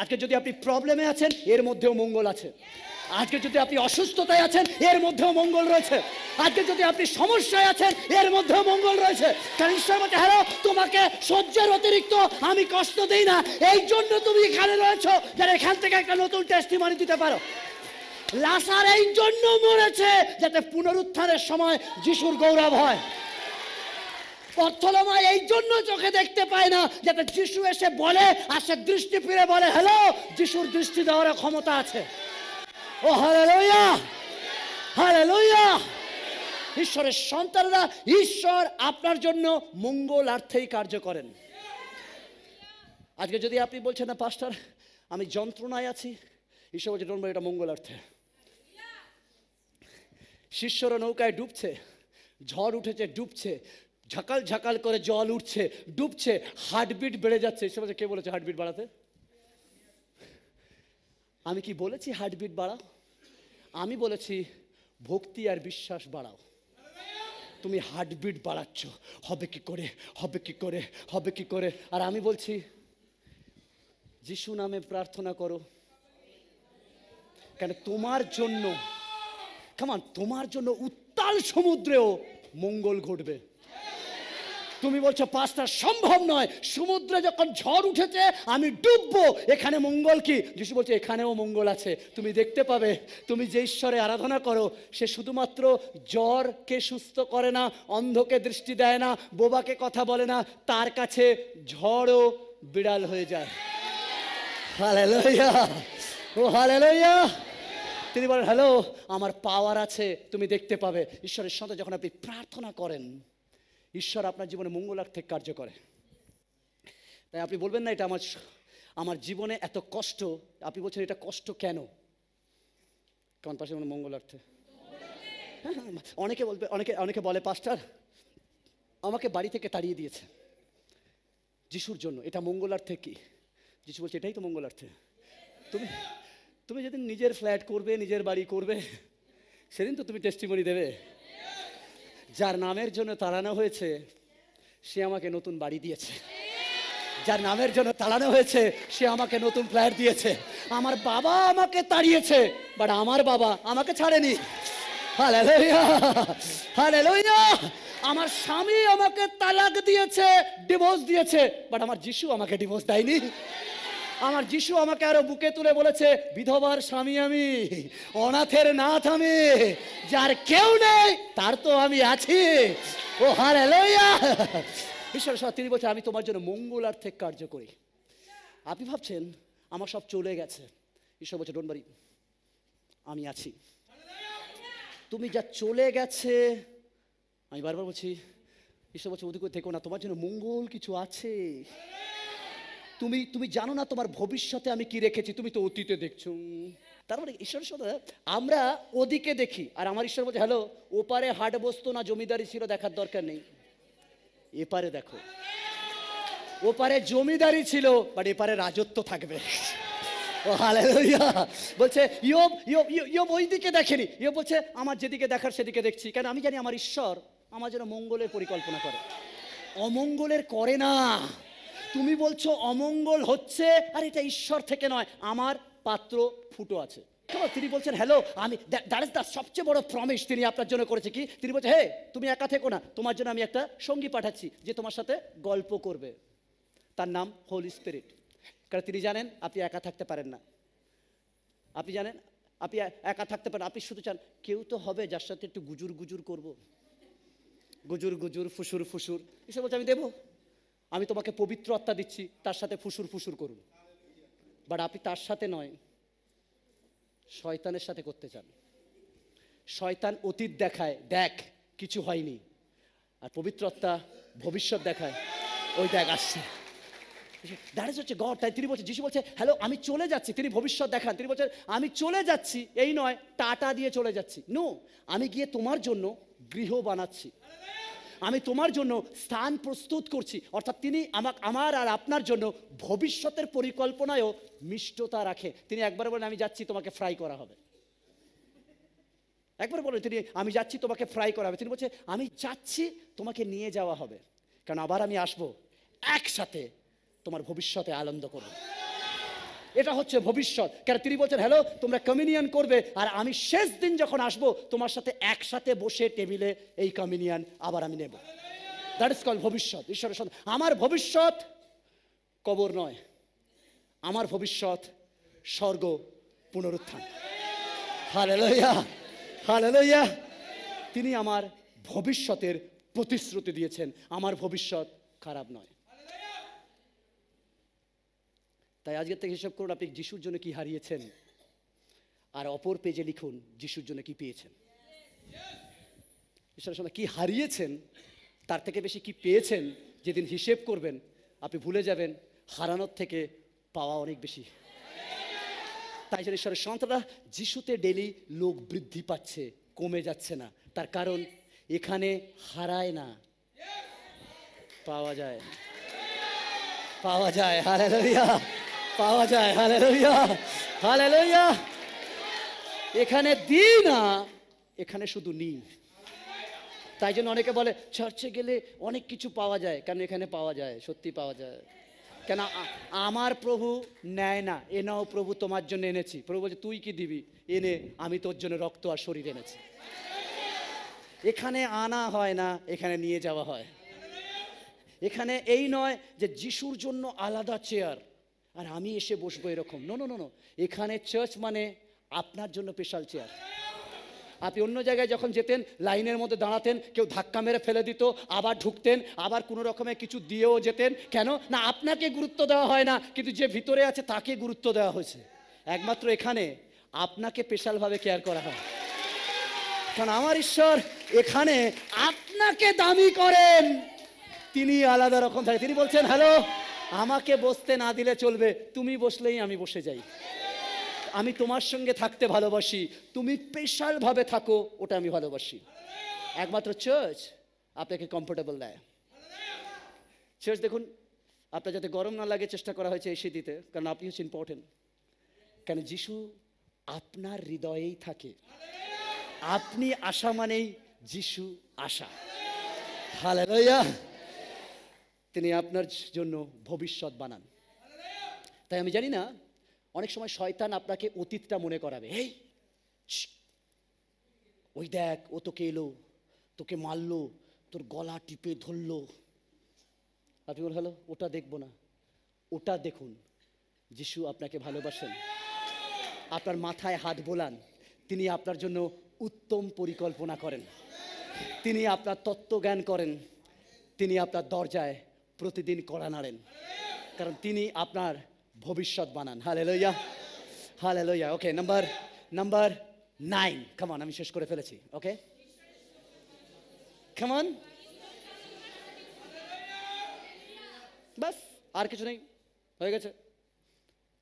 আজকে যদি আপনি প্রবলেমে আছেন এর মধ্যেও মঙ্গল আছে আজকে যদি আপনি অসুস্থতায় আছেন এর মধ্যেও মঙ্গল রয়েছে আজকে যদি আপনি সমস্যায় আছেন এর মধ্যেও মঙ্গল রয়েছে হ্যালো তোমাকে সহ্যের অতিরিক্ত আমি কষ্ট দিই না এই জন্য তুমি এখানে রয়েছ যেন এখান থেকে একটা নতুন টেস্টি মানি দিতে পারো লাসার এই জন্য মরেছে যাতে পুনরুত্থানের সময় যিশুর গৌরব হয় অর্থলমা এই জন্য চোখে দেখতে পায় না যাতে যিশু এসে বলে আর সে দৃষ্টি ফিরে বলে হ্যালো যিশুর দৃষ্টি দেওয়ার ক্ষমতা আছে ও hallelujah! Hallelujah! ঈশ্বরের সন্তানরা ঈশ্বর আপনার জন্য মঙ্গলার্থেই কার্য করেন আজকে যদি আপনি বলছেন না পাস্টার আমি যন্ত্রণায় আছি ঈশ্বর বলছে ডোন্ট এটা মঙ্গলার্থে অর্থে শিষ্যরা নৌকায় ডুবছে ঝড় উঠেছে ডুবছে ঝাকাল ঝাকাল করে জল উঠছে ডুবছে হার্টবিট বেড়ে যাচ্ছে ঈশ্বর বলছে কে বলেছে হার্টবিট বাড়াতে আমি কি বলেছি হার্টবিট বাড়া আমি বলেছি ভক্তি আর বিশ্বাস বাড়াও তুমি হার্টবিট বাড়াচ্ছ হবে কি করে হবে কি করে হবে কি করে আর আমি বলছি যিশু নামে প্রার্থনা করো কেন তোমার জন্য কেমন তোমার জন্য উত্তাল সমুদ্রেও মঙ্গল ঘটবে তুমি বলছো পাঁচটা সম্ভব নয় সমুদ্রে যখন ঝড় উঠেছে আমি ডুববো এখানে মঙ্গল কি যিশু বলছে এখানেও মঙ্গল আছে তুমি দেখতে পাবে তুমি যে ঈশ্বরে আরাধনা করো সে শুধুমাত্র জ্বরকে সুস্থ করে না অন্ধকে দৃষ্টি দেয় না বোবাকে কথা বলে না তার কাছে ঝড়ও বিড়াল হয়ে যায় হালে লইয়া তিনি বলেন হ্যালো আমার পাওয়ার আছে তুমি দেখতে পাবে ঈশ্বরের সাথে যখন আপনি প্রার্থনা করেন ঈশ্বর আপনার জীবনে মঙ্গলার্থে কার্য করে তাই আপনি বলবেন না এটা আমার আমার জীবনে এত কষ্ট আপনি বলছেন এটা কষ্ট কেন কেমন পাশে মনে মঙ্গলার্থে হ্যাঁ, অনেকে বলবে অনেকে অনেকে বলে পাস্টার আমাকে বাড়ি থেকে তাড়িয়ে দিয়েছে যিশুর জন্য এটা মঙ্গলার্থে কি যিশু বলছে এটাই তো মঙ্গলার্থে তুমি তুমি যেদিন নিজের ফ্ল্যাট করবে নিজের বাড়ি করবে সেদিন তো তুমি টেস্টিমনি দেবে যার নামের জন্য তাড়ানো হয়েছে সে আমাকে নতুন বাড়ি দিয়েছে যার নামের জন্য তাড়ানো হয়েছে সে আমাকে নতুন ফ্ল্যাট দিয়েছে আমার বাবা আমাকে তাড়িয়েছে বাট আমার বাবা আমাকে ছাড়েনি আমার স্বামী আমাকে তালাক দিয়েছে ডিভোর্স দিয়েছে বাট আমার যিশু আমাকে ডিভোর্স দেয়নি আমার যিশু আমাকে আরো বুকে তুলে বলেছে বিধবার স্বামী আমি অনাথের নাথ আমি যার কেউ নেই তার তো আমি আছি ও হার ঈশ্বর সব তিনি বলছেন আমি তোমার জন্য মঙ্গলার্থে কার্য করি আপনি ভাবছেন আমার সব চলে গেছে ঈশ্বর বলছে ডোনবারি আমি আছি তুমি যা চলে গেছে আমি বারবার বলছি ঈশ্বর বলছে ওদিকে দেখো না তোমার জন্য মঙ্গল কিছু আছে তুমি তুমি জানো না তোমার ভবিষ্যতে আমি কি রেখেছি তুমি তো অতীতে দেখছো তার মানে ঈশ্বরের সাথে আমরা ওদিকে দেখি আর আমার ঈশ্বর বলছে হ্যালো ওপারে হাট বসতো না জমিদারি ছিল দেখার দরকার নেই এপারে দেখো ওপারে জমিদারি ছিল বাট এপারে রাজত্ব থাকবে ও বলছে ইয়ব ইয়োব ইয়োব ওই দিকে দেখেনি ইয়ে বলছে আমার যেদিকে দেখার সেদিকে দেখছি কেন আমি জানি আমার ঈশ্বর আমার জন্য মঙ্গলের পরিকল্পনা করে অমঙ্গলের করে না তুমি বলছো অমঙ্গল হচ্ছে আর এটা ঈশ্বর থেকে নয় আমার পাত্র ফুটো আছে তিনি বলছেন হ্যালো আমি দ্যাট ইজ দ্য সবচেয়ে বড় প্রমিস তিনি আপনার জন্য করেছে কি তিনি বলছে হে তুমি একা থেকো না তোমার জন্য আমি একটা সঙ্গী পাঠাচ্ছি যে তোমার সাথে গল্প করবে তার নাম হোলি স্পিরিট কারণ তিনি জানেন আপনি একা থাকতে পারেন না আপনি জানেন আপনি একা থাকতে পারেন আপনি শুধু চান কেউ তো হবে যার সাথে একটু গুজুর গুজুর করব গুজুর গুজুর ফুসুর ফুসুর এসব বলছে আমি দেবো আমি তোমাকে পবিত্র আত্মা দিচ্ছি তার সাথে ফুসুর ফুসুর করুন বাট আপনি তার সাথে নয় শয়তানের সাথে করতে চান শয়তান অতীত দেখায় দেখ কিছু হয়নি আর পবিত্র আত্মা ভবিষ্যৎ দেখায় ওই দেখ আসছে দ্যাট হচ্ছে গড তাই তিনি বলছেন যিশু বলছে হ্যালো আমি চলে যাচ্ছি তিনি ভবিষ্যৎ দেখান তিনি বলছেন আমি চলে যাচ্ছি এই নয় টাটা দিয়ে চলে যাচ্ছি নো আমি গিয়ে তোমার জন্য গৃহ বানাচ্ছি আমি তোমার জন্য স্থান প্রস্তুত করছি অর্থাৎ তিনি আমাক আমার আর আপনার জন্য ভবিষ্যতের পরিকল্পনায়ও মিষ্টতা রাখে তিনি একবার বলেন আমি যাচ্ছি তোমাকে ফ্রাই করা হবে একবার বলেন তিনি আমি যাচ্ছি তোমাকে ফ্রাই করা হবে তিনি বলছে আমি যাচ্ছি তোমাকে নিয়ে যাওয়া হবে কারণ আবার আমি আসবো একসাথে তোমার ভবিষ্যতে আনন্দ করবো এটা হচ্ছে ভবিষ্যৎ কেন তিনি বলছেন হ্যালো তোমরা কমিউনিয়ন করবে আর আমি শেষ দিন যখন আসব তোমার সাথে একসাথে বসে টেবিলে এই কমিউনিয়ন আবার আমি নেব দ্যাট ইজ কল ভবিষ্যৎ ঈশ্বরের সাথে আমার ভবিষ্যৎ কবর নয় আমার ভবিষ্যৎ স্বর্গ পুনরুত্থান হালে লইয়া হালে লইয়া তিনি আমার ভবিষ্যতের প্রতিশ্রুতি দিয়েছেন আমার ভবিষ্যৎ খারাপ নয় তাই আজকের থেকে হিসাব করুন আপনি যিশুর জন্য কি হারিয়েছেন আর অপর পেজে লিখুন যিশুর জন্য কি পেয়েছেন ঈশ্বরের সঙ্গে কি হারিয়েছেন তার থেকে বেশি কি পেয়েছেন যেদিন হিসেব করবেন আপনি ভুলে যাবেন হারানোর থেকে পাওয়া অনেক বেশি তাই জন্য ঈশ্বরের সন্তানরা যিশুতে ডেলি লোক বৃদ্ধি পাচ্ছে কমে যাচ্ছে না তার কারণ এখানে হারায় না পাওয়া যায় পাওয়া যায় হারায় পাওয়া যায় হালে লইয়া হালে লইয়া এখানে দিই না এখানে শুধু নিই তাই জন্য অনেকে বলে চার্চে গেলে অনেক কিছু পাওয়া যায় কেন এখানে পাওয়া যায় সত্যি পাওয়া যায় কেন আমার প্রভু নেয় না এ নাও প্রভু তোমার জন্য এনেছি প্রভু বলছে তুই কি দিবি এনে আমি তোর জন্য রক্ত আর শরীর এনেছি এখানে আনা হয় না এখানে নিয়ে যাওয়া হয় এখানে এই নয় যে যিশুর জন্য আলাদা চেয়ার আর আমি এসে বসবো এরকম নো নো নো এখানে চার্চ মানে আপনার জন্য স্পেশাল চেয়ার আপনি অন্য জায়গায় যখন যেতেন লাইনের মধ্যে দাঁড়াতেন কেউ ধাক্কা মেরে ফেলে দিত আবার ঢুকতেন আবার কোনো রকমে কিছু দিয়েও যেতেন কেন না আপনাকে গুরুত্ব দেওয়া হয় না কিন্তু যে ভিতরে আছে তাকে গুরুত্ব দেওয়া হয়েছে একমাত্র এখানে আপনাকে স্পেশালভাবে কেয়ার করা হয় কারণ আমার ঈশ্বর এখানে আপনাকে দামি করেন তিনি আলাদা রকম থাকে তিনি বলছেন হ্যালো আমাকে বসতে না দিলে চলবে তুমি বসলেই আমি বসে যাই আমি তোমার সঙ্গে থাকতে ভালোবাসি তুমি স্পেশালভাবে থাকো ওটা আমি ভালোবাসি একমাত্র চার্চ আপনাকে কমফোর্টেবল দেয় চার্চ দেখুন আপনার যাতে গরম না লাগে চেষ্টা করা হয়েছে এসে দিতে কারণ আপনি হচ্ছে ইম্পর্টেন্ট কেন যিশু আপনার হৃদয়েই থাকে আপনি আশা মানেই যিশু আশা হালে তিনি আপনার জন্য ভবিষ্যৎ বানান তাই আমি জানি না অনেক সময় শয়তান আপনাকে অতীতটা মনে করাবে এই ওই দেখ ও তোকে এলো তোকে মারলো তোর গলা টিপে ধরলো আপনি বল হলো ওটা দেখবো না ওটা দেখুন যিশু আপনাকে ভালোবাসেন আপনার মাথায় হাত বোলান তিনি আপনার জন্য উত্তম পরিকল্পনা করেন তিনি আপনার তত্ত্বজ্ঞান করেন তিনি আপনার দরজায় প্রতিদিন কড়া নাড়েন কারণ তিনি আপনার ভবিষ্যৎ বানান হালে hallelujah hallelujah okay number number nine খামান আমি শেষ করে ফেলেছি ওকে কামান বাস আর কিছু নেই হয়ে গেছে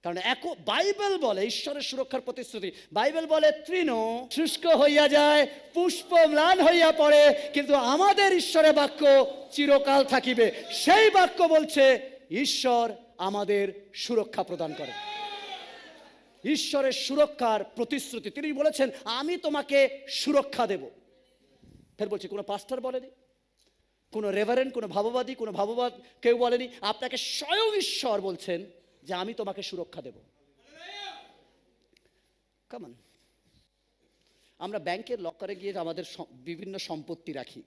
কারণ এক বাইবেল বলে ঈশ্বরের সুরক্ষার প্রতিশ্রুতি বাইবেল বলে তৃণ শুষ্ক হইয়া যায় পুষ্প ম্লান হইয়া পড়ে কিন্তু আমাদের ঈশ্বরের বাক্য চিরকাল থাকিবে সেই বাক্য বলছে ঈশ্বর আমাদের সুরক্ষা প্রদান করে ঈশ্বরের সুরক্ষার প্রতিশ্রুতি তিনি বলেছেন আমি তোমাকে সুরক্ষা দেব ফের বলছি কোনো পাস্টার বলেনি কোনো রেভারেন্ট কোনো ভাববাদী কোনো ভাববাদ কেউ বলেনি আপনাকে স্বয়ং ঈশ্বর বলছেন যে আমি তোমাকে সুরক্ষা দেব কেমন আমরা ব্যাংকের লকারে গিয়ে আমাদের বিভিন্ন সম্পত্তি রাখি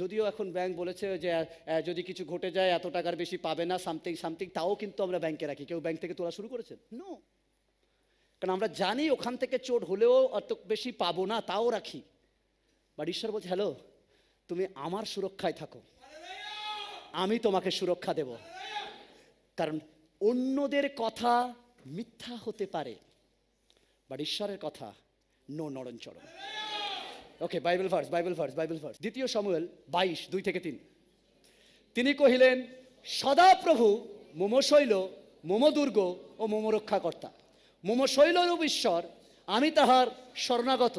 যদিও এখন ব্যাংক বলেছে যে যদি কিছু ঘটে যায় এত টাকার বেশি পাবে না সামথিং সামথিং তাও কিন্তু আমরা ব্যাংকে রাখি কেউ ব্যাংক থেকে তোলা শুরু করেছে নো কারণ আমরা জানি ওখান থেকে চোট হলেও অত বেশি পাবো না তাও রাখি বাট ঈশ্বর বলছে হ্যালো তুমি আমার সুরক্ষায় থাকো আমি তোমাকে সুরক্ষা দেব কারণ অন্যদের কথা মিথ্যা হতে পারে বাট ঈশ্বরের কথা নো নরণ চরণ okay Bible verse Bible verse Bible verse দ্বিতীয় সমুয়েল বাইশ দুই থেকে তিন তিনি কহিলেন সদাপ্রভু মোমশৈল মোমদুর্গ ও শৈল মোমশৈলরূপ ঈশ্বর আমি তাহার স্বর্ণাগত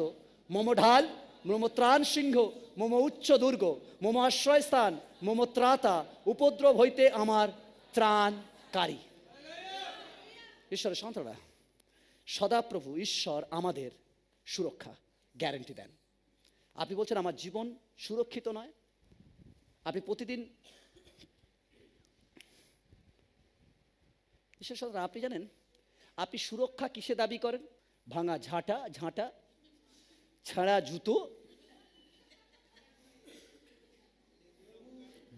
মম ঢাল মম ত্রাণ সিংহ মম উচ্চ দুর্গ মম আশ্রয়স্থান মম ত্রাতা উপদ্রব হইতে আমার ত্রাণকারী ঈশ্বরের সন্তানরা সদাপ্রভু ঈশ্বর আমাদের সুরক্ষা গ্যারেন্টি দেন আপনি বলছেন আমার জীবন সুরক্ষিত নয় আপনি প্রতিদিন ঈশ্বর সন্তান আপনি জানেন আপনি সুরক্ষা কিসে দাবি করেন ভাঙা ঝাঁটা ঝাঁটা ছাড়া জুতো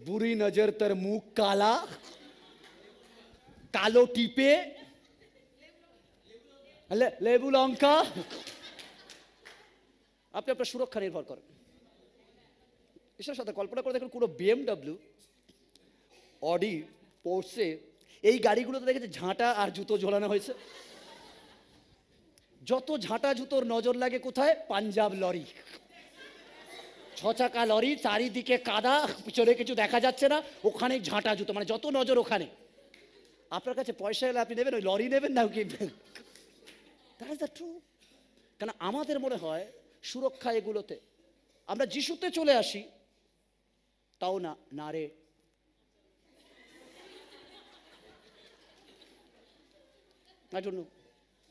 বুড়ি নজর তার মুখ কালা কালো টিপে লেবু লঙ্কা আপনি আপনার সুরক্ষা নির্ভর করেন এসব সাথে কল্পনা করে দেখুন পুরো বিএমডাব্লিউ অডি পোর্সে এই গাড়িগুলোতে দেখেছে ঝাঁটা আর জুতো ঝোলানো হয়েছে যত ঝাঁটা জুতোর নজর লাগে কোথায় পাঞ্জাব লরি ছ চাকা লরি চারিদিকে কাদা পিছনে কিছু দেখা যাচ্ছে না ওখানে ঝাঁটা জুতো মানে যত নজর ওখানে আপনার কাছে পয়সা এলে আপনি নেবেন ওই লরি নেবেন না কি দ্যাট ইজ দ্য ট্রু কারণ আমাদের মনে হয় সুরক্ষা এগুলোতে আমরা যিশুতে চলে আসি তাও না না রে জন্য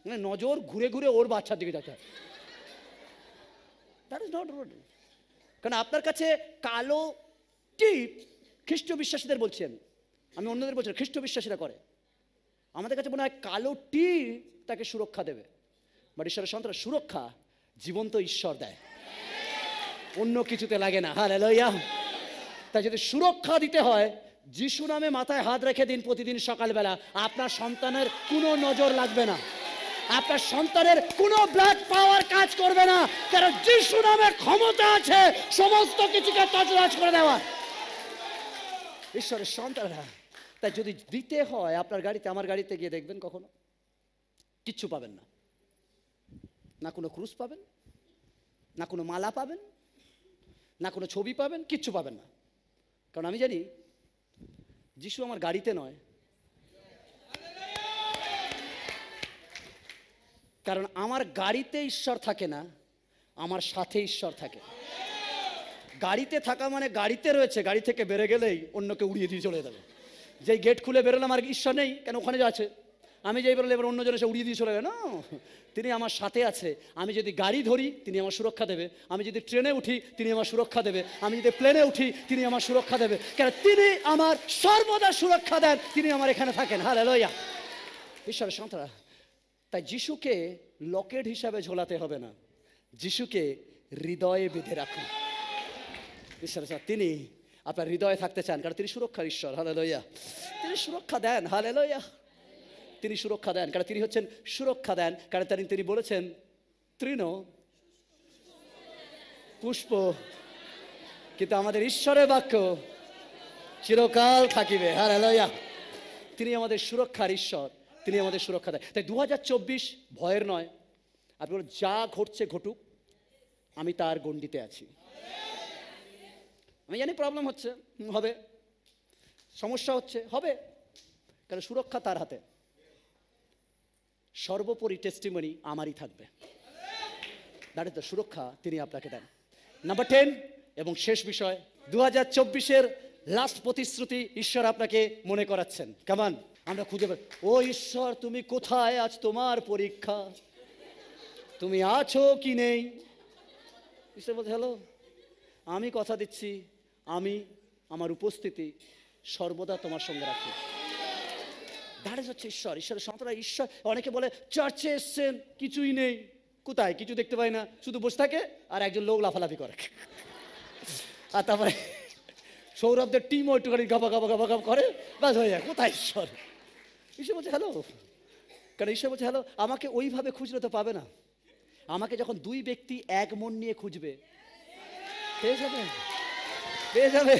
মানে নজর ঘুরে ঘুরে ওর বাচ্চার দিকে যাচ্ছে দ্যাট ইজ নট রোড কারণ আপনার কাছে কালো টিপ খ্রিস্ট বিশ্বাসীদের বলছেন আমি আমি অন্যদের বলছি খ্রিস্ট বিশ্বাসীরা করে আমাদের কাছে মনে হয় কালো টি তাকে সুরক্ষা দেবে বাট ঈশ্বরের সন্তান সুরক্ষা জীবন্ত ঈশ্বর দেয় অন্য কিছুতে লাগে না হ্যাঁ লইয়া তাই যদি সুরক্ষা দিতে হয় যিশু নামে মাথায় হাত রেখে দিন প্রতিদিন সকালবেলা আপনার সন্তানের কোনো নজর লাগবে না আপনার সন্তানের কোনো ব্লাড পাওয়ার কাজ করবে না কারণ যিশু নামে ক্ষমতা আছে সমস্ত কিছুকে তজরাজ করে দেওয়া ঈশ্বরের সন্তানরা তাই যদি দিতে হয় আপনার গাড়িতে আমার গাড়িতে গিয়ে দেখবেন কখনো কিচ্ছু পাবেন না না কোনো ক্রুশ পাবেন না কোনো মালা পাবেন না কোনো ছবি পাবেন কিচ্ছু পাবেন না কারণ আমি জানি যিশু আমার গাড়িতে নয় কারণ আমার গাড়িতে ঈশ্বর থাকে না আমার সাথে ঈশ্বর থাকে গাড়িতে থাকা মানে গাড়িতে রয়েছে গাড়ি থেকে বেড়ে গেলেই অন্যকে উড়িয়ে দিয়ে চলে যাবে যেই গেট খুলে বেরোলাম আর ঈশ্বর নেই কেন ওখানে যা আছে আমি যেই বেরোলে এবার অন্যজন এসে উড়িয়ে দিয়ে চলে গেল তিনি আমার সাথে আছে আমি যদি গাড়ি ধরি তিনি আমার সুরক্ষা দেবে আমি যদি ট্রেনে উঠি তিনি আমার সুরক্ষা দেবে আমি যদি প্লেনে উঠি তিনি আমার সুরক্ষা দেবে কেন তিনি আমার সর্বদা সুরক্ষা দেন তিনি আমার এখানে থাকেন হ্যাঁ লইয়া ঈশ্বরের সন্তান তাই যিশুকে লকেট হিসাবে ঝোলাতে হবে না যিশুকে হৃদয়ে বেঁধে রাখুন ঈশ্বর তিনি আপনার হৃদয়ে থাকতে চান কারণ তিনি সুরক্ষার ঈশ্বর হালে লইয়া তিনি সুরক্ষা দেন হালে লইয়া তিনি সুরক্ষা দেন কারণ তিনি হচ্ছেন সুরক্ষা দেন কারণ তিনি তিনি বলেছেন তৃণ পুষ্প কিন্তু আমাদের ঈশ্বরের বাক্য চিরকাল থাকিবে হ্যাঁ লইয়া তিনি আমাদের সুরক্ষার ঈশ্বর তিনি আমাদের সুরক্ষা দেয় তাই দু ভয়ের নয় আপনি বলুন যা ঘটছে ঘটুক আমি তার গণ্ডিতে আছি আমি জানি প্রবলেম হচ্ছে হবে সমস্যা হচ্ছে হবে কারণ সুরক্ষা তার হাতে সর্বোপরি টেস্টিমনি আমারই থাকবে দাঁড়িয়ে তো সুরক্ষা তিনি আপনাকে দেন নাম্বার টেন এবং শেষ বিষয় দু হাজার চব্বিশের লাস্ট প্রতিশ্রুতি ঈশ্বর আপনাকে মনে করাচ্ছেন কেমন আমরা খুঁজে পাই ও ঈশ্বর তুমি কোথায় আজ তোমার পরীক্ষা তুমি আছো কি নেই ঈশ্বর বলছে হ্যালো আমি কথা দিচ্ছি আমি আমার উপস্থিতি সর্বদা তোমার সঙ্গে রাখি দাঁড়িয়ে যাচ্ছে হচ্ছে ঈশ্বর ঈশ্বরের সন্তানরা ঈশ্বর অনেকে বলে চার্চে এসছেন কিছুই নেই কোথায় কিছু দেখতে পাই না শুধু বসে থাকে আর একজন লোক লাফালাফি করে আর তারপরে সৌরভদের টিমও একটুখানি গাবা গাবা গাবা গাবা করে বাস হয়ে যায় কোথায় ঈশ্বর ঈশ্বর বলছে হ্যালো কারণ ঈশ্বর বলছে হ্যালো আমাকে ওইভাবে খুঁজলে তো পাবে না আমাকে যখন দুই ব্যক্তি এক মন নিয়ে খুঁজবে ঠিক আছে পেয়ে যাবে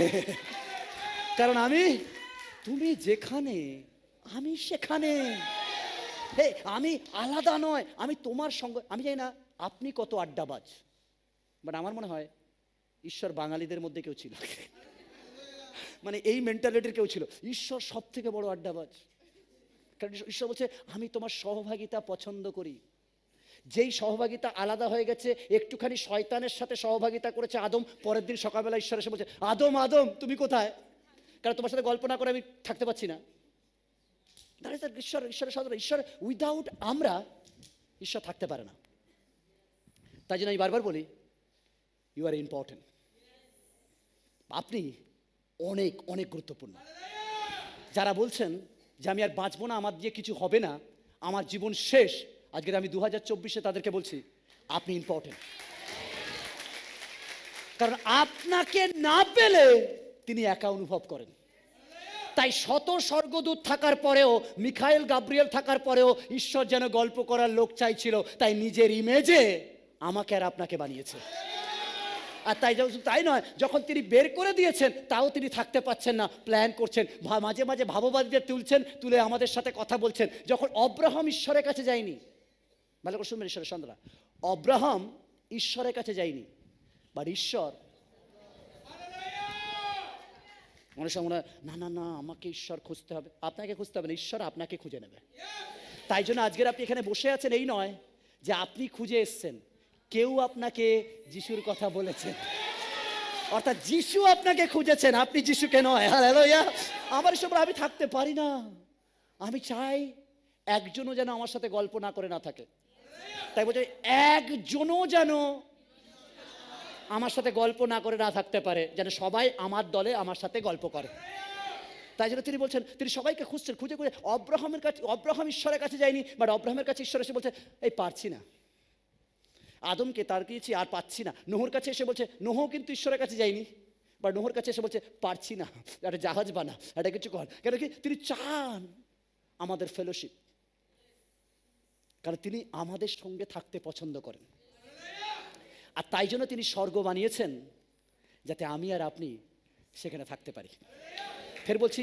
কারণ আমি তুমি যেখানে আমি সেখানে হে আমি আলাদা নয় আমি তোমার সঙ্গে আমি জানি না আপনি কত আড্ডাবাজ বাট আমার মনে হয় ঈশ্বর বাঙালিদের মধ্যে কেউ ছিল মানে এই মেন্টালিটির কেউ ছিল ঈশ্বর সব থেকে বড় আড্ডাবাজ কারণ ঈশ্বর বলছে আমি তোমার সহভাগিতা পছন্দ করি যেই সহভাগিতা আলাদা হয়ে গেছে একটুখানি শয়তানের সাথে সহভাগিতা করেছে আদম পরের দিন সকালবেলা ঈশ্বর এসে বলছে আদম আদম তুমি কোথায় কারণ তোমার সাথে গল্প না করে আমি থাকতে পারছি না দ্যাট ঈশ্বর ঈশ্বরের সাধারণ ঈশ্বর উইদাউট আমরা ঈশ্বর থাকতে পারে না তাই জন্য আমি বারবার বলি ইউ আর ইম্পর্টেন্ট আপনি অনেক অনেক গুরুত্বপূর্ণ যারা বলছেন যে আমি আর বাঁচবো না আমার দিয়ে কিছু হবে না আমার জীবন শেষ আজকে আমি দু হাজার চব্বিশে তাদেরকে বলছি আপনি ইম্পর্টেন্ট কারণ আপনাকে না পেলে তিনি একা অনুভব করেন তাই শত স্বর্গদূত থাকার পরেও মিখাইল গাব্রিয়েল থাকার পরেও ঈশ্বর যেন গল্প করার লোক চাইছিল তাই নিজের ইমেজে আমাকে আর আপনাকে বানিয়েছে আর তাই তাই নয় যখন তিনি বের করে দিয়েছেন তাও তিনি থাকতে পারছেন না প্ল্যান করছেন মাঝে মাঝে ভাববাদীদের তুলছেন তুলে আমাদের সাথে কথা বলছেন যখন অব্রাহম ঈশ্বরের কাছে যায়নি ভালো করে শুনবেন ঈশ্বরের সন্তান অব্রাহাম ঈশ্বরের কাছে যায়নি বাট ঈশ্বর মনে সময় না না না আমাকে ঈশ্বর খুঁজতে হবে আপনাকে খুঁজতে হবে না ঈশ্বর আপনাকে খুঁজে নেবে তাই জন্য আজকের আপনি এখানে বসে আছেন এই নয় যে আপনি খুঁজে এসছেন কেউ আপনাকে যিশুর কথা বলেছেন অর্থাৎ যিশু আপনাকে খুঁজেছেন আপনি যিশুকে নয় আমার সব আমি থাকতে পারি না আমি চাই একজনও যেন আমার সাথে গল্প না করে না থাকে তাই বলছে একজনও যেন আমার সাথে গল্প না করে না থাকতে পারে যেন সবাই আমার দলে আমার সাথে গল্প করে তাই জন্য তিনি বলছেন তিনি সবাইকে খুঁজছেন খুঁজে খুঁজে অব্রাহমের কাছে অব্রাহম ঈশ্বরের কাছে যায়নি বাট অব্রাহমের কাছে ঈশ্বর এসে বলছে এই পারছি না আদমকে তার কিছু আর পাচ্ছি না নোহর কাছে এসে বলছে নোহ কিন্তু ঈশ্বরের কাছে যায়নি বা নোহর কাছে এসে বলছে পারছি না একটা জাহাজ বানা একটা কিছু কর কেন কি তিনি চান আমাদের ফেলোশিপ কারণ তিনি আমাদের সঙ্গে থাকতে পছন্দ করেন আর তাই জন্য তিনি স্বর্গ বানিয়েছেন যাতে আমি আর আপনি সেখানে থাকতে পারি ফের বলছি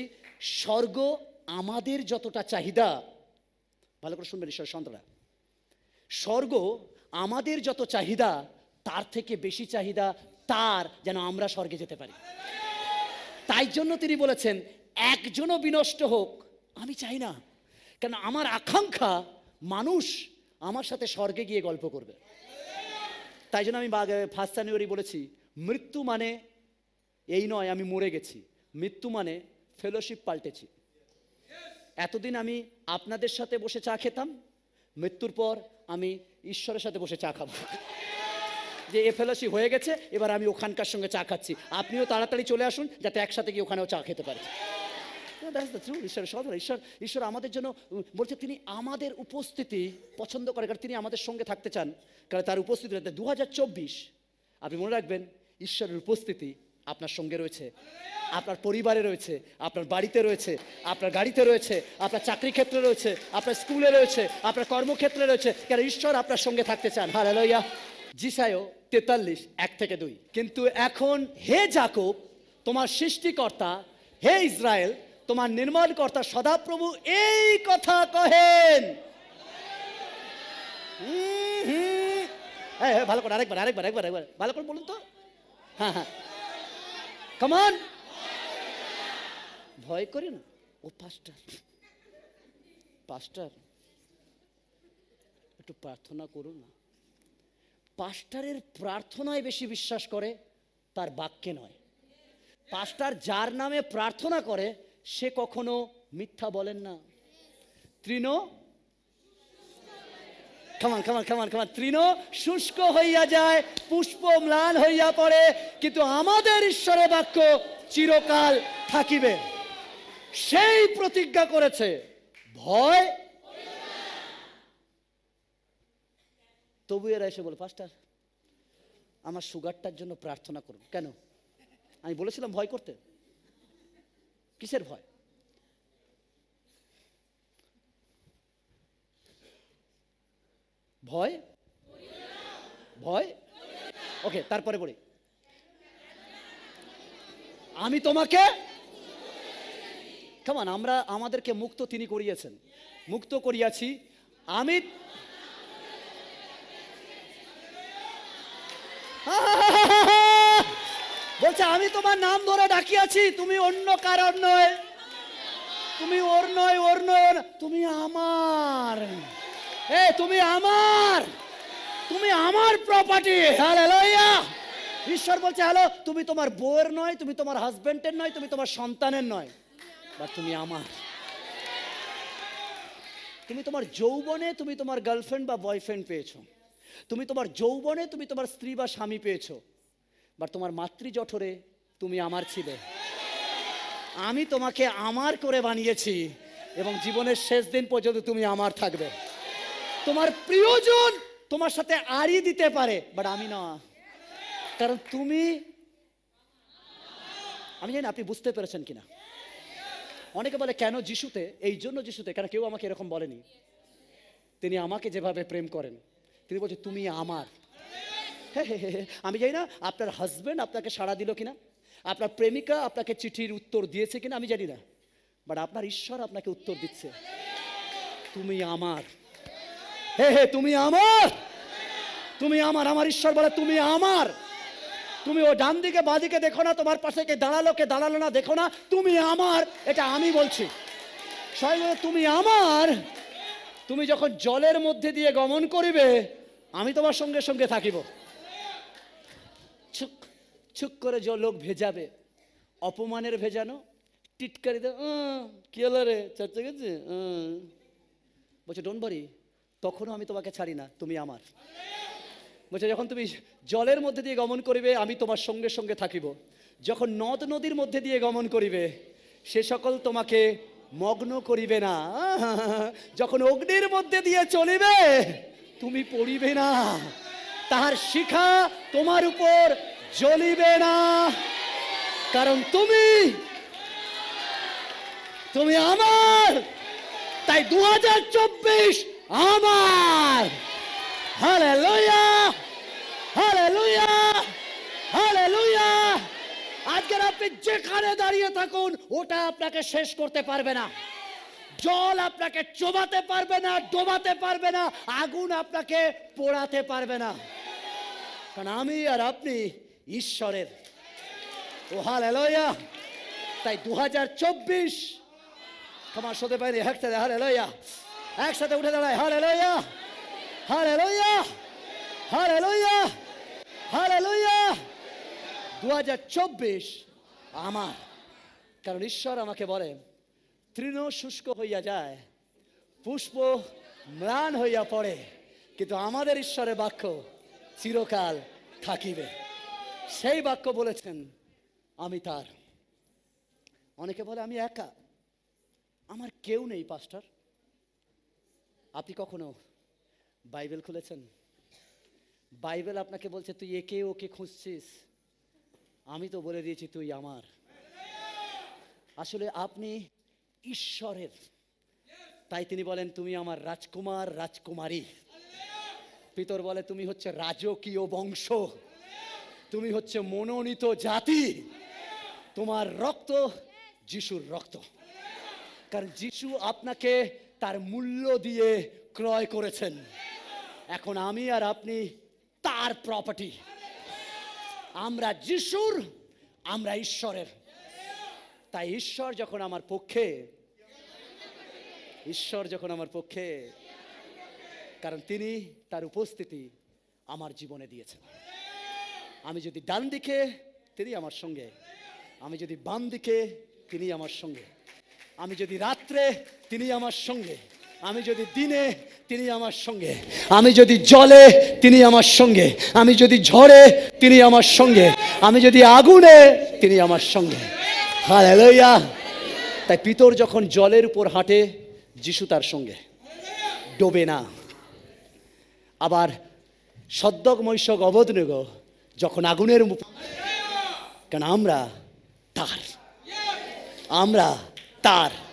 স্বর্গ আমাদের যতটা চাহিদা ভালো করে শুনবেন ঈশ্বর সন্তরা স্বর্গ আমাদের যত চাহিদা তার থেকে বেশি চাহিদা তার যেন আমরা স্বর্গে যেতে পারি তাই জন্য তিনি বলেছেন একজনও বিনষ্ট হোক আমি চাই না কেন আমার আকাঙ্ক্ষা মানুষ আমার সাথে স্বর্গে গিয়ে গল্প করবে তাই জন্য আমি ফার্স্ট জানুয়ারি বলেছি মৃত্যু মানে এই নয় আমি মরে গেছি মৃত্যু মানে ফেলোশিপ পাল্টেছি এতদিন আমি আপনাদের সাথে বসে চা খেতাম মৃত্যুর পর আমি ঈশ্বরের সাথে বসে চা খাবো যে এ ফেলোশিপ হয়ে গেছে এবার আমি ওখানকার সঙ্গে চা খাচ্ছি আপনিও তাড়াতাড়ি চলে আসুন যাতে একসাথে গিয়ে ওখানেও চা খেতে পারি know, that's দ্য truth. ঈশ্বরের সদর ঈশ্বর ঈশ্বর আমাদের জন্য বলছে তিনি আমাদের উপস্থিতি পছন্দ করে কারণ তিনি আমাদের সঙ্গে থাকতে চান কারণ তার উপস্থিতি রয়েছে দু হাজার চব্বিশ আপনি মনে রাখবেন ঈশ্বরের উপস্থিতি আপনার সঙ্গে রয়েছে আপনার পরিবারে রয়েছে আপনার বাড়িতে রয়েছে আপনার গাড়িতে রয়েছে আপনার চাকরি ক্ষেত্রে রয়েছে আপনার স্কুলে রয়েছে আপনার কর্মক্ষেত্রে রয়েছে কেন ঈশ্বর আপনার সঙ্গে থাকতে চান হ্যাঁ লইয়া জিসায়ও তেতাল্লিশ এক থেকে দুই কিন্তু এখন হে জাকব তোমার সৃষ্টিকর্তা হে ইসরায়েল তোমার নির্মল কর্তা সদাপ্রভু এই কথা কহেন হ্যাঁ হ্যাঁ ভালো করে আরেকবার আরেকবার একবার একবার ভালো করে বলুন তো হ্যাঁ হ্যাঁ কমন ভয় করে না ও পাস্টার পাস্টার একটু প্রার্থনা করুন না পাস্টারের প্রার্থনায় বেশি বিশ্বাস করে তার বাক্যে নয় পাস্টার যার নামে প্রার্থনা করে সে কখনো মিথ্যা বলেন না তৃণ খামান খামান খামান খামান তৃণ শুষ্ক হইয়া যায় পুষ্প ম্লান হইয়া পড়ে কিন্তু আমাদের ঈশ্বরের বাক্য চিরকাল থাকিবে সেই প্রতিজ্ঞা করেছে ভয় তবু এরা এসে বলে ফাস্টার আমার সুগারটার জন্য প্রার্থনা করুন কেন আমি বলেছিলাম ভয় করতে কিসের ভয় ভয় ভয় ওকে তারপরে বলি আমি তোমাকে কেমন আমরা আমাদেরকে মুক্ত তিনি করিয়েছেন মুক্ত করিয়াছি আমি হ্যাঁ বলছে আমি তোমার নাম ধরে ডাকিয়াছি তুমি অন্য কারণ নয় তুমি ওর নয় ওর নয় তুমি আমার এ তুমি আমার তুমি আমার প্রপার্টি ঈশ্বর বলছে হ্যালো তুমি তোমার বউয়ের নয় তুমি তোমার হাজবেন্ডের নয় তুমি তোমার সন্তানের নয় বা তুমি আমার তুমি তোমার যৌবনে তুমি তোমার গার্লফ্রেন্ড বা বয়ফ্রেন্ড পেয়েছো তুমি তোমার যৌবনে তুমি তোমার স্ত্রী বা স্বামী পেয়েছো বা তোমার মাতৃ জঠরে তুমি আমার ছিলে আমি তোমাকে আমার করে বানিয়েছি এবং জীবনের শেষ দিন পর্যন্ত তুমি আমার থাকবে তোমার প্রিয়জন তোমার সাথে আড়ি দিতে পারে বাট আমি না কারণ তুমি আমি জানি আপনি বুঝতে পেরেছেন কিনা অনেকে বলে কেন যিশুতে এই জন্য যিশুতে কেন কেউ আমাকে এরকম বলেনি তিনি আমাকে যেভাবে প্রেম করেন তিনি বলছে তুমি আমার হ্যাঁ, হ্যাঁ, হ্যাঁ, আমি জানি না আপনার হাজব্যান্ড আপনাকে সাড়া দিল কিনা আপনার প্রেমিকা আপনাকে চিঠির উত্তর দিয়েছে কিনা আমি জানি না বাট আপনার ঈশ্বর আপনাকে উত্তর দিচ্ছে তুমি আমার হে হে তুমি আমার তুমি আমার আমার ঈশ্বর বলে তুমি আমার তুমি ও ডান দিকে বাঁদিকে দেখো না তোমার পাশে কে দাঁড়ালো কে দাঁড়ালো না দেখো না তুমি আমার এটা আমি বলছি স্বয়ং তুমি আমার তুমি যখন জলের মধ্যে দিয়ে গমন করিবে আমি তোমার সঙ্গে সঙ্গে থাকিব ছুক ছুক করে যে লোক ভেজাবে অপমানের ভেজানো টিটকারি দে কি হলো রে চাচ্ছে গেছে বলছে ডোন বরি তখনও আমি তোমাকে ছাড়ি না তুমি আমার বলছে যখন তুমি জলের মধ্যে দিয়ে গমন করিবে আমি তোমার সঙ্গে সঙ্গে থাকিব যখন নদ নদীর মধ্যে দিয়ে গমন করিবে সে সকল তোমাকে মগ্ন করিবে না যখন অগ্নির মধ্যে দিয়ে চলিবে তুমি পড়িবে না তাহার শিখা তোমার উপর জ্বলিবে না কারণ তুমি তুমি আমার তাই দু হাজার চব্বিশ আমার হরে লইয়া হরে লইয়া হরে লইয়া আজকে আপনি যেখানে দাঁড়িয়ে থাকুন ওটা আপনাকে শেষ করতে পারবে না জল আপনাকে চোবাতে পারবে না ডোবাতে পারবে না আগুন আপনাকে পোড়াতে পারবে না কারণ আমি আর আপনি ঈশ্বরের ওহাল এলোয়া তাই দু হাজার চব্বিশ তোমার সাথে পাইনি একসাথে হার এলোয়া একসাথে উঠে দাঁড়ায় হার এলোয়া হার এলোয়া হার এলোয়া হার এলোয়া দু হাজার চব্বিশ আমার কারণ ঈশ্বর আমাকে বলে তৃণ শুষ্ক হইয়া যায় পুষ্প ম্লান হইয়া পড়ে কিন্তু আমাদের ঈশ্বরের বাক্য চিরকাল থাকিবে সেই বাক্য বলেছেন আমি তার অনেকে বলে আমি একা আমার কেউ নেই পাস্টার আপনি কখনো বাইবেল খুলেছেন বাইবেল আপনাকে বলছে তুই একে ওকে খুঁজছিস আমি তো বলে দিয়েছি তুই আমার আসলে আপনি ঈশ্বরের তাই তিনি বলেন তুমি আমার রাজকুমার রাজকুমারী পিতর বলে তুমি হচ্ছে রাজকীয় বংশ তুমি হচ্ছে মনোনীত জাতি তোমার রক্ত যিশুর রক্ত কারণ যিশু আপনাকে তার মূল্য দিয়ে ক্রয় করেছেন এখন আমি আর আপনি তার প্রপার্টি আমরা যিশুর আমরা ঈশ্বরের তাই ঈশ্বর যখন আমার পক্ষে ঈশ্বর যখন আমার পক্ষে কারণ তিনি তার উপস্থিতি আমার জীবনে দিয়েছেন আমি যদি ডান দিকে তিনি আমার সঙ্গে আমি যদি বাম দিকে তিনি আমার সঙ্গে আমি যদি রাত্রে তিনি আমার সঙ্গে আমি যদি দিনে তিনি আমার সঙ্গে আমি যদি জলে তিনি আমার সঙ্গে আমি যদি ঝড়ে তিনি আমার সঙ্গে আমি যদি আগুনে তিনি আমার সঙ্গে হ্যাঁ হ্যালোইয়া তাই পিতর যখন জলের উপর হাঁটে যিশু তার সঙ্গে ডোবে না আবার সদ্যক মৈশক নেগ যখন আগুনের মুখ কেন আমরা তার আমরা তার